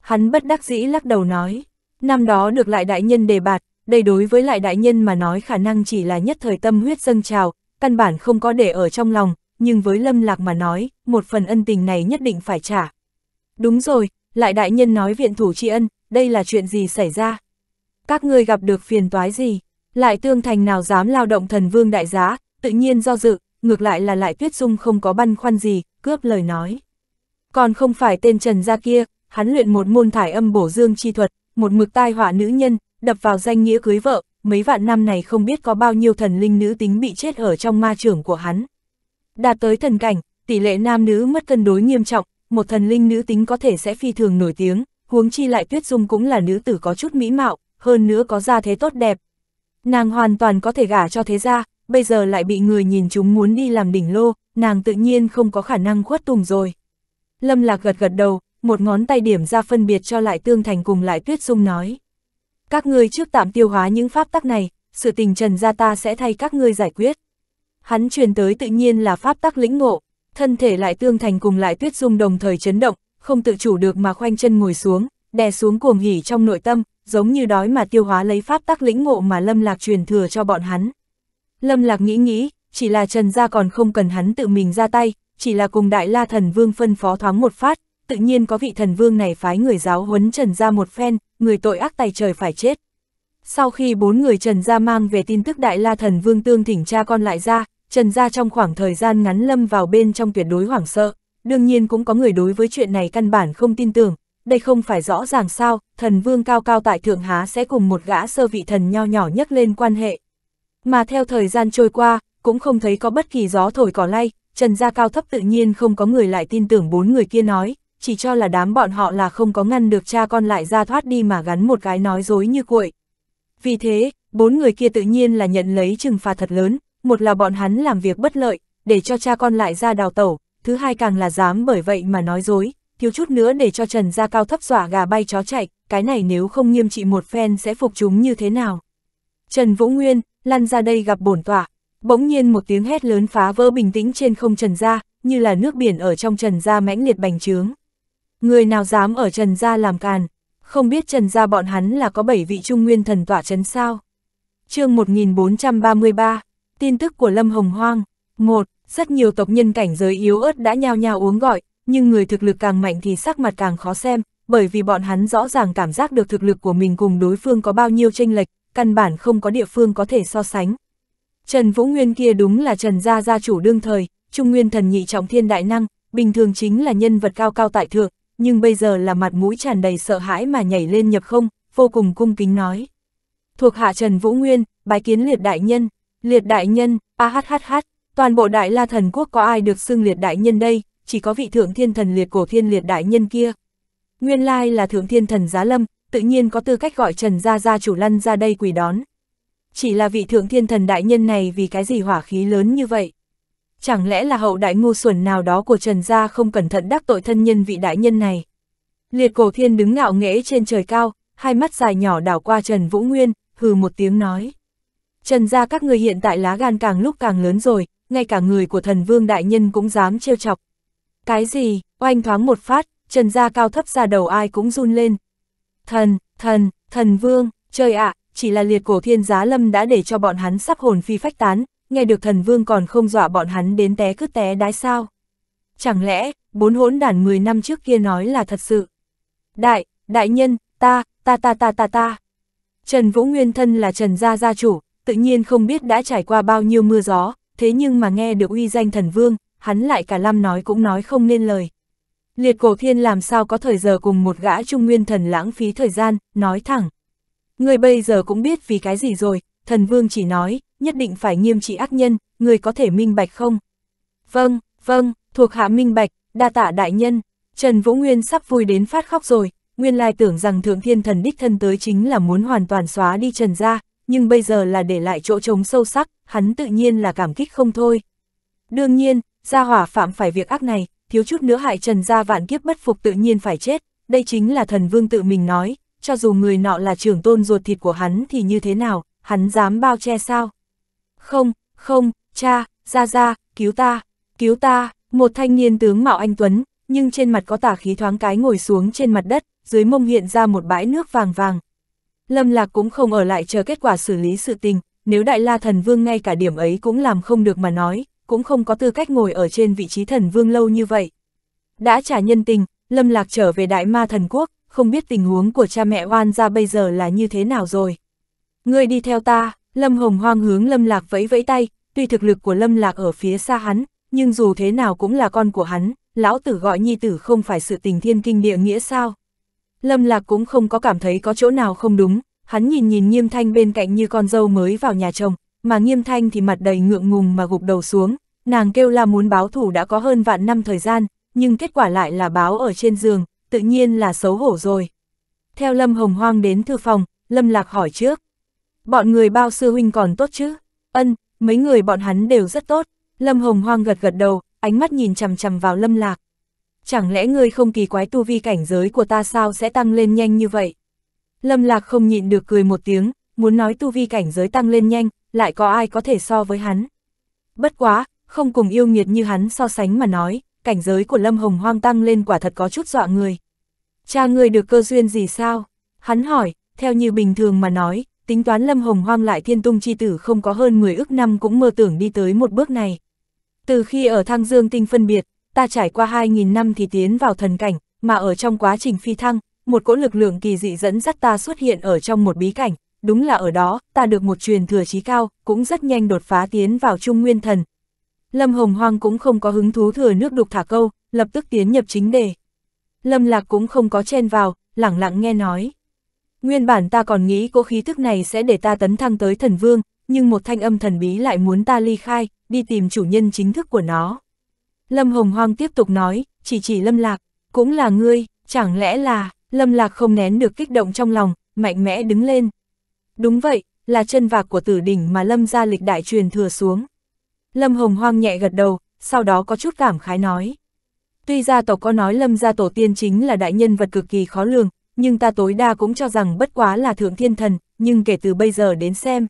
Speaker 1: Hắn bất đắc dĩ lắc đầu nói, năm đó được lại đại nhân đề bạt, đây đối với lại đại nhân mà nói khả năng chỉ là nhất thời tâm huyết dâng trào, căn bản không có để ở trong lòng, nhưng với lâm lạc mà nói, một phần ân tình này nhất định phải trả. Đúng rồi, lại đại nhân nói viện thủ tri ân, đây là chuyện gì xảy ra? Các ngươi gặp được phiền toái gì? Lại tương thành nào dám lao động thần vương đại giá, tự nhiên do dự, ngược lại là lại tuyết dung không có băn khoăn gì, cướp lời nói. Còn không phải tên Trần gia kia, hắn luyện một môn thải âm bổ dương chi thuật, một mực tai họa nữ nhân, đập vào danh nghĩa cưới vợ, mấy vạn năm này không biết có bao nhiêu thần linh nữ tính bị chết ở trong ma trưởng của hắn. Đạt tới thần cảnh, tỷ lệ nam nữ mất cân đối nghiêm trọng, một thần linh nữ tính có thể sẽ phi thường nổi tiếng, huống chi lại tuyết dung cũng là nữ tử có chút mỹ mạo, hơn nữa có gia thế tốt đẹp. Nàng hoàn toàn có thể gả cho thế gia, bây giờ lại bị người nhìn chúng muốn đi làm đỉnh lô, nàng tự nhiên không có khả năng khuất tùng rồi. Lâm Lạc gật gật đầu, một ngón tay điểm ra phân biệt cho lại Tương Thành cùng lại Tuyết Dung nói. Các ngươi trước tạm tiêu hóa những pháp tắc này, sự tình trần gia ta sẽ thay các ngươi giải quyết. Hắn truyền tới tự nhiên là pháp tắc lĩnh ngộ, thân thể lại Tương Thành cùng lại Tuyết Dung đồng thời chấn động, không tự chủ được mà khoanh chân ngồi xuống, đè xuống cuồng hỉ trong nội tâm, giống như đói mà tiêu hóa lấy pháp tắc lĩnh ngộ mà Lâm Lạc truyền thừa cho bọn hắn. Lâm Lạc nghĩ nghĩ, chỉ là Trần Gia còn không cần hắn tự mình ra tay, chỉ là cùng Đại La Thần Vương phân phó thoáng một phát, tự nhiên có vị Thần Vương này phái người giáo huấn Trần Gia một phen, người tội ác tài trời phải chết. Sau khi bốn người Trần Gia mang về tin tức Đại La Thần Vương tương thỉnh cha con lại ra, Trần Gia trong khoảng thời gian ngắn lâm vào bên trong tuyệt đối hoảng sợ, đương nhiên cũng có người đối với chuyện này căn bản không tin tưởng, đây không phải rõ ràng sao, thần vương cao cao tại thượng há sẽ cùng một gã sơ vị thần nho nhỏ nhất lên quan hệ, mà theo thời gian trôi qua, cũng không thấy có bất kỳ gió thổi cỏ lay, Trần Gia Cao thấp tự nhiên không có người lại tin tưởng bốn người kia nói, chỉ cho là đám bọn họ là không có ngăn được cha con lại ra thoát đi mà gắn một cái nói dối như cuội. Vì thế, bốn người kia tự nhiên là nhận lấy trừng phạt thật lớn, một là bọn hắn làm việc bất lợi, để cho cha con lại ra đào tẩu, thứ hai càng là dám bởi vậy mà nói dối, thiếu chút nữa để cho Trần Gia Cao thấp dọa gà bay chó chạy, cái này nếu không nghiêm trị một phen sẽ phục chúng như thế nào. Trần Vũ Nguyên, lăn ra đây gặp bổn tọa. Bỗng nhiên một tiếng hét lớn phá vỡ bình tĩnh trên không trần ra, như là nước biển ở trong trần ra mãnh liệt bành trướng. Người nào dám ở trần ra làm càn, không biết trần ra bọn hắn là có bảy vị trung nguyên thần tỏa trấn sao. chương 1433, tin tức của Lâm Hồng Hoang, một Rất nhiều tộc nhân cảnh giới yếu ớt đã nhao nhao uống gọi, nhưng người thực lực càng mạnh thì sắc mặt càng khó xem, bởi vì bọn hắn rõ ràng cảm giác được thực lực của mình cùng đối phương có bao nhiêu tranh lệch, căn bản không có địa phương có thể so sánh. Trần Vũ Nguyên kia đúng là Trần Gia gia chủ đương thời, Trung Nguyên thần nhị trọng thiên đại năng, bình thường chính là nhân vật cao cao tại thượng, nhưng bây giờ là mặt mũi tràn đầy sợ hãi mà nhảy lên nhập không, vô cùng cung kính nói. Thuộc hạ Trần Vũ Nguyên, bái kiến liệt đại nhân, liệt đại nhân, ahhh, toàn bộ đại la thần quốc có ai được xưng liệt đại nhân đây, chỉ có vị thượng thiên thần liệt cổ thiên liệt đại nhân kia. Nguyên lai là thượng thiên thần giá lâm, tự nhiên có tư cách gọi Trần Gia Gia chủ lăn ra đây quỳ đón. Chỉ là vị thượng thiên thần đại nhân này vì cái gì hỏa khí lớn như vậy? Chẳng lẽ là hậu đại ngu xuẩn nào đó của Trần Gia không cẩn thận đắc tội thân nhân vị đại nhân này? Liệt cổ thiên đứng ngạo nghễ trên trời cao, hai mắt dài nhỏ đảo qua Trần Vũ Nguyên, hừ một tiếng nói. Trần Gia các người hiện tại lá gan càng lúc càng lớn rồi, ngay cả người của thần vương đại nhân cũng dám trêu chọc. Cái gì, oanh thoáng một phát, Trần Gia cao thấp ra đầu ai cũng run lên. Thần, thần, thần vương, trời ạ, chỉ là liệt cổ thiên giá lâm đã để cho bọn hắn sắp hồn phi phách tán, nghe được thần vương còn không dọa bọn hắn đến té cứ té đái sao. Chẳng lẽ, bốn hỗn đản 10 năm trước kia nói là thật sự. Đại, đại nhân, ta, ta ta ta ta ta. Trần Vũ Nguyên thân là Trần Gia gia chủ, tự nhiên không biết đã trải qua bao nhiêu mưa gió, thế nhưng mà nghe được uy danh thần vương, hắn lại cả lâm nói cũng nói không nên lời, Liệt cổ thiên làm sao có thời giờ cùng một gã trung nguyên thần lãng phí thời gian, nói thẳng. Người bây giờ cũng biết vì cái gì rồi, thần vương chỉ nói, nhất định phải nghiêm trị ác nhân, người có thể minh bạch không? Vâng, vâng, thuộc hạ minh bạch, đa tạ đại nhân. Trần Vũ Nguyên sắp vui đến phát khóc rồi, nguyên lai tưởng rằng thượng thiên thần đích thân tới chính là muốn hoàn toàn xóa đi trần ra, nhưng bây giờ là để lại chỗ trống sâu sắc, hắn tự nhiên là cảm kích không thôi. Đương nhiên, gia hỏa phạm phải việc ác này, thiếu chút nữa hại Trần gia vạn kiếp bất phục tự nhiên phải chết, đây chính là thần vương tự mình nói, cho dù người nọ là trưởng tôn ruột thịt của hắn thì như thế nào, hắn dám bao che sao? Không, không, cha, ra ra, cứu ta, cứu ta, một thanh niên tướng mạo anh Tuấn, nhưng trên mặt có tả khí thoáng cái ngồi xuống trên mặt đất, dưới mông hiện ra một bãi nước vàng vàng. Lâm Lạc cũng không ở lại chờ kết quả xử lý sự tình, nếu Đại La Thần Vương ngay cả điểm ấy cũng làm không được mà nói, cũng không có tư cách ngồi ở trên vị trí thần vương lâu như vậy. Đã trả nhân tình, Lâm Lạc trở về Đại Ma Thần Quốc, không biết tình huống của cha mẹ oan ra bây giờ là như thế nào rồi. Ngươi đi theo ta, Lâm Hồng hoang hướng Lâm Lạc vẫy vẫy tay, tuy thực lực của Lâm Lạc ở phía xa hắn, nhưng dù thế nào cũng là con của hắn, lão tử gọi nhi tử không phải sự tình thiên kinh địa nghĩa sao. Lâm Lạc cũng không có cảm thấy có chỗ nào không đúng, hắn nhìn nhìn nghiêm thanh bên cạnh như con dâu mới vào nhà chồng, mà nghiêm thanh thì mặt đầy ngượng ngùng mà gục đầu xuống, Nàng kêu là muốn báo thủ đã có hơn vạn năm thời gian, nhưng kết quả lại là báo ở trên giường, tự nhiên là xấu hổ rồi. Theo Lâm Hồng Hoang đến thư phòng, Lâm Lạc hỏi trước. Bọn người bao sư huynh còn tốt chứ? Ân, mấy người bọn hắn đều rất tốt. Lâm Hồng Hoang gật gật đầu, ánh mắt nhìn chằm chằm vào Lâm Lạc. Chẳng lẽ ngươi không kỳ quái tu vi cảnh giới của ta sao sẽ tăng lên nhanh như vậy? Lâm Lạc không nhịn được cười một tiếng, muốn nói tu vi cảnh giới tăng lên nhanh, lại có ai có thể so với hắn. Bất quá, không cùng yêu nghiệt như hắn so sánh mà nói, cảnh giới của Lâm Hồng Hoang tăng lên quả thật có chút dọa người. Cha ngươi được cơ duyên gì sao? Hắn hỏi, theo như bình thường mà nói, tính toán Lâm Hồng Hoang lại thiên tung chi tử không có hơn 10 ước năm cũng mơ tưởng đi tới một bước này. Từ khi ở thang dương tinh phân biệt, ta trải qua 2.000 năm thì tiến vào thần cảnh, mà ở trong quá trình phi thăng, một cỗ lực lượng kỳ dị dẫn dắt ta xuất hiện ở trong một bí cảnh. Đúng là ở đó, ta được một truyền thừa trí cao, cũng rất nhanh đột phá tiến vào trung nguyên thần, Lâm Hồng Hoang cũng không có hứng thú thừa nước đục thả câu, lập tức tiến nhập chính đề. Lâm Lạc cũng không có chen vào, lẳng lặng nghe nói. Nguyên bản ta còn nghĩ cô khí thức này sẽ để ta tấn thăng tới thần vương, nhưng một thanh âm thần bí lại muốn ta ly khai, đi tìm chủ nhân chính thức của nó. Lâm Hồng Hoang tiếp tục nói, chỉ chỉ Lâm Lạc, cũng là ngươi, chẳng lẽ là, Lâm Lạc không nén được kích động trong lòng, mạnh mẽ đứng lên. Đúng vậy, là chân vạc của tử đỉnh mà Lâm gia lịch đại truyền thừa xuống. Lâm Hồng Hoang nhẹ gật đầu, sau đó có chút cảm khái nói. Tuy gia tộc có nói Lâm gia tổ tiên chính là đại nhân vật cực kỳ khó lường, nhưng ta tối đa cũng cho rằng bất quá là thượng thiên thần, nhưng kể từ bây giờ đến xem.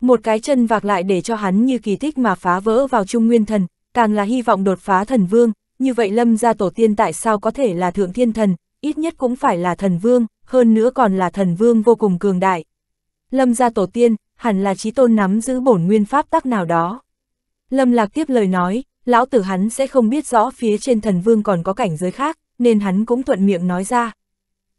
Speaker 1: Một cái chân vạc lại để cho hắn như kỳ tích mà phá vỡ vào trung nguyên thần, càng là hy vọng đột phá thần vương, như vậy lâm gia tổ tiên tại sao có thể là thượng thiên thần, ít nhất cũng phải là thần vương, hơn nữa còn là thần vương vô cùng cường đại. Lâm gia tổ tiên, hẳn là trí tôn nắm giữ bổn nguyên pháp tắc nào đó. Lâm Lạc tiếp lời nói, lão tử hắn sẽ không biết rõ phía trên thần vương còn có cảnh giới khác, nên hắn cũng thuận miệng nói ra.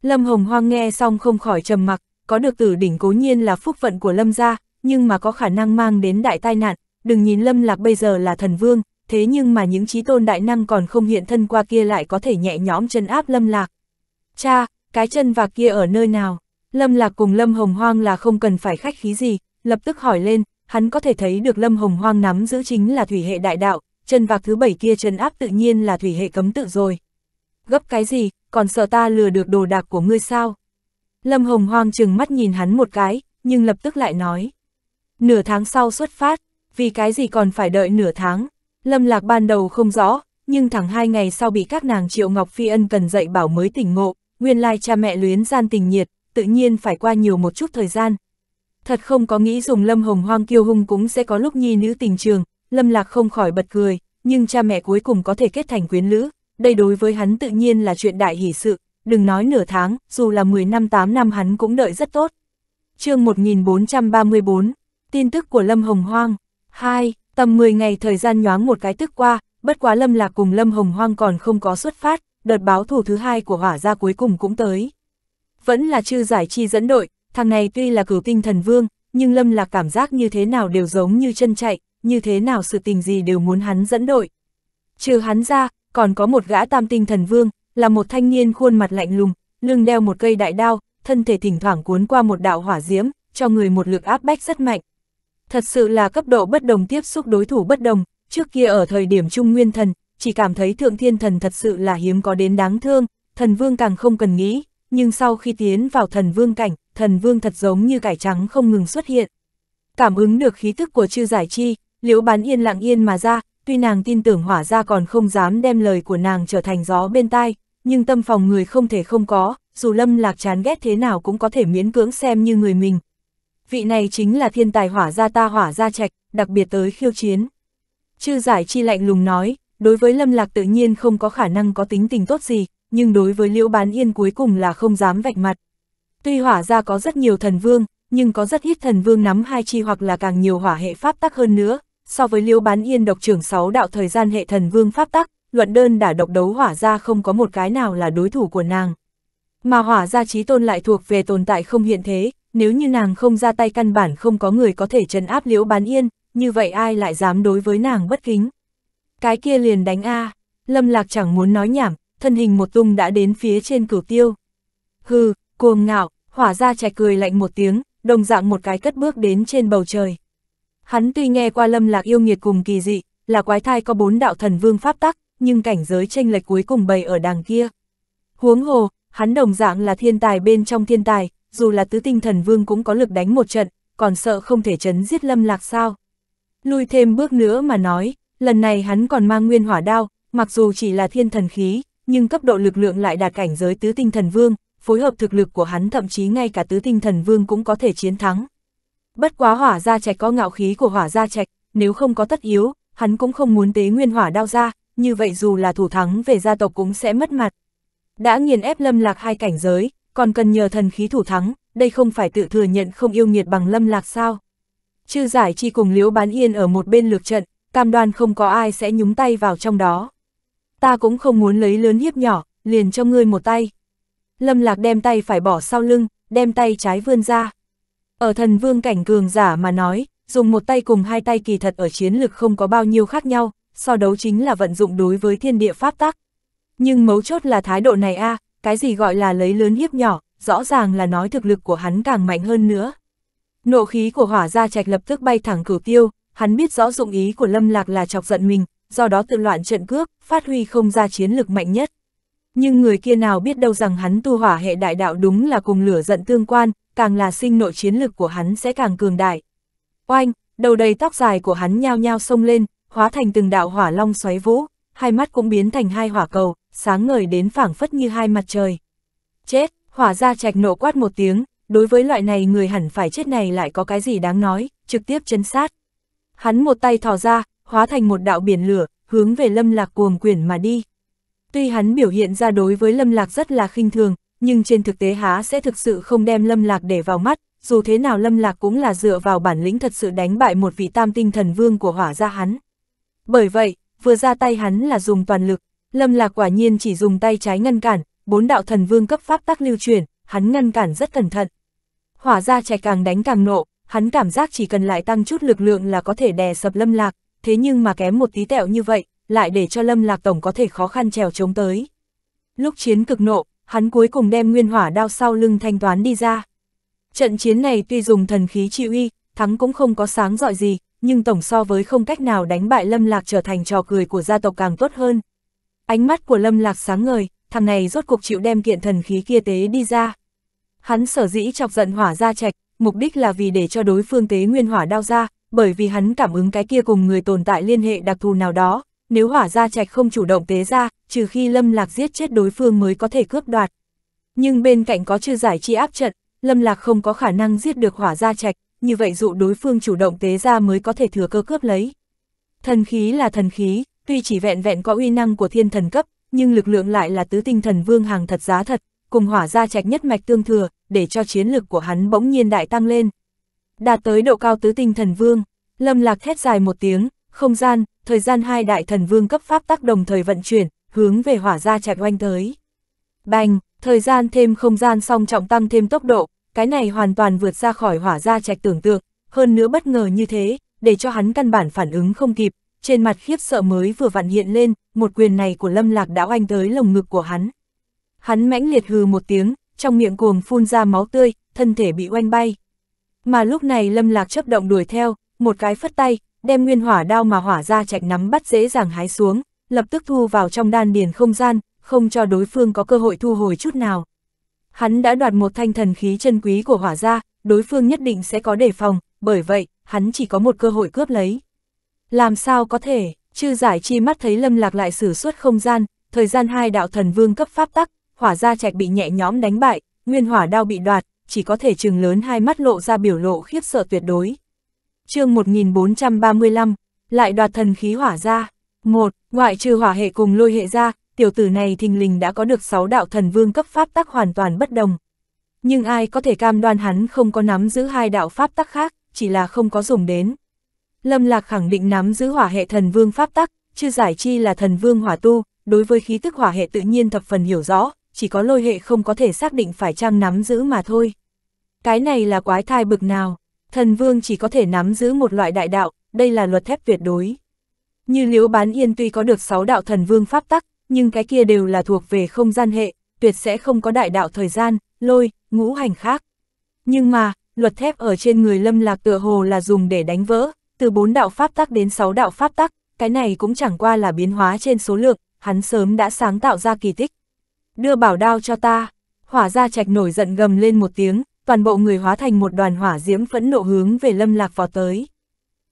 Speaker 1: Lâm Hồng Hoang nghe xong không khỏi trầm mặc, có được tử đỉnh cố nhiên là phúc vận của Lâm gia, nhưng mà có khả năng mang đến đại tai nạn, đừng nhìn Lâm Lạc bây giờ là thần vương, thế nhưng mà những trí tôn đại năng còn không hiện thân qua kia lại có thể nhẹ nhõm chân áp Lâm Lạc. Cha, cái chân và kia ở nơi nào? Lâm Lạc cùng Lâm Hồng Hoang là không cần phải khách khí gì, lập tức hỏi lên, hắn có thể thấy được Lâm Hồng Hoang nắm giữ chính là thủy hệ đại đạo, chân vạc thứ bảy kia chân áp tự nhiên là thủy hệ cấm tự rồi. Gấp cái gì, còn sợ ta lừa được đồ đạc của ngươi sao? Lâm Hồng Hoang chừng mắt nhìn hắn một cái, nhưng lập tức lại nói. Nửa tháng sau xuất phát, vì cái gì còn phải đợi nửa tháng? Lâm Lạc ban đầu không rõ, nhưng thẳng hai ngày sau bị các nàng Triệu Ngọc Phi Ân cần dạy bảo mới tỉnh ngộ, nguyên lai cha mẹ luyến gian tình nhiệt, tự nhiên phải qua nhiều một chút thời gian, thật không có nghĩ dùng lâm hồng hoang kiêu hung cũng sẽ có lúc nhi nữ tình trường, lâm lạc không khỏi bật cười, nhưng cha mẹ cuối cùng có thể kết thành quyến lữ, đây đối với hắn tự nhiên là chuyện đại hỷ sự, đừng nói nửa tháng, dù là 10 năm 8 năm hắn cũng đợi rất tốt. chương 1434, tin tức của Lâm Hồng Hoang 2. Tầm 10 ngày thời gian nhoáng một cái tức qua, bất quá Lâm Lạc cùng Lâm Hồng Hoang còn không có xuất phát, đợt báo thủ thứ hai của hỏa gia cuối cùng cũng tới. Vẫn là chư giải chi dẫn đội, thằng này tuy là cửu tinh thần vương, nhưng Lâm Lạc cảm giác như thế nào đều giống như chân chạy, như thế nào sự tình gì đều muốn hắn dẫn đội. Trừ hắn ra, còn có một gã tam tinh thần vương, là một thanh niên khuôn mặt lạnh lùng, lưng đeo một cây đại đao, thân thể thỉnh thoảng cuốn qua một đạo hỏa diễm, cho người một lực áp bách rất mạnh. Thật sự là cấp độ bất đồng tiếp xúc đối thủ bất đồng, trước kia ở thời điểm Trung Nguyên Thần, chỉ cảm thấy Thượng Thiên Thần thật sự là hiếm có đến đáng thương, Thần Vương càng không cần nghĩ, nhưng sau khi tiến vào thần vương cảnh, thần vương thật giống như cải trắng không ngừng xuất hiện. Cảm ứng được khí thức của chư giải chi, liễu bán yên lặng yên mà ra, tuy nàng tin tưởng hỏa ra còn không dám đem lời của nàng trở thành gió bên tai, nhưng tâm phòng người không thể không có, dù lâm lạc chán ghét thế nào cũng có thể miễn cưỡng xem như người mình. Vị này chính là thiên tài hỏa gia ta hỏa gia trạch, đặc biệt tới khiêu chiến. Chư giải chi lạnh lùng nói, đối với lâm lạc tự nhiên không có khả năng có tính tình tốt gì, nhưng đối với Liễu Bán Yên cuối cùng là không dám vạch mặt. Tuy hỏa ra có rất nhiều thần vương, nhưng có rất ít thần vương nắm hai chi hoặc là càng nhiều hỏa hệ pháp tắc hơn nữa, so với Liễu Bán Yên độc trưởng 6 đạo thời gian hệ thần vương pháp tắc, luận đơn đã độc đấu hỏa ra không có một cái nào là đối thủ của nàng. Mà hỏa ra trí tôn lại thuộc về tồn tại không hiện thế, nếu như nàng không ra tay căn bản không có người có thể trấn áp Liễu Bán Yên, như vậy ai lại dám đối với nàng bất kính. Cái kia liền đánh A, Lâm Lạc chẳng muốn nói nhảm, thân hình một tung đã đến phía trên cửu tiêu. Hừ, cuồng ngạo, hỏa ra trẻ cười lạnh một tiếng, đồng dạng một cái cất bước đến trên bầu trời. Hắn tuy nghe qua lâm lạc yêu nghiệt cùng kỳ dị, là quái thai có bốn đạo thần vương pháp tắc, nhưng cảnh giới tranh lệch cuối cùng bày ở đàng kia. Huống hồ, hắn đồng dạng là thiên tài bên trong thiên tài, dù là tứ tinh thần vương cũng có lực đánh một trận, còn sợ không thể chấn giết lâm lạc sao. Lui thêm bước nữa mà nói, lần này hắn còn mang nguyên hỏa đao, mặc dù chỉ là thiên thần khí, nhưng cấp độ lực lượng lại đạt cảnh giới tứ tinh thần vương, phối hợp thực lực của hắn thậm chí ngay cả tứ tinh thần vương cũng có thể chiến thắng. Bất quá hỏa gia trạch có ngạo khí của hỏa gia trạch, nếu không có tất yếu, hắn cũng không muốn tế nguyên hỏa đao ra, như vậy dù là thủ thắng về gia tộc cũng sẽ mất mặt. Đã nghiền ép lâm lạc hai cảnh giới, còn cần nhờ thần khí thủ thắng, đây không phải tự thừa nhận không yêu nghiệt bằng lâm lạc sao. Chư giải chi cùng liễu bán yên ở một bên lược trận, cam đoan không có ai sẽ nhúng tay vào trong đó ta cũng không muốn lấy lớn hiếp nhỏ, liền cho ngươi một tay. Lâm lạc đem tay phải bỏ sau lưng, đem tay trái vươn ra. Ở thần vương cảnh cường giả mà nói, dùng một tay cùng hai tay kỳ thật ở chiến lực không có bao nhiêu khác nhau, so đấu chính là vận dụng đối với thiên địa pháp tắc. Nhưng mấu chốt là thái độ này a à, cái gì gọi là lấy lớn hiếp nhỏ, rõ ràng là nói thực lực của hắn càng mạnh hơn nữa. Nộ khí của hỏa gia trạch lập tức bay thẳng cửu tiêu, hắn biết rõ dụng ý của lâm lạc là chọc giận mình, do đó tự loạn trận cước, phát huy không ra chiến lực mạnh nhất. Nhưng người kia nào biết đâu rằng hắn tu hỏa hệ đại đạo đúng là cùng lửa giận tương quan, càng là sinh nội chiến lực của hắn sẽ càng cường đại. Oanh, đầu đầy tóc dài của hắn nhao nhao sông lên, hóa thành từng đạo hỏa long xoáy vũ, hai mắt cũng biến thành hai hỏa cầu, sáng ngời đến phảng phất như hai mặt trời. Chết, hỏa ra trạch nộ quát một tiếng, đối với loại này người hẳn phải chết này lại có cái gì đáng nói, trực tiếp chấn sát. Hắn một tay thò ra, hóa thành một đạo biển lửa, hướng về lâm lạc cuồng quyển mà đi. Tuy hắn biểu hiện ra đối với lâm lạc rất là khinh thường, nhưng trên thực tế há sẽ thực sự không đem lâm lạc để vào mắt, dù thế nào lâm lạc cũng là dựa vào bản lĩnh thật sự đánh bại một vị tam tinh thần vương của hỏa gia hắn. Bởi vậy, vừa ra tay hắn là dùng toàn lực, lâm lạc quả nhiên chỉ dùng tay trái ngăn cản, bốn đạo thần vương cấp pháp tác lưu truyền, hắn ngăn cản rất cẩn thận. Hỏa gia trẻ càng đánh càng nộ, hắn cảm giác chỉ cần lại tăng chút lực lượng là có thể đè sập lâm lạc, thế nhưng mà kém một tí tẹo như vậy, lại để cho Lâm Lạc Tổng có thể khó khăn trèo chống tới. Lúc chiến cực nộ, hắn cuối cùng đem nguyên hỏa đao sau lưng thanh toán đi ra. Trận chiến này tuy dùng thần khí chi uy, thắng cũng không có sáng giỏi gì, nhưng tổng so với không cách nào đánh bại Lâm Lạc trở thành trò cười của gia tộc càng tốt hơn. Ánh mắt của Lâm Lạc sáng ngời, thằng này rốt cuộc chịu đem kiện thần khí kia tế đi ra. Hắn sở dĩ chọc giận hỏa ra trạch, mục đích là vì để cho đối phương tế nguyên hỏa đao ra, bởi vì hắn cảm ứng cái kia cùng người tồn tại liên hệ đặc thù nào đó, nếu hỏa gia trạch không chủ động tế ra, trừ khi Lâm Lạc giết chết đối phương mới có thể cướp đoạt. Nhưng bên cạnh có chưa giải chi áp trận, Lâm Lạc không có khả năng giết được hỏa gia trạch, như vậy dụ đối phương chủ động tế ra mới có thể thừa cơ cướp lấy. Thần khí là thần khí, tuy chỉ vẹn vẹn có uy năng của thiên thần cấp, nhưng lực lượng lại là tứ tinh thần vương hàng thật giá thật, cùng hỏa gia trạch nhất mạch tương thừa, để cho chiến lực của hắn bỗng nhiên đại tăng lên đạt tới độ cao tứ tinh thần vương, lâm lạc thét dài một tiếng, không gian, thời gian hai đại thần vương cấp pháp tác đồng thời vận chuyển, hướng về hỏa gia chạy oanh tới. Bành, thời gian thêm không gian song trọng tăng thêm tốc độ, cái này hoàn toàn vượt ra khỏi hỏa gia trạch tưởng tượng, hơn nữa bất ngờ như thế, để cho hắn căn bản phản ứng không kịp, trên mặt khiếp sợ mới vừa vặn hiện lên, một quyền này của Lâm Lạc đã oanh tới lồng ngực của hắn. Hắn mãnh liệt hừ một tiếng, trong miệng cuồng phun ra máu tươi, thân thể bị oanh bay, mà lúc này Lâm Lạc chấp động đuổi theo, một cái phất tay, đem nguyên hỏa đao mà hỏa ra chạch nắm bắt dễ dàng hái xuống, lập tức thu vào trong đan điền không gian, không cho đối phương có cơ hội thu hồi chút nào. Hắn đã đoạt một thanh thần khí chân quý của hỏa ra, đối phương nhất định sẽ có đề phòng, bởi vậy, hắn chỉ có một cơ hội cướp lấy. Làm sao có thể, chư giải chi mắt thấy lâm lạc lại sử xuất không gian, thời gian hai đạo thần vương cấp pháp tắc, hỏa ra chạch bị nhẹ nhõm đánh bại, nguyên hỏa đao bị đoạt, chỉ có thể trừng lớn hai mắt lộ ra biểu lộ khiếp sợ tuyệt đối. chương 1435, lại đoạt thần khí hỏa ra. một Ngoại trừ hỏa hệ cùng lôi hệ ra, tiểu tử này thình lình đã có được sáu đạo thần vương cấp pháp tắc hoàn toàn bất đồng. Nhưng ai có thể cam đoan hắn không có nắm giữ hai đạo pháp tắc khác, chỉ là không có dùng đến. Lâm Lạc khẳng định nắm giữ hỏa hệ thần vương pháp tắc, chứ giải chi là thần vương hỏa tu, đối với khí tức hỏa hệ tự nhiên thập phần hiểu rõ, chỉ có lôi hệ không có thể xác định phải chăng nắm giữ mà thôi. Cái này là quái thai bực nào, thần vương chỉ có thể nắm giữ một loại đại đạo, đây là luật thép tuyệt đối. Như liễu bán yên tuy có được 6 đạo thần vương pháp tắc, nhưng cái kia đều là thuộc về không gian hệ, tuyệt sẽ không có đại đạo thời gian, lôi, ngũ hành khác. Nhưng mà, luật thép ở trên người lâm lạc tựa hồ là dùng để đánh vỡ, từ 4 đạo pháp tắc đến 6 đạo pháp tắc, cái này cũng chẳng qua là biến hóa trên số lượng, hắn sớm đã sáng tạo ra kỳ tích đưa bảo đao cho ta. Hỏa gia trạch nổi giận gầm lên một tiếng, toàn bộ người hóa thành một đoàn hỏa diễm phẫn nộ hướng về lâm lạc vào tới.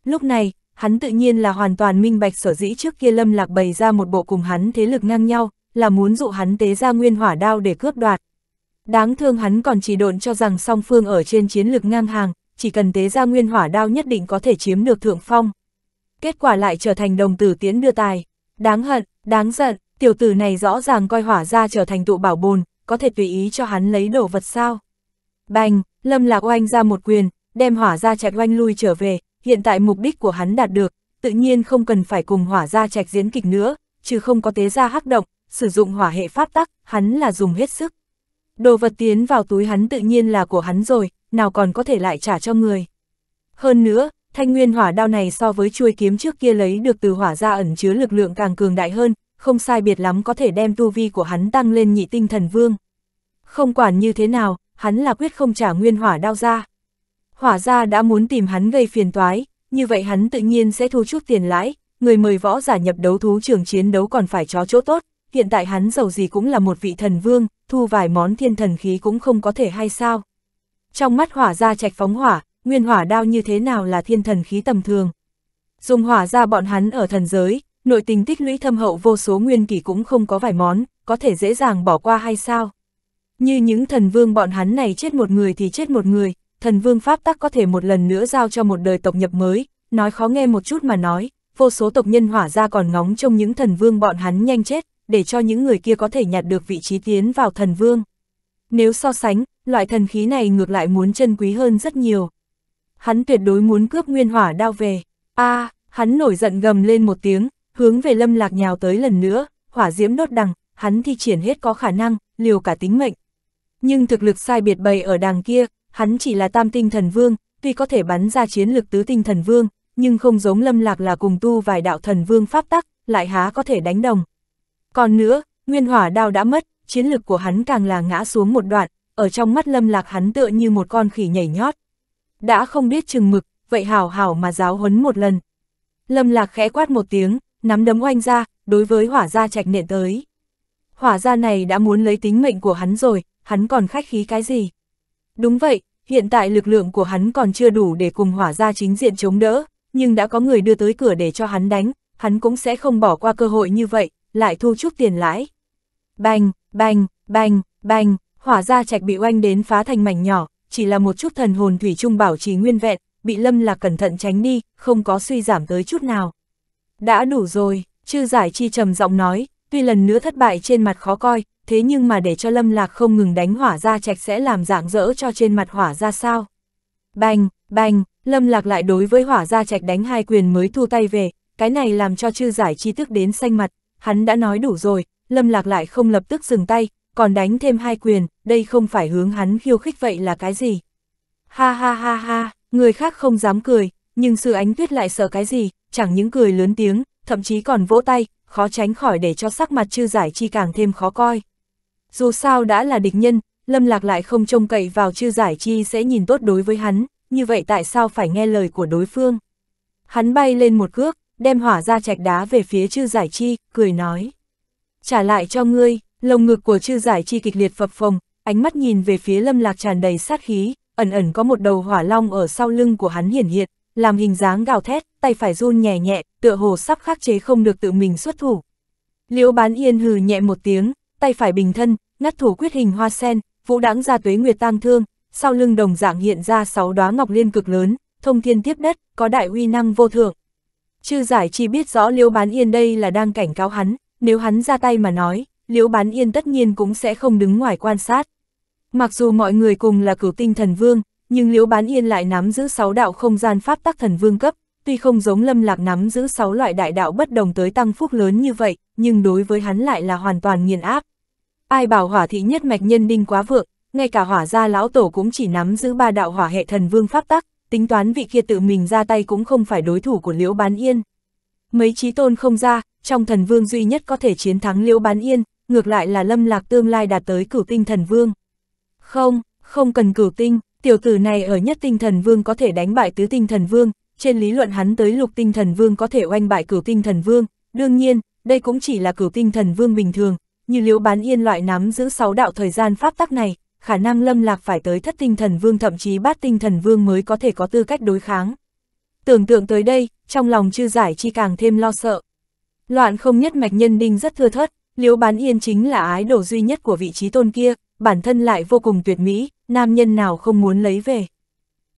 Speaker 1: Lúc này, hắn tự nhiên là hoàn toàn minh bạch sở dĩ trước kia lâm lạc bày ra một bộ cùng hắn thế lực ngang nhau, là muốn dụ hắn tế ra nguyên hỏa đao để cướp đoạt. Đáng thương hắn còn chỉ độn cho rằng song phương ở trên chiến lực ngang hàng, chỉ cần tế ra nguyên hỏa đao nhất định có thể chiếm được thượng phong. Kết quả lại trở thành đồng tử tiến đưa tài. Đáng hận, đáng giận, tiểu tử này rõ ràng coi hỏa ra trở thành tụ bảo bồn, có thể tùy ý cho hắn lấy đồ vật sao. Bành, lâm lạc oanh ra một quyền, đem hỏa ra trạch oanh lui trở về, hiện tại mục đích của hắn đạt được, tự nhiên không cần phải cùng hỏa ra trạch diễn kịch nữa, chứ không có tế ra hắc động, sử dụng hỏa hệ pháp tắc, hắn là dùng hết sức. Đồ vật tiến vào túi hắn tự nhiên là của hắn rồi, nào còn có thể lại trả cho người. Hơn nữa, thanh nguyên hỏa đao này so với chuôi kiếm trước kia lấy được từ hỏa ra ẩn chứa lực lượng càng cường đại hơn, không sai biệt lắm có thể đem tu vi của hắn tăng lên nhị tinh thần vương. Không quản như thế nào, hắn là quyết không trả nguyên hỏa đao ra. Hỏa ra đã muốn tìm hắn gây phiền toái, như vậy hắn tự nhiên sẽ thu chút tiền lãi, người mời võ giả nhập đấu thú trường chiến đấu còn phải chó chỗ tốt, hiện tại hắn giàu gì cũng là một vị thần vương, thu vài món thiên thần khí cũng không có thể hay sao. Trong mắt hỏa ra trạch phóng hỏa, nguyên hỏa đao như thế nào là thiên thần khí tầm thường. Dùng hỏa ra bọn hắn ở thần giới, nội tình tích lũy thâm hậu vô số nguyên kỳ cũng không có vài món, có thể dễ dàng bỏ qua hay sao? Như những thần vương bọn hắn này chết một người thì chết một người, thần vương pháp tắc có thể một lần nữa giao cho một đời tộc nhập mới, nói khó nghe một chút mà nói, vô số tộc nhân hỏa ra còn ngóng trông những thần vương bọn hắn nhanh chết, để cho những người kia có thể nhặt được vị trí tiến vào thần vương. Nếu so sánh, loại thần khí này ngược lại muốn chân quý hơn rất nhiều. Hắn tuyệt đối muốn cướp nguyên hỏa đao về. a à, hắn nổi giận gầm lên một tiếng, hướng về lâm lạc nhào tới lần nữa, hỏa diễm đốt đằng, hắn thi triển hết có khả năng, liều cả tính mệnh. Nhưng thực lực sai biệt bày ở đằng kia, hắn chỉ là tam tinh thần vương, tuy có thể bắn ra chiến lực tứ tinh thần vương, nhưng không giống lâm lạc là cùng tu vài đạo thần vương pháp tắc, lại há có thể đánh đồng. Còn nữa, nguyên hỏa đao đã mất, chiến lực của hắn càng là ngã xuống một đoạn, ở trong mắt lâm lạc hắn tựa như một con khỉ nhảy nhót. Đã không biết chừng mực, vậy hảo hảo mà giáo huấn một lần. Lâm lạc khẽ quát một tiếng, nắm đấm oanh ra, đối với hỏa gia trạch nện tới. Hỏa gia này đã muốn lấy tính mệnh của hắn rồi, hắn còn khách khí cái gì? Đúng vậy, hiện tại lực lượng của hắn còn chưa đủ để cùng hỏa gia chính diện chống đỡ, nhưng đã có người đưa tới cửa để cho hắn đánh, hắn cũng sẽ không bỏ qua cơ hội như vậy, lại thu chút tiền lãi. Bành, bành, bành, bành, hỏa gia trạch bị oanh đến phá thành mảnh nhỏ, chỉ là một chút thần hồn thủy trung bảo trì nguyên vẹn, bị lâm lạc cẩn thận tránh đi, không có suy giảm tới chút nào. Đã đủ rồi, chư giải chi trầm giọng nói, tuy lần nữa thất bại trên mặt khó coi, thế nhưng mà để cho lâm lạc không ngừng đánh hỏa ra trạch sẽ làm dạng dỡ cho trên mặt hỏa ra sao. Bành, bành, lâm lạc lại đối với hỏa ra trạch đánh hai quyền mới thu tay về, cái này làm cho chư giải chi tức đến xanh mặt, hắn đã nói đủ rồi, lâm lạc lại không lập tức dừng tay, còn đánh thêm hai quyền, đây không phải hướng hắn khiêu khích vậy là cái gì. Ha ha ha ha, người khác không dám cười, nhưng sư ánh tuyết lại sợ cái gì, chẳng những cười lớn tiếng, thậm chí còn vỗ tay, khó tránh khỏi để cho sắc mặt chư giải chi càng thêm khó coi. Dù sao đã là địch nhân, Lâm Lạc lại không trông cậy vào chư giải chi sẽ nhìn tốt đối với hắn, như vậy tại sao phải nghe lời của đối phương? Hắn bay lên một cước, đem hỏa ra chạch đá về phía chư giải chi, cười nói. Trả lại cho ngươi, lồng ngực của chư giải chi kịch liệt phập phồng, ánh mắt nhìn về phía lâm lạc tràn đầy sát khí, ẩn ẩn có một đầu hỏa long ở sau lưng của hắn hiển hiện, làm hình dáng gào thét, tay phải run nhẹ nhẹ, tựa hồ sắp khắc chế không được tự mình xuất thủ. Liễu bán yên hừ nhẹ một tiếng, tay phải bình thân, ngắt thủ quyết hình hoa sen, vũ đáng ra tuế nguyệt tang thương, sau lưng đồng dạng hiện ra sáu đóa ngọc liên cực lớn, thông thiên tiếp đất, có đại uy năng vô thượng. Chư giải chi biết rõ Liễu bán yên đây là đang cảnh cáo hắn, nếu hắn ra tay mà nói, Liễu bán yên tất nhiên cũng sẽ không đứng ngoài quan sát. Mặc dù mọi người cùng là cửu tinh thần vương, nhưng Liễu Bán Yên lại nắm giữ 6 đạo không gian pháp tắc thần vương cấp, tuy không giống Lâm Lạc nắm giữ 6 loại đại đạo bất đồng tới tăng phúc lớn như vậy, nhưng đối với hắn lại là hoàn toàn nghiền áp. Ai bảo hỏa thị nhất mạch nhân đinh quá vượng, ngay cả hỏa gia lão tổ cũng chỉ nắm giữ ba đạo hỏa hệ thần vương pháp tắc, tính toán vị kia tự mình ra tay cũng không phải đối thủ của Liễu Bán Yên. Mấy trí tôn không ra, trong thần vương duy nhất có thể chiến thắng Liễu Bán Yên, ngược lại là Lâm Lạc tương lai đạt tới cửu tinh thần vương. Không, không cần cửu tinh, Tiểu tử này ở nhất tinh thần vương có thể đánh bại tứ tinh thần vương, trên lý luận hắn tới lục tinh thần vương có thể oanh bại cửu tinh thần vương, đương nhiên, đây cũng chỉ là cửu tinh thần vương bình thường, như liễu bán yên loại nắm giữ sáu đạo thời gian pháp tắc này, khả năng lâm lạc phải tới thất tinh thần vương thậm chí bát tinh thần vương mới có thể có tư cách đối kháng. Tưởng tượng tới đây, trong lòng chư giải chi càng thêm lo sợ. Loạn không nhất mạch nhân đinh rất thưa thớt, liễu bán yên chính là ái đồ duy nhất của vị trí tôn kia, bản thân lại vô cùng tuyệt mỹ, nam nhân nào không muốn lấy về.